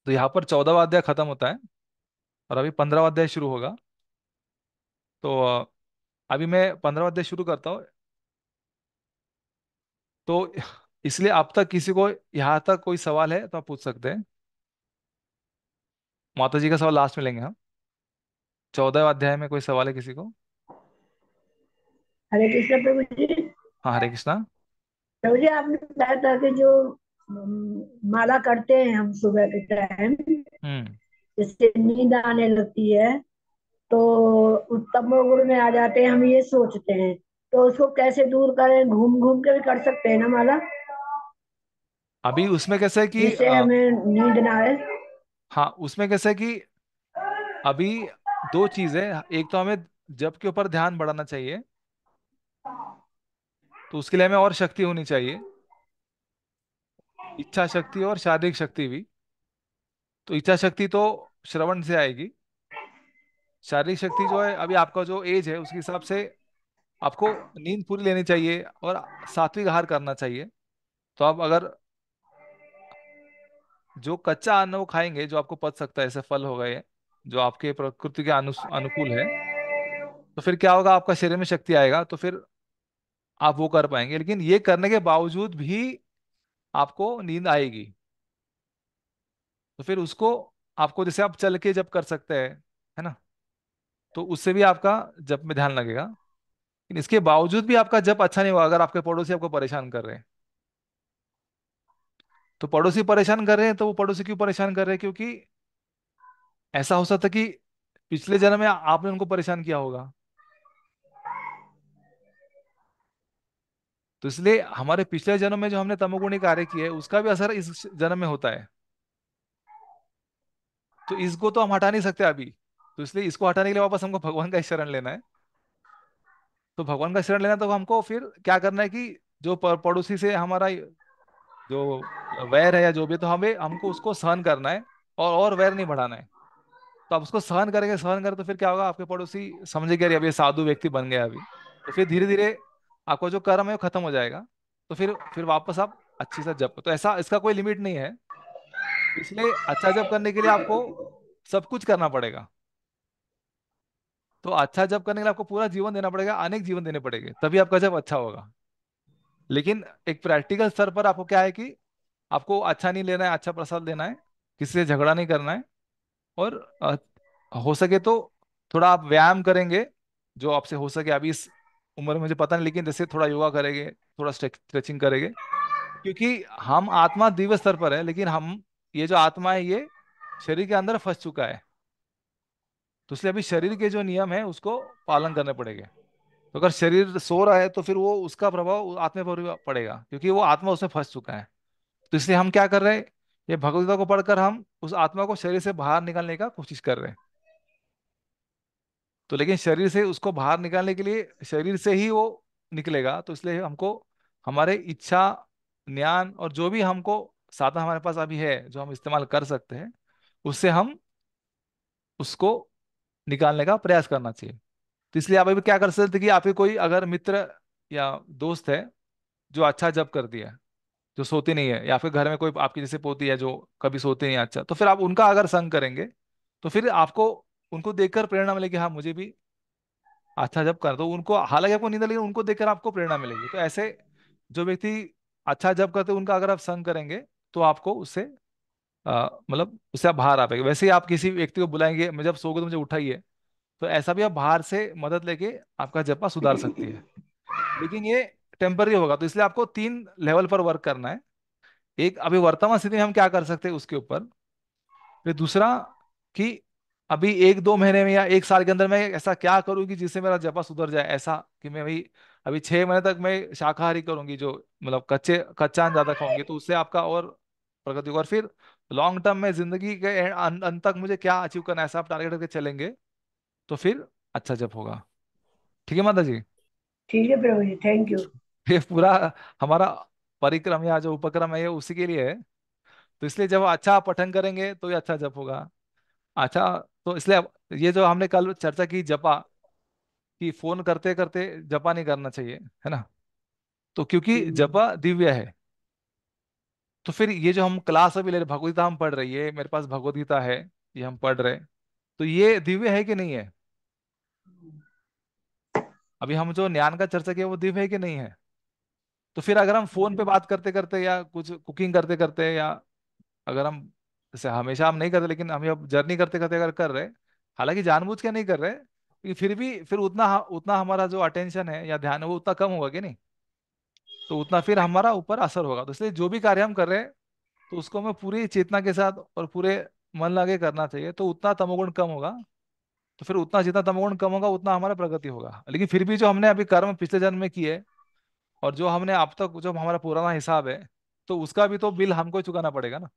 तो यहाँ पर चौदहवा अध्याय खत्म होता है और अभी पंद्रहवा अध्याय शुरू होगा तो अभी मैं पंद्रहवा अध्याय शुरू करता हूँ तो इसलिए आप तक किसी को यहाँ तक कोई सवाल है तो आप पूछ सकते हैं माता जी का सवाल लास्ट में लेंगे हम चौदह अध्याय में कोई सवाल है किसी को हरे कृष्णा प्रभु जी हाँ हरे कृष्णा प्रभु जी आपने बताया था कि जो माला करते हैं हम सुबह के टाइम हम्म। जिससे नींद आने लगती है तो उत्तम गुण में आ जाते हैं हम ये सोचते हैं तो उसको कैसे दूर करें घूम घूम के भी कर सकते हैं ना माला अभी उसमें कैसे कि कि हमें नींद ना आए हाँ उसमें कैसे कि अभी दो चीजें एक तो हमें जब के ऊपर ध्यान बढ़ाना चाहिए तो उसके लिए हमें और शक्ति होनी चाहिए इच्छा शक्ति और शारीरिक शक्ति भी तो इच्छा शक्ति तो श्रवण से आएगी शारीरिक शक्ति जो है अभी आपका जो एज है उसके हिसाब से आपको नींद पूरी लेनी चाहिए और सात्विक आहार करना चाहिए तो आप अगर जो कच्चा अन्न वो खाएंगे जो आपको पच सकता है जैसे फल हो गए जो आपके प्रकृति के अनु अनुकूल है तो फिर क्या होगा आपका शरीर में शक्ति आएगा तो फिर आप वो कर पाएंगे लेकिन ये करने के बावजूद भी आपको नींद आएगी तो फिर उसको आपको जैसे आप चल के जब कर सकते हैं है ना तो उससे भी आपका जब में ध्यान लगेगा लेकिन इसके बावजूद भी आपका जब अच्छा नहीं हुआ अगर आपके पड़ोसी आपको परेशान कर रहे हैं तो पड़ोसी परेशान कर रहे हैं तो वो पड़ोसी क्यों परेशान कर रहे हैं क्योंकि ऐसा हो सकता कि पिछले जन्म में आपने उनको परेशान किया होगा तो इसलिए हमारे पिछले जन्म में जो हमने तमोगुणी कार्य किए उसका भी असर इस जन्म में होता है तो इसको तो हम हटा नहीं सकते अभी तो इसलिए इसको हटाने के लिए वापस हमको भगवान का शरण लेना है तो भगवान का शरण लेना तो हमको फिर क्या करना है कि जो पड़ोसी से हमारा जो वैर है या जो भी तो हमें हमको उसको सहन करना है और और वैर नहीं बढ़ाना है तो आप उसको सहन करेंगे सहन करें तो फिर क्या होगा आपके पड़ोसी समझे अरे अभी साधु व्यक्ति बन गया अभी तो फिर धीरे धीरे आपका जो कर्म है वो खत्म हो जाएगा तो फिर फिर वापस आप अच्छे से जब तो ऐसा इसका कोई लिमिट नहीं है इसलिए अच्छा जब करने के लिए आपको सब कुछ करना पड़ेगा तो अच्छा जब करने के लिए आपको पूरा जीवन देना पड़ेगा अनेक जीवन देने पड़ेंगे तभी आपका जब अच्छा होगा लेकिन एक प्रैक्टिकल स्तर पर आपको क्या है कि आपको अच्छा नहीं लेना है अच्छा प्रसाद लेना है किसी से झगड़ा नहीं करना है और हो सके तो थोड़ा आप व्यायाम करेंगे जो आपसे हो सके अभी इस उम्र में मुझे पता नहीं लेकिन जैसे थोड़ा योगा करेंगे थोड़ा स्ट्रेचिंग करेंगे क्योंकि हम आत्मा दिव्य स्तर पर है लेकिन हम ये जो आत्मा है ये शरीर के अंदर फंस चुका है तो इसलिए अभी शरीर के जो नियम है उसको पालन करने पड़ेंगे तो अगर शरीर सो रहा है तो फिर वो उसका प्रभाव आत्मा पर पड़ेगा क्योंकि वो आत्मा उसमें फंस चुका है तो इसलिए हम क्या कर रहे हैं ये भगवदगीता को पढ़कर हम उस आत्मा को शरीर से बाहर निकालने का कोशिश कर रहे हैं तो लेकिन शरीर से उसको बाहर निकालने के लिए शरीर से ही वो निकलेगा तो इसलिए हमको हमारे इच्छा ज्ञान और जो भी हमको साधन हमारे पास अभी है जो हम इस्तेमाल कर सकते हैं उससे हम उसको निकालने का प्रयास करना चाहिए तो इसलिए आप अभी क्या कर सकते कि आपके कोई अगर मित्र या दोस्त है जो अच्छा जब कर दिया जो सोती नहीं है या फिर घर में कोई आपकी जैसे पोती है जो कभी सोती नहीं अच्छा तो फिर आप उनका अगर संग करेंगे तो फिर आपको उनको देखकर प्रेरणा मिलेगी हाँ मुझे भी अच्छा जब कर दो उनको हालांकि आपको नींद लेकिन उनको देखकर आपको प्रेरणा मिलेगी तो ऐसे जो व्यक्ति अच्छा जब करते उनका अगर आप संग करेंगे तो आपको उससे मतलब उससे आप बाहर आ पाएंगे वैसे ही आप किसी व्यक्ति को बुलाएंगे मैं जब सो गए तो मुझे उठाइए तो ऐसा भी आप बाहर से मदद लेके आपका जपा सुधार सकती है लेकिन ये टेम्पररी होगा तो इसलिए आपको तीन लेवल पर वर्क करना है एक अभी वर्तमान स्थिति में हम क्या कर सकते हैं उसके ऊपर फिर दूसरा कि अभी एक दो महीने में या एक साल के अंदर मैं ऐसा क्या करूंगी जिससे मेरा जपा सुधर जाए ऐसा कि मैं अभी अभी छह महीने तक मैं शाकाहारी करूंगी जो मतलब कच्चे कच्चा ज्यादा खाऊंगी तो उससे आपका और प्रगति और फिर लॉन्ग टर्म में जिंदगी के अं, अंत तक मुझे क्या अचीव करना है ऐसा आप टारगेट करके चलेंगे तो फिर अच्छा जप होगा ठीक है माता जी ठीक है प्रभु जी थैंक यू ये पूरा हमारा परिक्रम या जो उपक्रम है ये उसी के लिए है तो इसलिए जब अच्छा पठन करेंगे तो ये अच्छा जप होगा अच्छा तो इसलिए ये जो हमने कल चर्चा की जपा कि फोन करते करते जपा नहीं करना चाहिए है ना तो क्योंकि हम्म। जपा दिव्य है तो फिर ये जो हम क्लास अभी ले रहे भगवदगीता हम पढ़ रही है मेरे पास भगवदगीता है ये हम पढ़ रहे तो ये दिव्य है कि नहीं है अभी हम जो ज्ञान का चर्चा किया वो दिव्य है कि नहीं है तो फिर अगर हम फोन पे बात करते करते या कुछ कुकिंग करते करते या अगर हम जैसे हमेशा हम नहीं करते लेकिन हम अब जर्नी करते करते अगर कर रहे हालांकि जानबूझ के नहीं कर रहे लेकिन फिर भी फिर उतना उतना हमारा जो अटेंशन है या ध्यान है वो उतना कम होगा कि नहीं तो उतना फिर हमारा ऊपर असर होगा तो इसलिए जो भी कार्य हम कर रहे हैं तो उसको हमें पूरी चेतना के साथ और पूरे मन लगे करना चाहिए तो उतना तमोगुण कम होगा तो फिर उतना जितना तमोगुण कम होगा उतना हमारा प्रगति होगा लेकिन फिर भी जो हमने अभी कर्म पिछले जन्म में किए और जो हमने अब तक जो हमारा पुराना हिसाब है तो उसका भी तो बिल हमको चुकाना पड़ेगा ना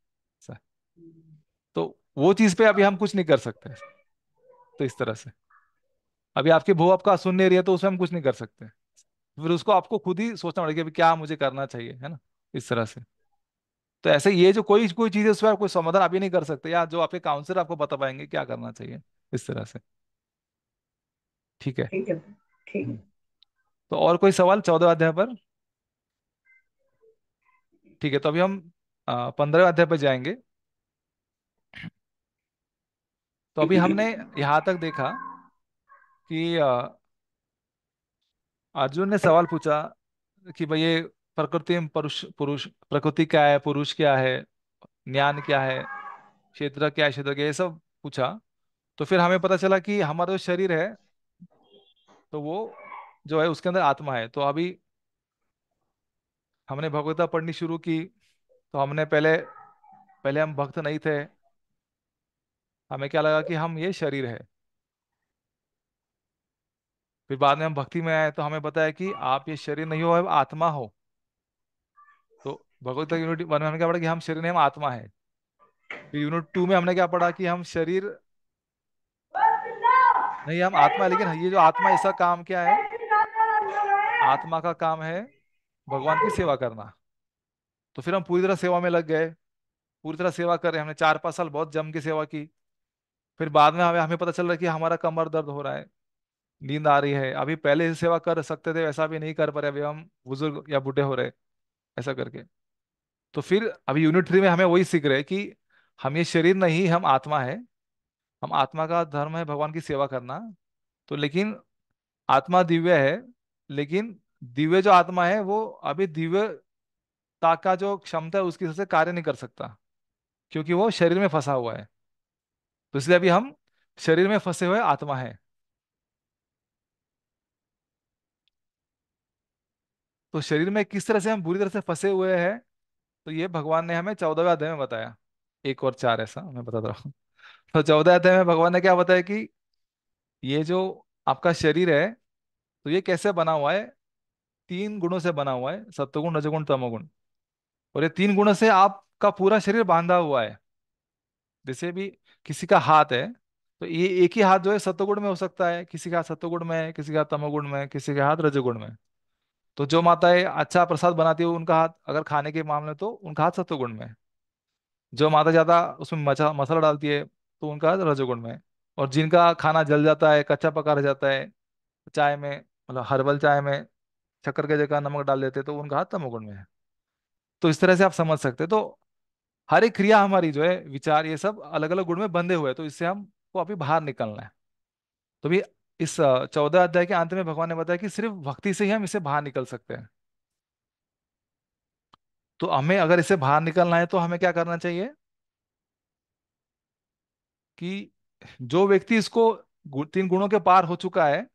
सर तो वो चीज पे अभी हम कुछ नहीं कर सकते तो इस तरह से अभी आपकी भू आपका सुन नहीं रही है तो उसमें हम कुछ नहीं कर सकते फिर उसको आपको खुद ही सोचना पड़ेगा अभी क्या मुझे करना चाहिए है ना इस तरह से तो ऐसे ये जो कोई कोई चीज है उसमें आप कोई समाधान अभी नहीं कर सकते या जो आपके काउंसिलर आपको बता पाएंगे क्या करना चाहिए इस तरह से ठीक है ठीक है हम्म। तो और कोई सवाल चौदह अध्याय पर ठीक है तो अभी हम पंद्रह अध्याय पर जाएंगे तो अभी हमने यहां तक देखा कि अर्जुन ने सवाल पूछा कि भाई ये प्रकृति में पुरुष पुरुष प्रकृति क्या है पुरुष क्या है ज्ञान क्या है क्षेत्र क्या है क्षेत्र क्या ये सब पूछा तो फिर हमें पता चला कि हमारा जो शरीर है तो वो जो है उसके अंदर आत्मा है तो अभी हमने भगवता पढ़नी शुरू की तो हमने पहले पहले हम भक्त नहीं थे हमें क्या लगा कि हम ये शरीर है फिर बाद में हम भक्ति में आए तो हमें बताया कि आप ये शरीर नहीं हो आत्मा हो तो भगवत यूनिट वन में हमने क्या पढ़ा कि हम शरीर नहीं हम आत्मा है फिर यूनिट टू में हमने क्या पढ़ा कि हम शरीर नहीं हम आत्मा लेकिन ये जो आत्मा ऐसा काम क्या है आत्मा का काम है भगवान की सेवा करना तो फिर हम पूरी तरह सेवा में लग गए पूरी तरह सेवा कर रहे हमने चार पाँच साल बहुत जम के सेवा की फिर बाद में हमें हमें पता चल रहा है कि हमारा कमर दर्द हो रहा है नींद आ रही है अभी पहले सेवा कर सकते थे वैसा भी नहीं कर पा रहे अभी हम बुजुर्ग या बूढ़े हो रहे ऐसा करके तो फिर अभी यूनिट थ्री में हमें वही सीख रहे कि हम ये शरीर नहीं हम आत्मा है हम आत्मा का धर्म है भगवान की सेवा करना तो लेकिन आत्मा दिव्य है लेकिन दिव्य जो आत्मा है वो अभी दिव्यता का जो क्षमता है उसकी से कार्य नहीं कर सकता क्योंकि वो शरीर में फंसा हुआ है तो इसलिए अभी हम शरीर में फंसे हुए आत्मा है तो शरीर में किस तरह से हम बुरी तरह से फंसे हुए हैं तो ये भगवान ने हमें चौदहवें अध्याय में बताया एक और चार ऐसा मैं बताता रहा हूं तो चौदह अध्याय में भगवान ने क्या बताया कि ये जो आपका शरीर है तो ये कैसे बना हुआ है तीन गुणों से बना हुआ है सत्वगुण रजगुण तमोगुण और ये तीन गुणों से आपका पूरा शरीर बांधा हुआ है जैसे भी किसी का हाथ है तो ये एक ही हाथ जो है सत्वगुण में हो सकता है किसी का हाथ सत्वगुण में है किसी का तमोगुण में किसी का हाथ रजगुण में तो जो माताएं अच्छा प्रसाद बनाती है उनका हाथ अगर खाने के मामले तो उनका हाथ सत्वगुण में जो माता ज्यादा उसमें मसाला डालती है तो उनका हाथ रजगुण में और जिनका खाना जल जाता है कच्चा पका रह जाता है चाय में मतलब हर्बल चाय में शक्कर के जगह नमक डाल देते तो उनका हाथ तमोगुण में है तो इस तरह से आप समझ सकते तो हर एक क्रिया हमारी जो है विचार ये सब अलग अलग गुण में बंधे हुए तो इससे हमको अभी बाहर निकलना है तो भी इस चौदह अध्याय के अंत में भगवान ने बताया कि सिर्फ भक्ति से ही हम इसे बाहर निकल सकते हैं तो हमें अगर इसे बाहर निकलना है तो हमें क्या करना चाहिए कि जो व्यक्ति इसको तीन गुणों के पार हो चुका है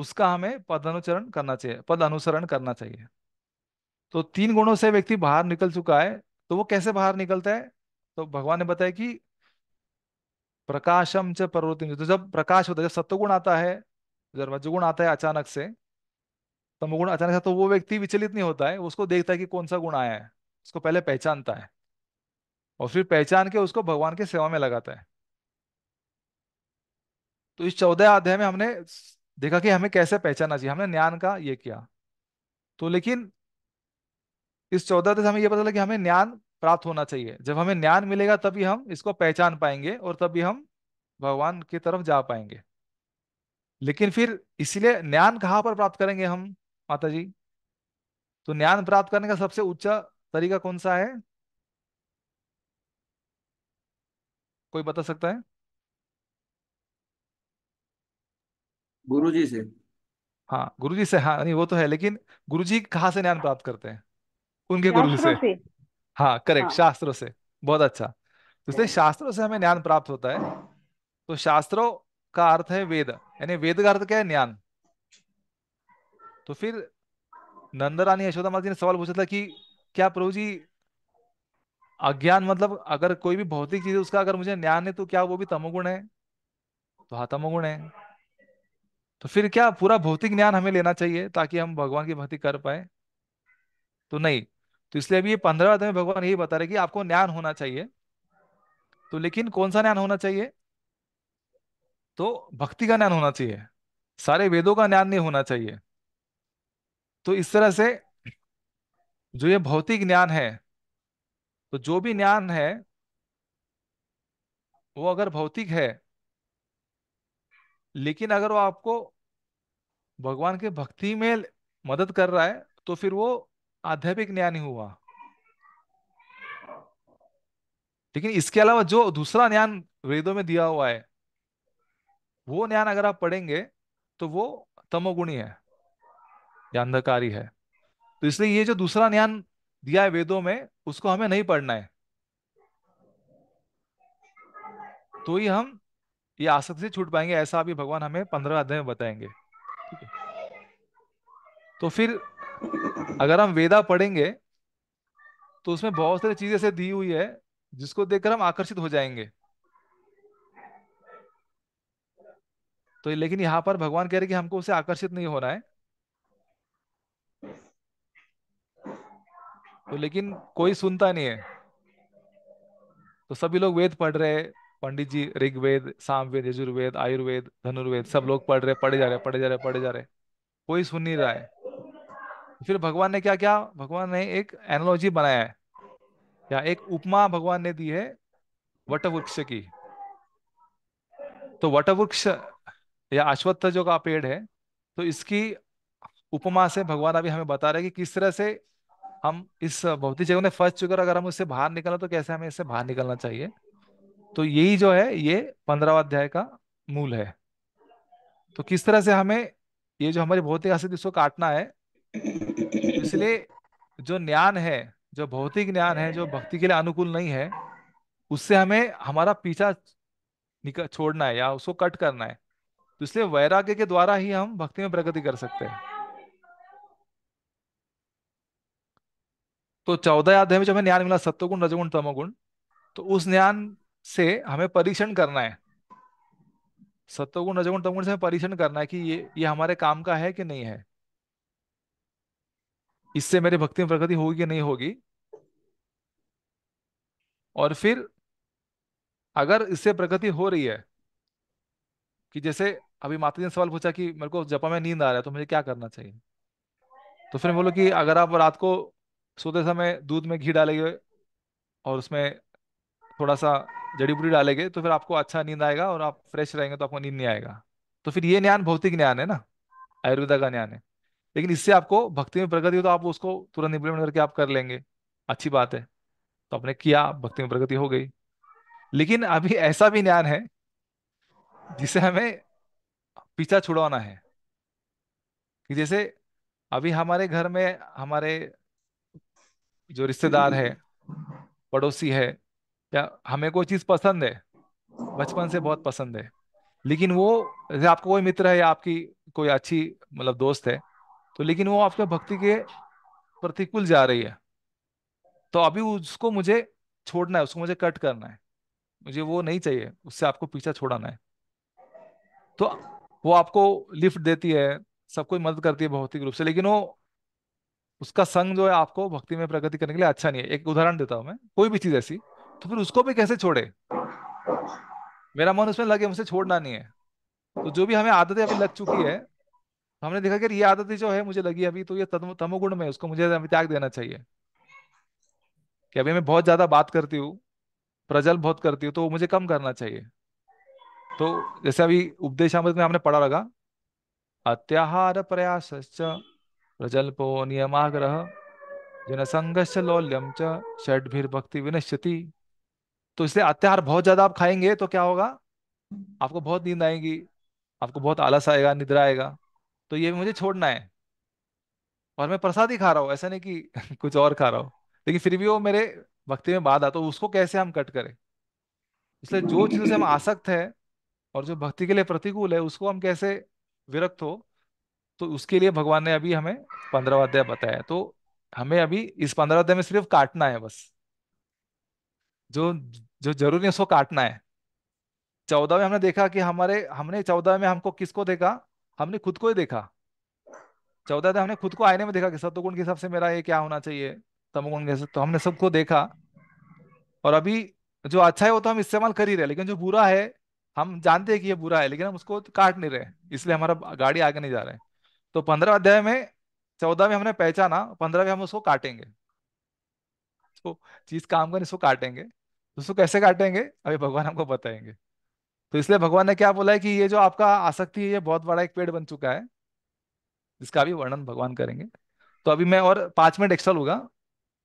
उसका हमें पद अनुचरण करना चाहिए पद अनुसरण करना चाहिए तो तीन गुणों से व्यक्ति बाहर निकल चुका है तो वो कैसे बाहर निकलता है तो भगवान ने बताया कि प्रकाशम च प्रवृत्ति तो जब प्रकाश होता है जब सत्वगुण आता है जब रजगुण आता है अचानक से तमगुण अचानक से तो वो व्यक्ति विचलित नहीं होता है उसको देखता है कि कौन सा गुण आया है उसको पहले पहचानता है और फिर पहचान के उसको भगवान के सेवा में लगाता है तो इस चौदह अध्याय में हमने देखा कि हमें कैसे पहचाना चाहिए हमने न्यान का ये किया तो लेकिन इस चौदह दिन हमें यह पता चला कि हमें ज्ञान प्राप्त होना चाहिए जब हमें ज्ञान मिलेगा तभी हम इसको पहचान पाएंगे और तभी हम भगवान की तरफ जा पाएंगे लेकिन फिर इसलिए ज्ञान कहाँ पर प्राप्त करेंगे हम माता जी तो ज्ञान प्राप्त करने का सबसे ऊंचा तरीका कौन सा है कोई बता सकता है गुरु जी से हाँ गुरु जी से हाँ नहीं वो तो है लेकिन गुरु जी कहाँ से ज्ञान प्राप्त करते हैं उनके गुरु से शास्त्रों से हाँ करेक्ट हाँ शास्त्रों से बहुत अच्छा तो शास्त्रों से हमें ज्ञान प्राप्त होता है तो शास्त्रों का अर्थ है वेद यानी वेद का अर्थ क्या है ज्ञान तो फिर नंदरानी यशोदा माता जी ने सवाल पूछा था कि क्या प्रभु जी अज्ञान मतलब अगर कोई भी भौतिक चीज है उसका अगर मुझे ज्ञान है तो क्या वो भी तमोगुण है तो हाँ तमोगुण है तो फिर क्या पूरा भौतिक ज्ञान हमें लेना चाहिए ताकि हम भगवान की भक्ति कर पाए तो नहीं तो इसलिए अभी ये पंद्रह में भगवान यही बता रहे कि आपको ज्ञान होना चाहिए तो लेकिन कौन सा ज्ञान होना चाहिए तो भक्ति का ज्ञान होना चाहिए सारे वेदों का ज्ञान नहीं होना चाहिए तो इस तरह से जो ये भौतिक ज्ञान है तो जो भी ज्ञान है वो अगर भौतिक है लेकिन अगर वो आपको भगवान के भक्ति में मदद कर रहा है तो फिर वो आध्यात्मिक न्याय नहीं हुआ लेकिन इसके अलावा जो दूसरा ज्ञान वेदों में दिया हुआ है वो ज्ञान अगर आप पढ़ेंगे तो वो तमोगुणी है या अंधकारी है तो इसलिए ये जो दूसरा ज्ञान दिया है वेदों में उसको हमें नहीं पढ़ना है तो ही हम ये आसक्ति से छूट पाएंगे ऐसा अभी भगवान हमें पंद्रह अध्याय में बताएंगे तो फिर अगर हम वेदा पढ़ेंगे तो उसमें बहुत सारी चीजें ऐसे दी हुई है जिसको देखकर हम आकर्षित हो जाएंगे तो लेकिन यहां पर भगवान कह रहे कि हमको उसे आकर्षित नहीं होना है तो लेकिन कोई सुनता नहीं है तो सभी लोग वेद पढ़ रहे पंडित जी ऋग्वेद सामवेद यजुर्वेद आयुर्वेद धनुर्वेद सब लोग पढ़ रहे पढ़े जा रहे पढ़े जा रहे पढ़े जा रहे कोई सुन नहीं रहा है फिर भगवान ने क्या क्या भगवान ने एक एनोलॉजी बनाया है या एक उपमा भगवान ने दी है वटवृक्ष की तो वटवृक्ष या अश्वत्थ जो का पेड़ है तो इसकी उपमा से भगवान अभी हमें बता रहे हैं कि किस तरह से हम इस भौतिक जगह में फंस चुके अगर हम उससे बाहर निकलना तो कैसे हमें इससे बाहर निकलना चाहिए तो यही जो है ये पंद्रहवा अध्याय का मूल है तो किस तरह से हमें ये जो हमारी भौतिक आसक्ति इसको काटना है इसलिए जो ज्ञान है जो भौतिक ज्ञान है जो भक्ति के लिए अनुकूल नहीं है उससे हमें हमारा पीछा छोड़ना है या उसको कट करना है तो इसलिए वैराग्य के द्वारा ही हम भक्ति में प्रगति कर सकते हैं तो चौदह अध्याय में जो हमें ज्ञान मिला सत्वगुण रजगुण तमोगुण तो उस ज्ञान से हमें परीक्षण करना है सत्वगुण रजगुण तमगुण से हमें परीक्षण करना है कि ये ये हमारे काम का है कि नहीं है इससे मेरे भक्ति में प्रगति होगी या नहीं होगी और फिर अगर इससे प्रगति हो रही है कि जैसे अभी माता ने सवाल पूछा कि मेरे को जपा में नींद आ रहा है तो मुझे क्या करना चाहिए तो फिर बोलो कि अगर आप रात को सोते समय दूध में घी डालेंगे और उसमें थोड़ा सा जड़ी बूटी डालेंगे तो फिर आपको अच्छा नींद आएगा और आप फ्रेश रहेंगे तो आपको नींद नहीं आएगा तो फिर ये ज्ञान भौतिक ज्ञान है ना आयुर्वेदा का ज्ञान है लेकिन इससे आपको भक्ति में प्रगति हो तो आप उसको तुरंत इम्प्लीमेंट करके आप कर लेंगे अच्छी बात है तो आपने किया भक्ति में प्रगति हो गई लेकिन अभी ऐसा भी ज्ञान है जिसे हमें पीछा छुड़वाना है कि जैसे अभी हमारे घर में हमारे जो रिश्तेदार है पड़ोसी है या हमें कोई चीज पसंद है बचपन से बहुत पसंद है लेकिन वो जैसे आपको कोई मित्र है या आपकी कोई अच्छी मतलब दोस्त है तो लेकिन वो आपके भक्ति के प्रतिकूल जा रही है तो अभी उसको मुझे छोड़ना है उसको मुझे कट करना है मुझे वो नहीं चाहिए उससे आपको पीछा छोड़ाना है तो वो आपको लिफ्ट देती है सब कोई मदद करती है भौतिक रूप से लेकिन वो उसका संग जो है आपको भक्ति में प्रगति करने के लिए अच्छा नहीं है एक उदाहरण देता हूं मैं कोई भी चीज ऐसी तो फिर उसको भी कैसे छोड़े मेरा मन उसमें लगे मुझे छोड़ना नहीं है तो जो भी हमें आदतें अभी लग चुकी है हमने देखा कि ये आदत जो है मुझे लगी अभी तो ये तमोगुण में उसको मुझे अभी त्याग देना चाहिए कि अभी मैं बहुत ज्यादा बात करती हूँ प्रजल बहुत करती हूँ तो मुझे कम करना चाहिए तो जैसे अभी उपदेशामृत में हमने पढ़ा लगा अत्याहार प्रयास प्रजल्पो नियमाग्रह जनसंघर्ष लौल्यम च भक्ति विनश्यति तो इसलिए अत्याहार बहुत ज्यादा आप खाएंगे तो क्या होगा आपको बहुत नींद आएगी आपको बहुत आलस आएगा निद्रा आएगा तो ये मुझे छोड़ना है और मैं प्रसाद ही खा रहा हूँ ऐसा नहीं कि (laughs) कुछ और खा रहा हूँ लेकिन फिर भी वो मेरे भक्ति में बाधा तो उसको कैसे हम कट करें इसलिए जो चीजों से हम आसक्त है और जो भक्ति के लिए प्रतिकूल है उसको हम कैसे विरक्त हो तो उसके लिए भगवान ने अभी हमें पंद्रह अध्याय बताया तो हमें अभी इस पंद्रह अध्याय में सिर्फ काटना है बस जो जो जरूरी है उसको काटना है चौदह में हमने देखा कि हमारे हमने चौदह में हमको किसको देखा हमने खुद को ही देखा चौदह अध्याय हमने खुद को आईने में देखा कि सत्वगुण के हिसाब से मेरा ये क्या होना चाहिए तमोगुण के तो हमने सबको देखा और अभी जो अच्छा है वो तो हम इस्तेमाल कर ही रहे लेकिन जो बुरा है हम जानते हैं कि ये बुरा है लेकिन हम उसको काट नहीं रहे इसलिए हमारा गाड़ी आगे नहीं जा रहे तो पंद्रह अध्याय में चौदह में हमने पहचाना पंद्रह में हम उसको काटेंगे तो चीज काम करें इसको काटेंगे तो उसको कैसे काटेंगे अभी भगवान हमको बताएंगे तो इसलिए भगवान ने क्या बोला है कि ये जो आपका आसक्ति है ये बहुत बड़ा एक पेड़ बन चुका है जिसका भी वर्णन भगवान करेंगे तो अभी मैं और पांच मिनट एक्स्ट्रा लूंगा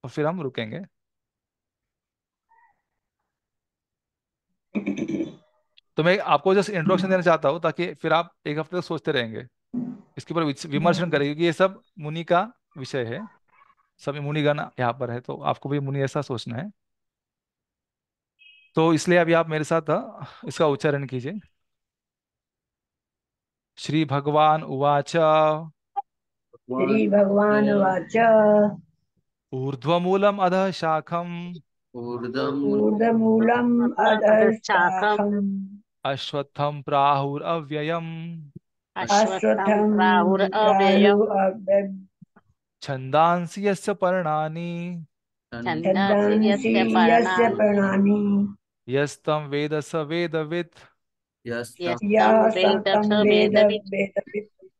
और फिर हम रुकेंगे तो मैं आपको जस्ट इंट्रोडक्शन देना चाहता हूँ ताकि फिर आप एक हफ्ते तक सोचते रहेंगे इसके ऊपर विमर्शन करेंगे क्योंकि ये सब मुनि का विषय है सभी मुनिगण यहाँ पर है तो आपको भी मुनि ऐसा सोचना है तो इसलिए अभी आप मेरे साथ हाँ, इसका उच्चारण कीजिए श्री भगवान उवाच श्री भगवान उवाच ऊर्ध्वमूलम अध शाखम ऊर्धमूलम अध शाखम अश्वत्थम प्राहुर अव्ययम अश्वत्थम प्राहुर अव्ययम छंदांसी यस्य पर्णानि छंदांसी यस्य पर्णानि यस्तं वेद स वेदवित्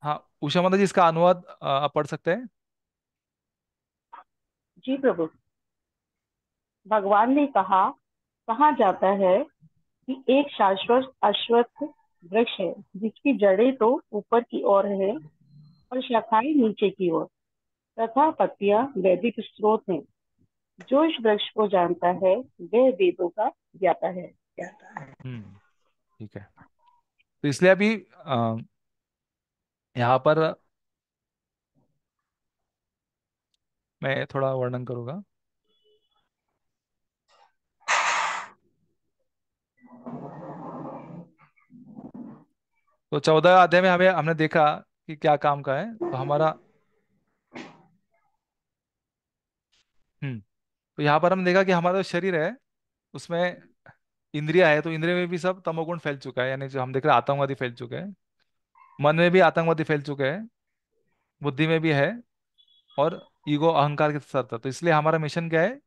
हाँ उषा माता जी इसका अनुवाद आप पढ़ सकते हैं जी प्रभु भगवान ने कहा कहा जाता है कि एक शाश्वत अश्वत्थ वृक्ष है जिसकी जड़ें तो ऊपर की ओर है और शाखाएं नीचे की ओर तथा पत्तियां वैदिक स्रोत हैं जो इस वृक्ष को जानता है वह वेदों का ज्ञाता है हम्म, ठीक है तो इसलिए अभी यहाँ पर मैं थोड़ा वर्णन करूंगा तो चौदह अध्याय में हमें हमने देखा कि क्या काम का है तो हमारा तो यहाँ पर हम देखा कि हमारा जो शरीर है उसमें इंद्रिया है तो इंद्रिया में भी सब तमोगुण फैल चुका है यानी जो हम देख रहे आतंकवादी फैल चुके हैं मन में भी आतंकवादी फैल चुके हैं बुद्धि में भी है और ईगो अहंकार के साथ तो इसलिए हमारा मिशन क्या है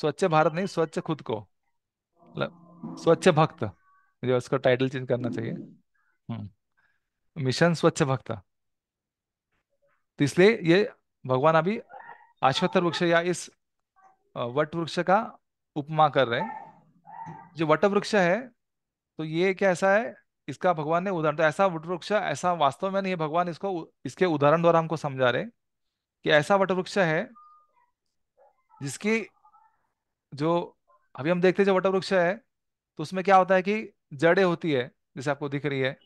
स्वच्छ भारत नहीं स्वच्छ खुद को मतलब स्वच्छ भक्त मुझे उसका टाइटल चेंज करना चाहिए हम्म। मिशन स्वच्छ भक्त तो इसलिए ये भगवान अभी अश्वत्थ वृक्ष या इस वट वृक्ष का उपमा कर रहे हैं जो वट वृक्ष है तो ये क्या ऐसा है इसका भगवान ने उदाहरण तो ऐसा वट वृक्ष ऐसा वास्तव में नहीं है भगवान इसको इसके उदाहरण द्वारा हमको समझा रहे कि ऐसा वट वृक्ष है जिसकी जो अभी हम देखते जो वट वृक्ष है तो उसमें क्या होता है कि जड़े होती है जैसे आपको दिख रही है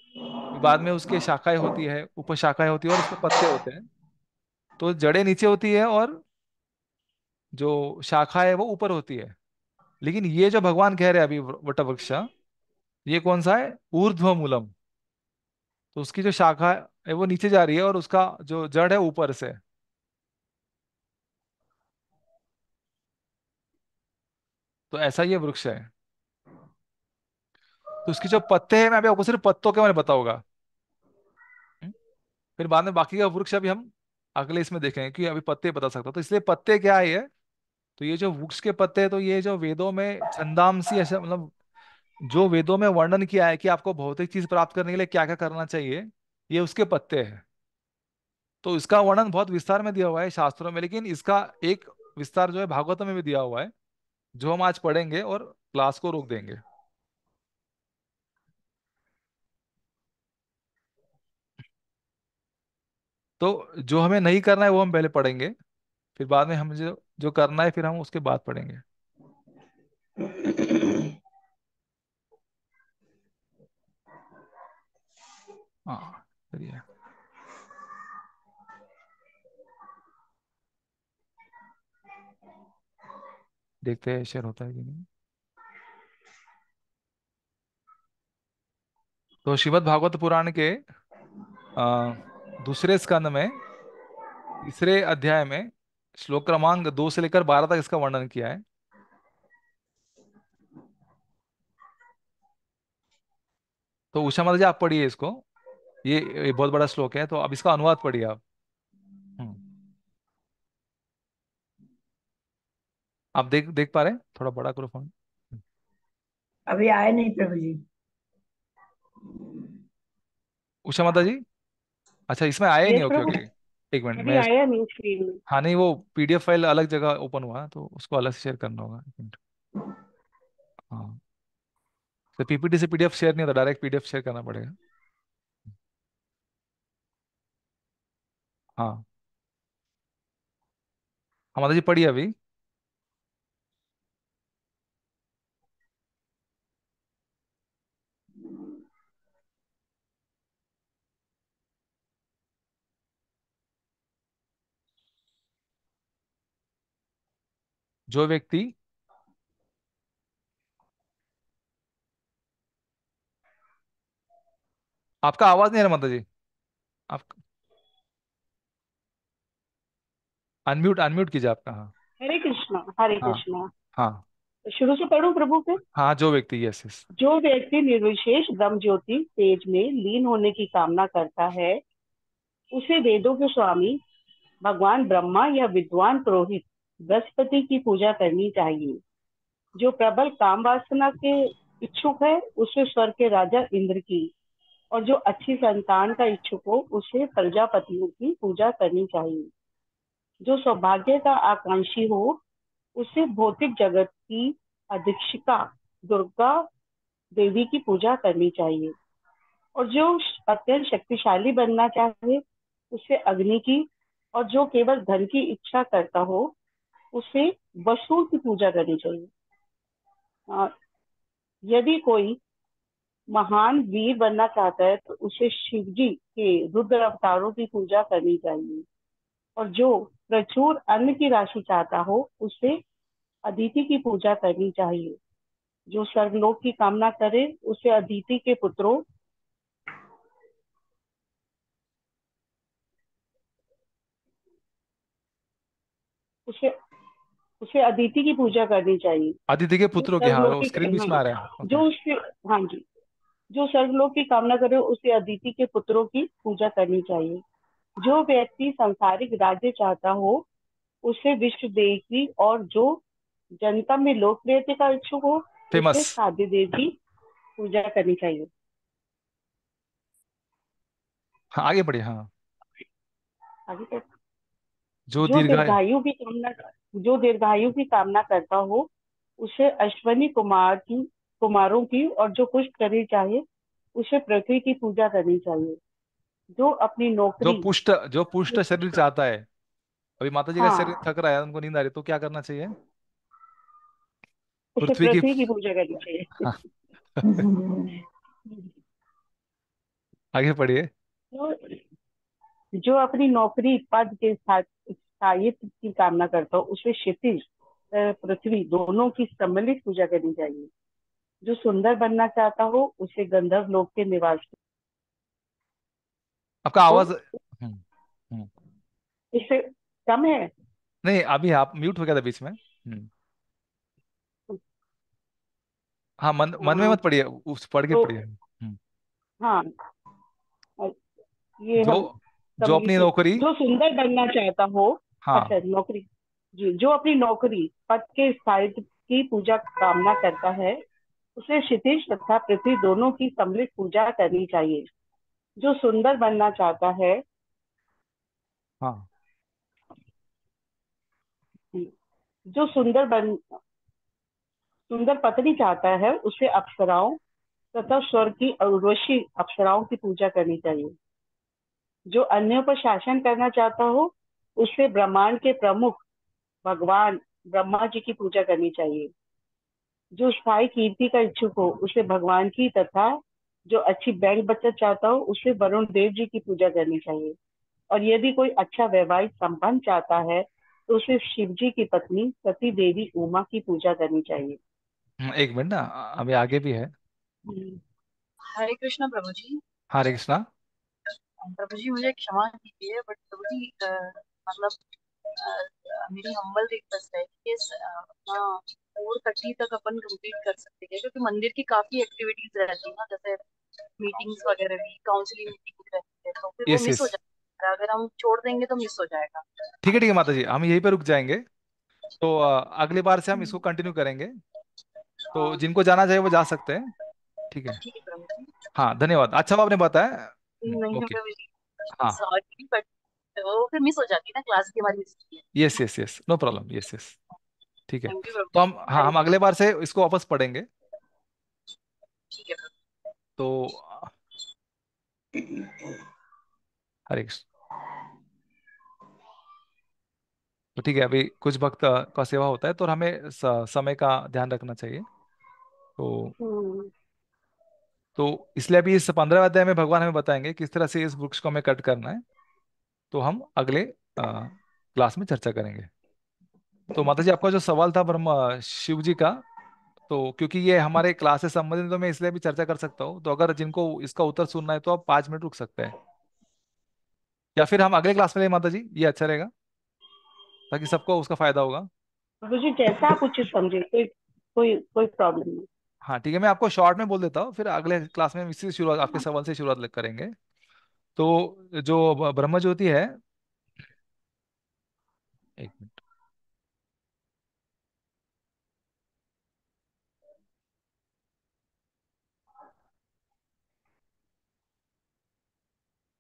बाद में उसके शाखाएं होती है उप शाखाएं होती है और उसके पत्ते होते हैं तो जड़े नीचे होती है और जो शाखा है वो ऊपर होती है लेकिन ये जो भगवान कह रहे हैं अभी वृक्ष ये कौन सा है ऊर्ध्व मूलम तो उसकी जो शाखा है वो नीचे जा रही है और उसका जो जड़ है ऊपर से तो ऐसा ये वृक्ष है तो उसकी जो पत्ते हैं मैं अभी आपको सिर्फ पत्तों के बारे में बताऊंगा हम्म। फिर बाद में बाकी का वृक्ष अभी हम अगले इसमें देखेंगे कि अभी पत्ते बता सकता तो इसलिए पत्ते क्या है तो ये जो वृक्ष के पत्ते तो ये जो वेदों में छंदामसी ऐसा मतलब जो वेदों में वर्णन किया है कि आपको भौतिक चीज प्राप्त करने के लिए क्या क्या करना चाहिए ये उसके पत्ते हैं तो इसका वर्णन बहुत विस्तार में दिया हुआ है शास्त्रों में लेकिन इसका एक विस्तार जो है भागवत में भी दिया हुआ है जो हम आज पढ़ेंगे और क्लास को रोक देंगे तो जो हमें नहीं करना है वो हम पहले पढ़ेंगे फिर बाद में हम जो जो करना है फिर हम उसके बाद पढ़ेंगे हाँ देखते हैं शेयर होता है कि नहीं तो श्रीमद भागवत पुराण के आ, दूसरे स्कंद में तीसरे अध्याय में श्लोक क्रमांक दो से लेकर बारह तक इसका वर्णन किया है तो उषा माता जी आप पढ़िए इसको ये, ये बहुत बड़ा श्लोक है तो अब इसका अनुवाद पढ़िए आप हम्म। आप देख देख पा रहे हैं थोड़ा बड़ा करो फोन अभी आए नहीं प्रभु जी उषा माता जी अच्छा इसमें आए नहीं ओके ओके एक मिनट मैं आया नहीं स्क्रीन में हाँ नहीं वो पीडीएफ फाइल अलग जगह ओपन हुआ तो उसको अलग से शेयर करना होगा एक मिनट हाँ तो पीपीटी से पीडीएफ शेयर नहीं होता डायरेक्ट पीडीएफ शेयर करना पड़ेगा हाँ हमारा जी पढ़िए अभी जो व्यक्ति आपका आवाज नहीं आ रहा माता जी आप अनम्यूट अनम्यूट कीजिए आपका हाँ हरे कृष्णा हरे हाँ, कृष्णा हाँ शुरू से पढ़ू प्रभु से हाँ जो व्यक्ति यस यस जो व्यक्ति निर्विशेष ब्रह्म ज्योति तेज में लीन होने की कामना करता है उसे वेदों के स्वामी भगवान ब्रह्मा या विद्वान पुरोहित बृहस्पति की पूजा करनी चाहिए जो प्रबल काम वासना के इच्छुक है उसे स्वर के राजा इंद्र की और जो अच्छी संतान का इच्छुक हो उसे प्रजापतियों की पूजा करनी चाहिए जो सौभाग्य का आकांक्षी हो उसे भौतिक जगत की अधीक्षिका दुर्गा देवी की पूजा करनी चाहिए और जो अत्यंत शक्तिशाली बनना चाहे उसे अग्नि की और जो केवल धन की इच्छा करता हो उसे वसूल की पूजा करनी चाहिए यदि कोई महान वीर बनना चाहता है तो उसे शिव जी के रुद्र अवतारों की पूजा करनी चाहिए और जो प्रचुर अन्न की राशि चाहता हो उसे अदिति की पूजा करनी चाहिए जो स्वर्गलोक की कामना करे उसे अदिति के पुत्रों उसे उसे अदिति की पूजा करनी चाहिए अदिति के पुत्रों के हाँ स्क्रीन भी आ रहा है हाँ, जो उसके हाँ जी जो सर्वलोक की कामना करे उसे अदिति के पुत्रों की पूजा करनी चाहिए जो व्यक्ति सांसारिक राज्य चाहता हो उसे विश्व देव की और जो जनता में लोकप्रियता का इच्छुक हो उसे शादी देव की पूजा करनी चाहिए हाँ, आगे बढ़िए हाँ आगे बढ़िए जो दीर्घायु दीर्घायु की कामना जो दीर्घायु की कामना करता हो उसे अश्वनी कुमार की कुमारों की और जो पुष्ट करनी चाहिए उसे पृथ्वी की पूजा करनी चाहिए जो अपनी नौकरी जो पुष्ट जो पुष्ट शरीर चाहता है अभी माता जी का हाँ, शरीर थक रहा है उनको नींद आ रही तो क्या करना चाहिए पृथ्वी की पृथ्वी की पूजा करनी चाहिए हाँ। (laughs) आगे पढ़िए तो जो अपनी नौकरी पद के साथ स्थायित्व की कामना करता हो उसमें क्षितिज पृथ्वी दोनों की सम्मिलित पूजा करनी चाहिए जो सुंदर बनना चाहता हो उसे गंधर्व लोक के निवास आपका तो आवाज हम्म, हम्म। इससे कम है नहीं अभी आप म्यूट हो गया था बीच में हम्म। हाँ मन मन में हाँ। मत पड़िए उस पढ़ के तो, पढ़िए हाँ ये जो जो अपनी नौकरी जो सुंदर बनना चाहता हो हाँ अच्छा नौकरी जी जो अपनी नौकरी पद के साइड की पूजा कामना करता है उसे क्षितिज तथा पृथ्वी दोनों की सम्मिलित पूजा करनी चाहिए जो सुंदर बनना चाहता है हाँ जो सुंदर बन सुंदर पत्नी चाहता है उसे अप्सराओं तथा स्वर की उर्वशी अप्सराओं की पूजा करनी चाहिए जो अन्यों पर शासन करना चाहता हो उससे ब्रह्मांड के प्रमुख भगवान ब्रह्मा जी की पूजा करनी चाहिए जो स्थायी कीर्ति का इच्छुक हो उसे भगवान की तथा जो अच्छी बैंक बचत चाहता हो उसे वरुण देव जी की पूजा करनी चाहिए और यदि कोई अच्छा वैवाहिक संबंध चाहता है तो उसे शिव जी की पत्नी सती देवी उमा की पूजा करनी चाहिए हम्म, एक मिनट ना अभी आगे भी है हम्म। हरे कृष्णा प्रभु जी हरे कृष्णा प्रभु जी मुझे क्षमा कीजिए बट प्रभु जी मतलब मेरी हम्बल रिक्वेस्ट है कि अपना फोर थर्टी तक अपन कंप्लीट कर सकते हैं क्योंकि मंदिर की काफी एक्टिविटीज रहती है ना जैसे मीटिंग्स वगैरह भी काउंसिलिंग मीटिंग रहती है तो फिर yes, वो मिस yes. हो जाएगा अगर हम छोड़ देंगे तो मिस हो जाएगा ठीक है ठीक है माता जी हम यहीं पर रुक जाएंगे तो अगली बार से हम इसको कंटिन्यू करेंगे तो हाँ। जिनको जाना चाहिए वो जा सकते हैं ठीक है हाँ धन्यवाद अच्छा आपने बताया yes yes yes no problem yes yes ठीक है तो हम हाँ हम अगले बार से इसको वापस पढ़ेंगे ठीक है तो हरे कृष्ण तो ठीक है अभी कुछ भक्त का सेवा होता है तो हमें समय का ध्यान रखना चाहिए तो हम्म। तो इसलिए अभी इस पंद्रह अध्याय में भगवान हमें बताएंगे किस तरह से इस वृक्ष को हमें कट करना है तो हम अगले आ, क्लास में चर्चा करेंगे तो माता जी आपका जो सवाल था ब्रह्म शिव जी का तो क्योंकि ये हमारे क्लास से संबंधित तो मैं इसलिए भी चर्चा कर सकता हूँ तो अगर जिनको इसका उत्तर सुनना है तो आप पांच मिनट रुक सकते हैं या फिर हम अगले क्लास में ले माता जी ये अच्छा रहेगा ताकि सबको उसका फायदा होगा जैसा कुछ समझे कोई कोई कोई प्रॉब्लम नहीं हाँ ठीक है मैं आपको शॉर्ट में बोल देता हूँ फिर अगले क्लास हाँ। में इसी से शुरुआत आपके हाँ। सवाल से शुरुआत करेंगे तो जो ब्रह्म ज्योति है एक मिनट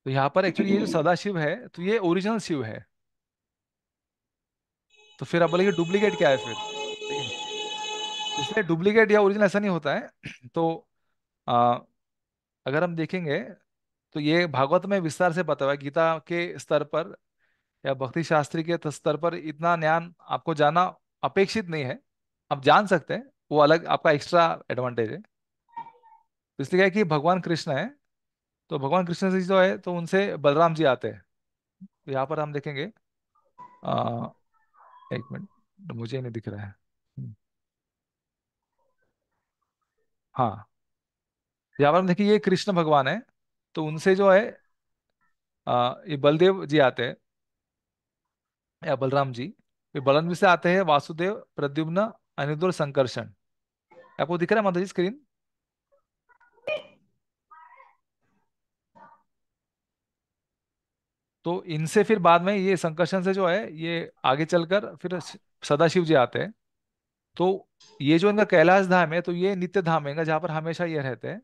तो यहाँ पर एक्चुअली ये जो सदाशिव है तो ये ओरिजिनल शिव है तो फिर आप बोलेंगे डुप्लीकेट क्या है फिर इसलिए डुप्लीकेट या ओरिजिनल ऐसा नहीं होता है (clears throat) तो आ, अगर हम देखेंगे तो ये भागवत में विस्तार से पता हुआ है गीता के स्तर पर या भक्ति शास्त्री के स्तर पर इतना ज्ञान आपको जाना अपेक्षित नहीं है आप जान सकते हैं वो अलग आपका एक्स्ट्रा एडवांटेज है तो इसलिए क्या कि भगवान कृष्ण है तो भगवान कृष्ण जी जो है तो उनसे बलराम जी आते हैं तो यहाँ पर हम देखेंगे आ, एक मिनट मुझे नहीं दिख रहा है हाँ यहाँ पर हम देखिए ये कृष्ण भगवान है तो उनसे जो है आ, ये बलदेव जी आते हैं या बलराम जी ये बलन से आते हैं वासुदेव प्रद्युम्न अनिरुद्ध संकर्षण आपको दिख रहा है माता जी स्क्रीन तो इनसे फिर बाद में ये संकर्षण से जो है ये आगे चलकर फिर सदाशिव जी आते हैं तो ये जो इनका कैलाश धाम है तो ये नित्य धाम है जहां जहाँ पर हमेशा ये रहते हैं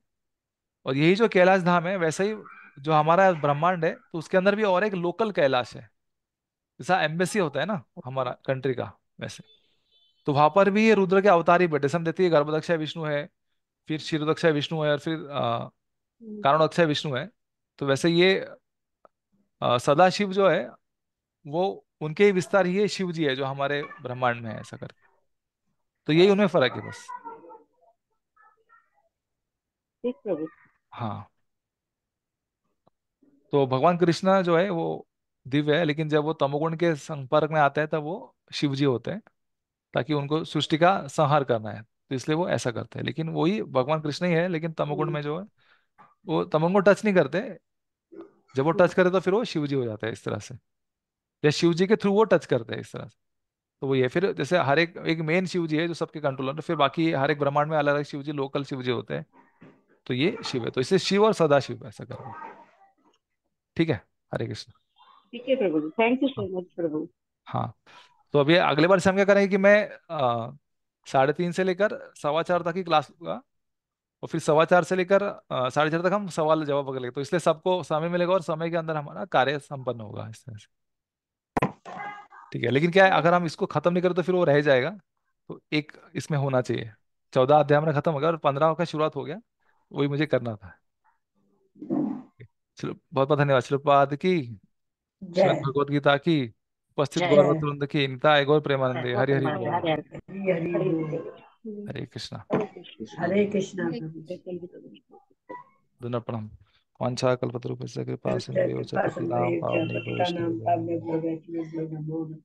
और यही जो कैलाश धाम है वैसे ही जो हमारा ब्रह्मांड है तो उसके अंदर भी और एक लोकल कैलाश है जैसा एम्बेसी होता है ना हमारा कंट्री का वैसे तो वहां पर भी ये रुद्र के अवतार ही बैठे समझ देती है गर्भदक्षा विष्णु है फिर क्षीरोदक्षा विष्णु है और फिर हम्म। कारणोदक्षा विष्णु है तो वैसे ये सदाशिव जो है वो उनके ही विस्तार ही है शिव जी है जो हमारे ब्रह्मांड में है ऐसा करके तो यही उनमें फर्क है बस हाँ तो भगवान कृष्णा जो है वो दिव्य है लेकिन जब वो तमोगुण के संपर्क में आता है तब वो शिव जी होते हैं ताकि उनको सृष्टि का संहार करना है तो इसलिए वो ऐसा करते हैं लेकिन वही भगवान कृष्ण ही है लेकिन तमोगुण में हम्म। जो है वो तमोगुण टच नहीं करते जब वो टच हम्म। करे तो फिर वो शिव जी हो जाता है इस तरह से या शिव के थ्रू वो टच करते हैं इस तरह से तो वही है फिर जैसे हर एक एक मेन शिव जी है जो सबके कंट्रोलर तो फिर बाकी हर एक ब्रह्मांड में अलग अलग शिव जी लोकल शिव जी होते हैं तो ये शिव है तो इसे शिव और शिव ऐसा कर ठीक है हरे कृष्ण ठीक है प्रभु थैंक यू सो मच प्रभु हाँ तो अभी अगले बार से हम क्या करेंगे कि मैं साढ़े तीन से लेकर सवा चार तक ही क्लास लूंगा और फिर सवा चार से लेकर साढ़े चार तक हम सवाल जवाब वगैरह तो इसलिए सबको समय मिलेगा और समय के अंदर हमारा कार्य संपन्न होगा इस तरह से ठीक है लेकिन क्या है अगर हम इसको खत्म नहीं करें तो फिर वो रह जाएगा तो एक इसमें होना चाहिए चौदह अध्याय हमने खत्म हो गया और पंद्रह का शुरुआत हो गया वही मुझे करना था चलो बहुत बहुत धन्यवाद श्रीपाद की श्रीमद भगवत गीता की उपस्थित गौरवृंद की इनता गौर प्रेमानंद हरि हरि हरे कृष्णा हरे कृष्णा दोनों प्रणाम वांछा कल्पतरु कृपा सिंधु कृपा सिंधु कृपा नाम पावने भोग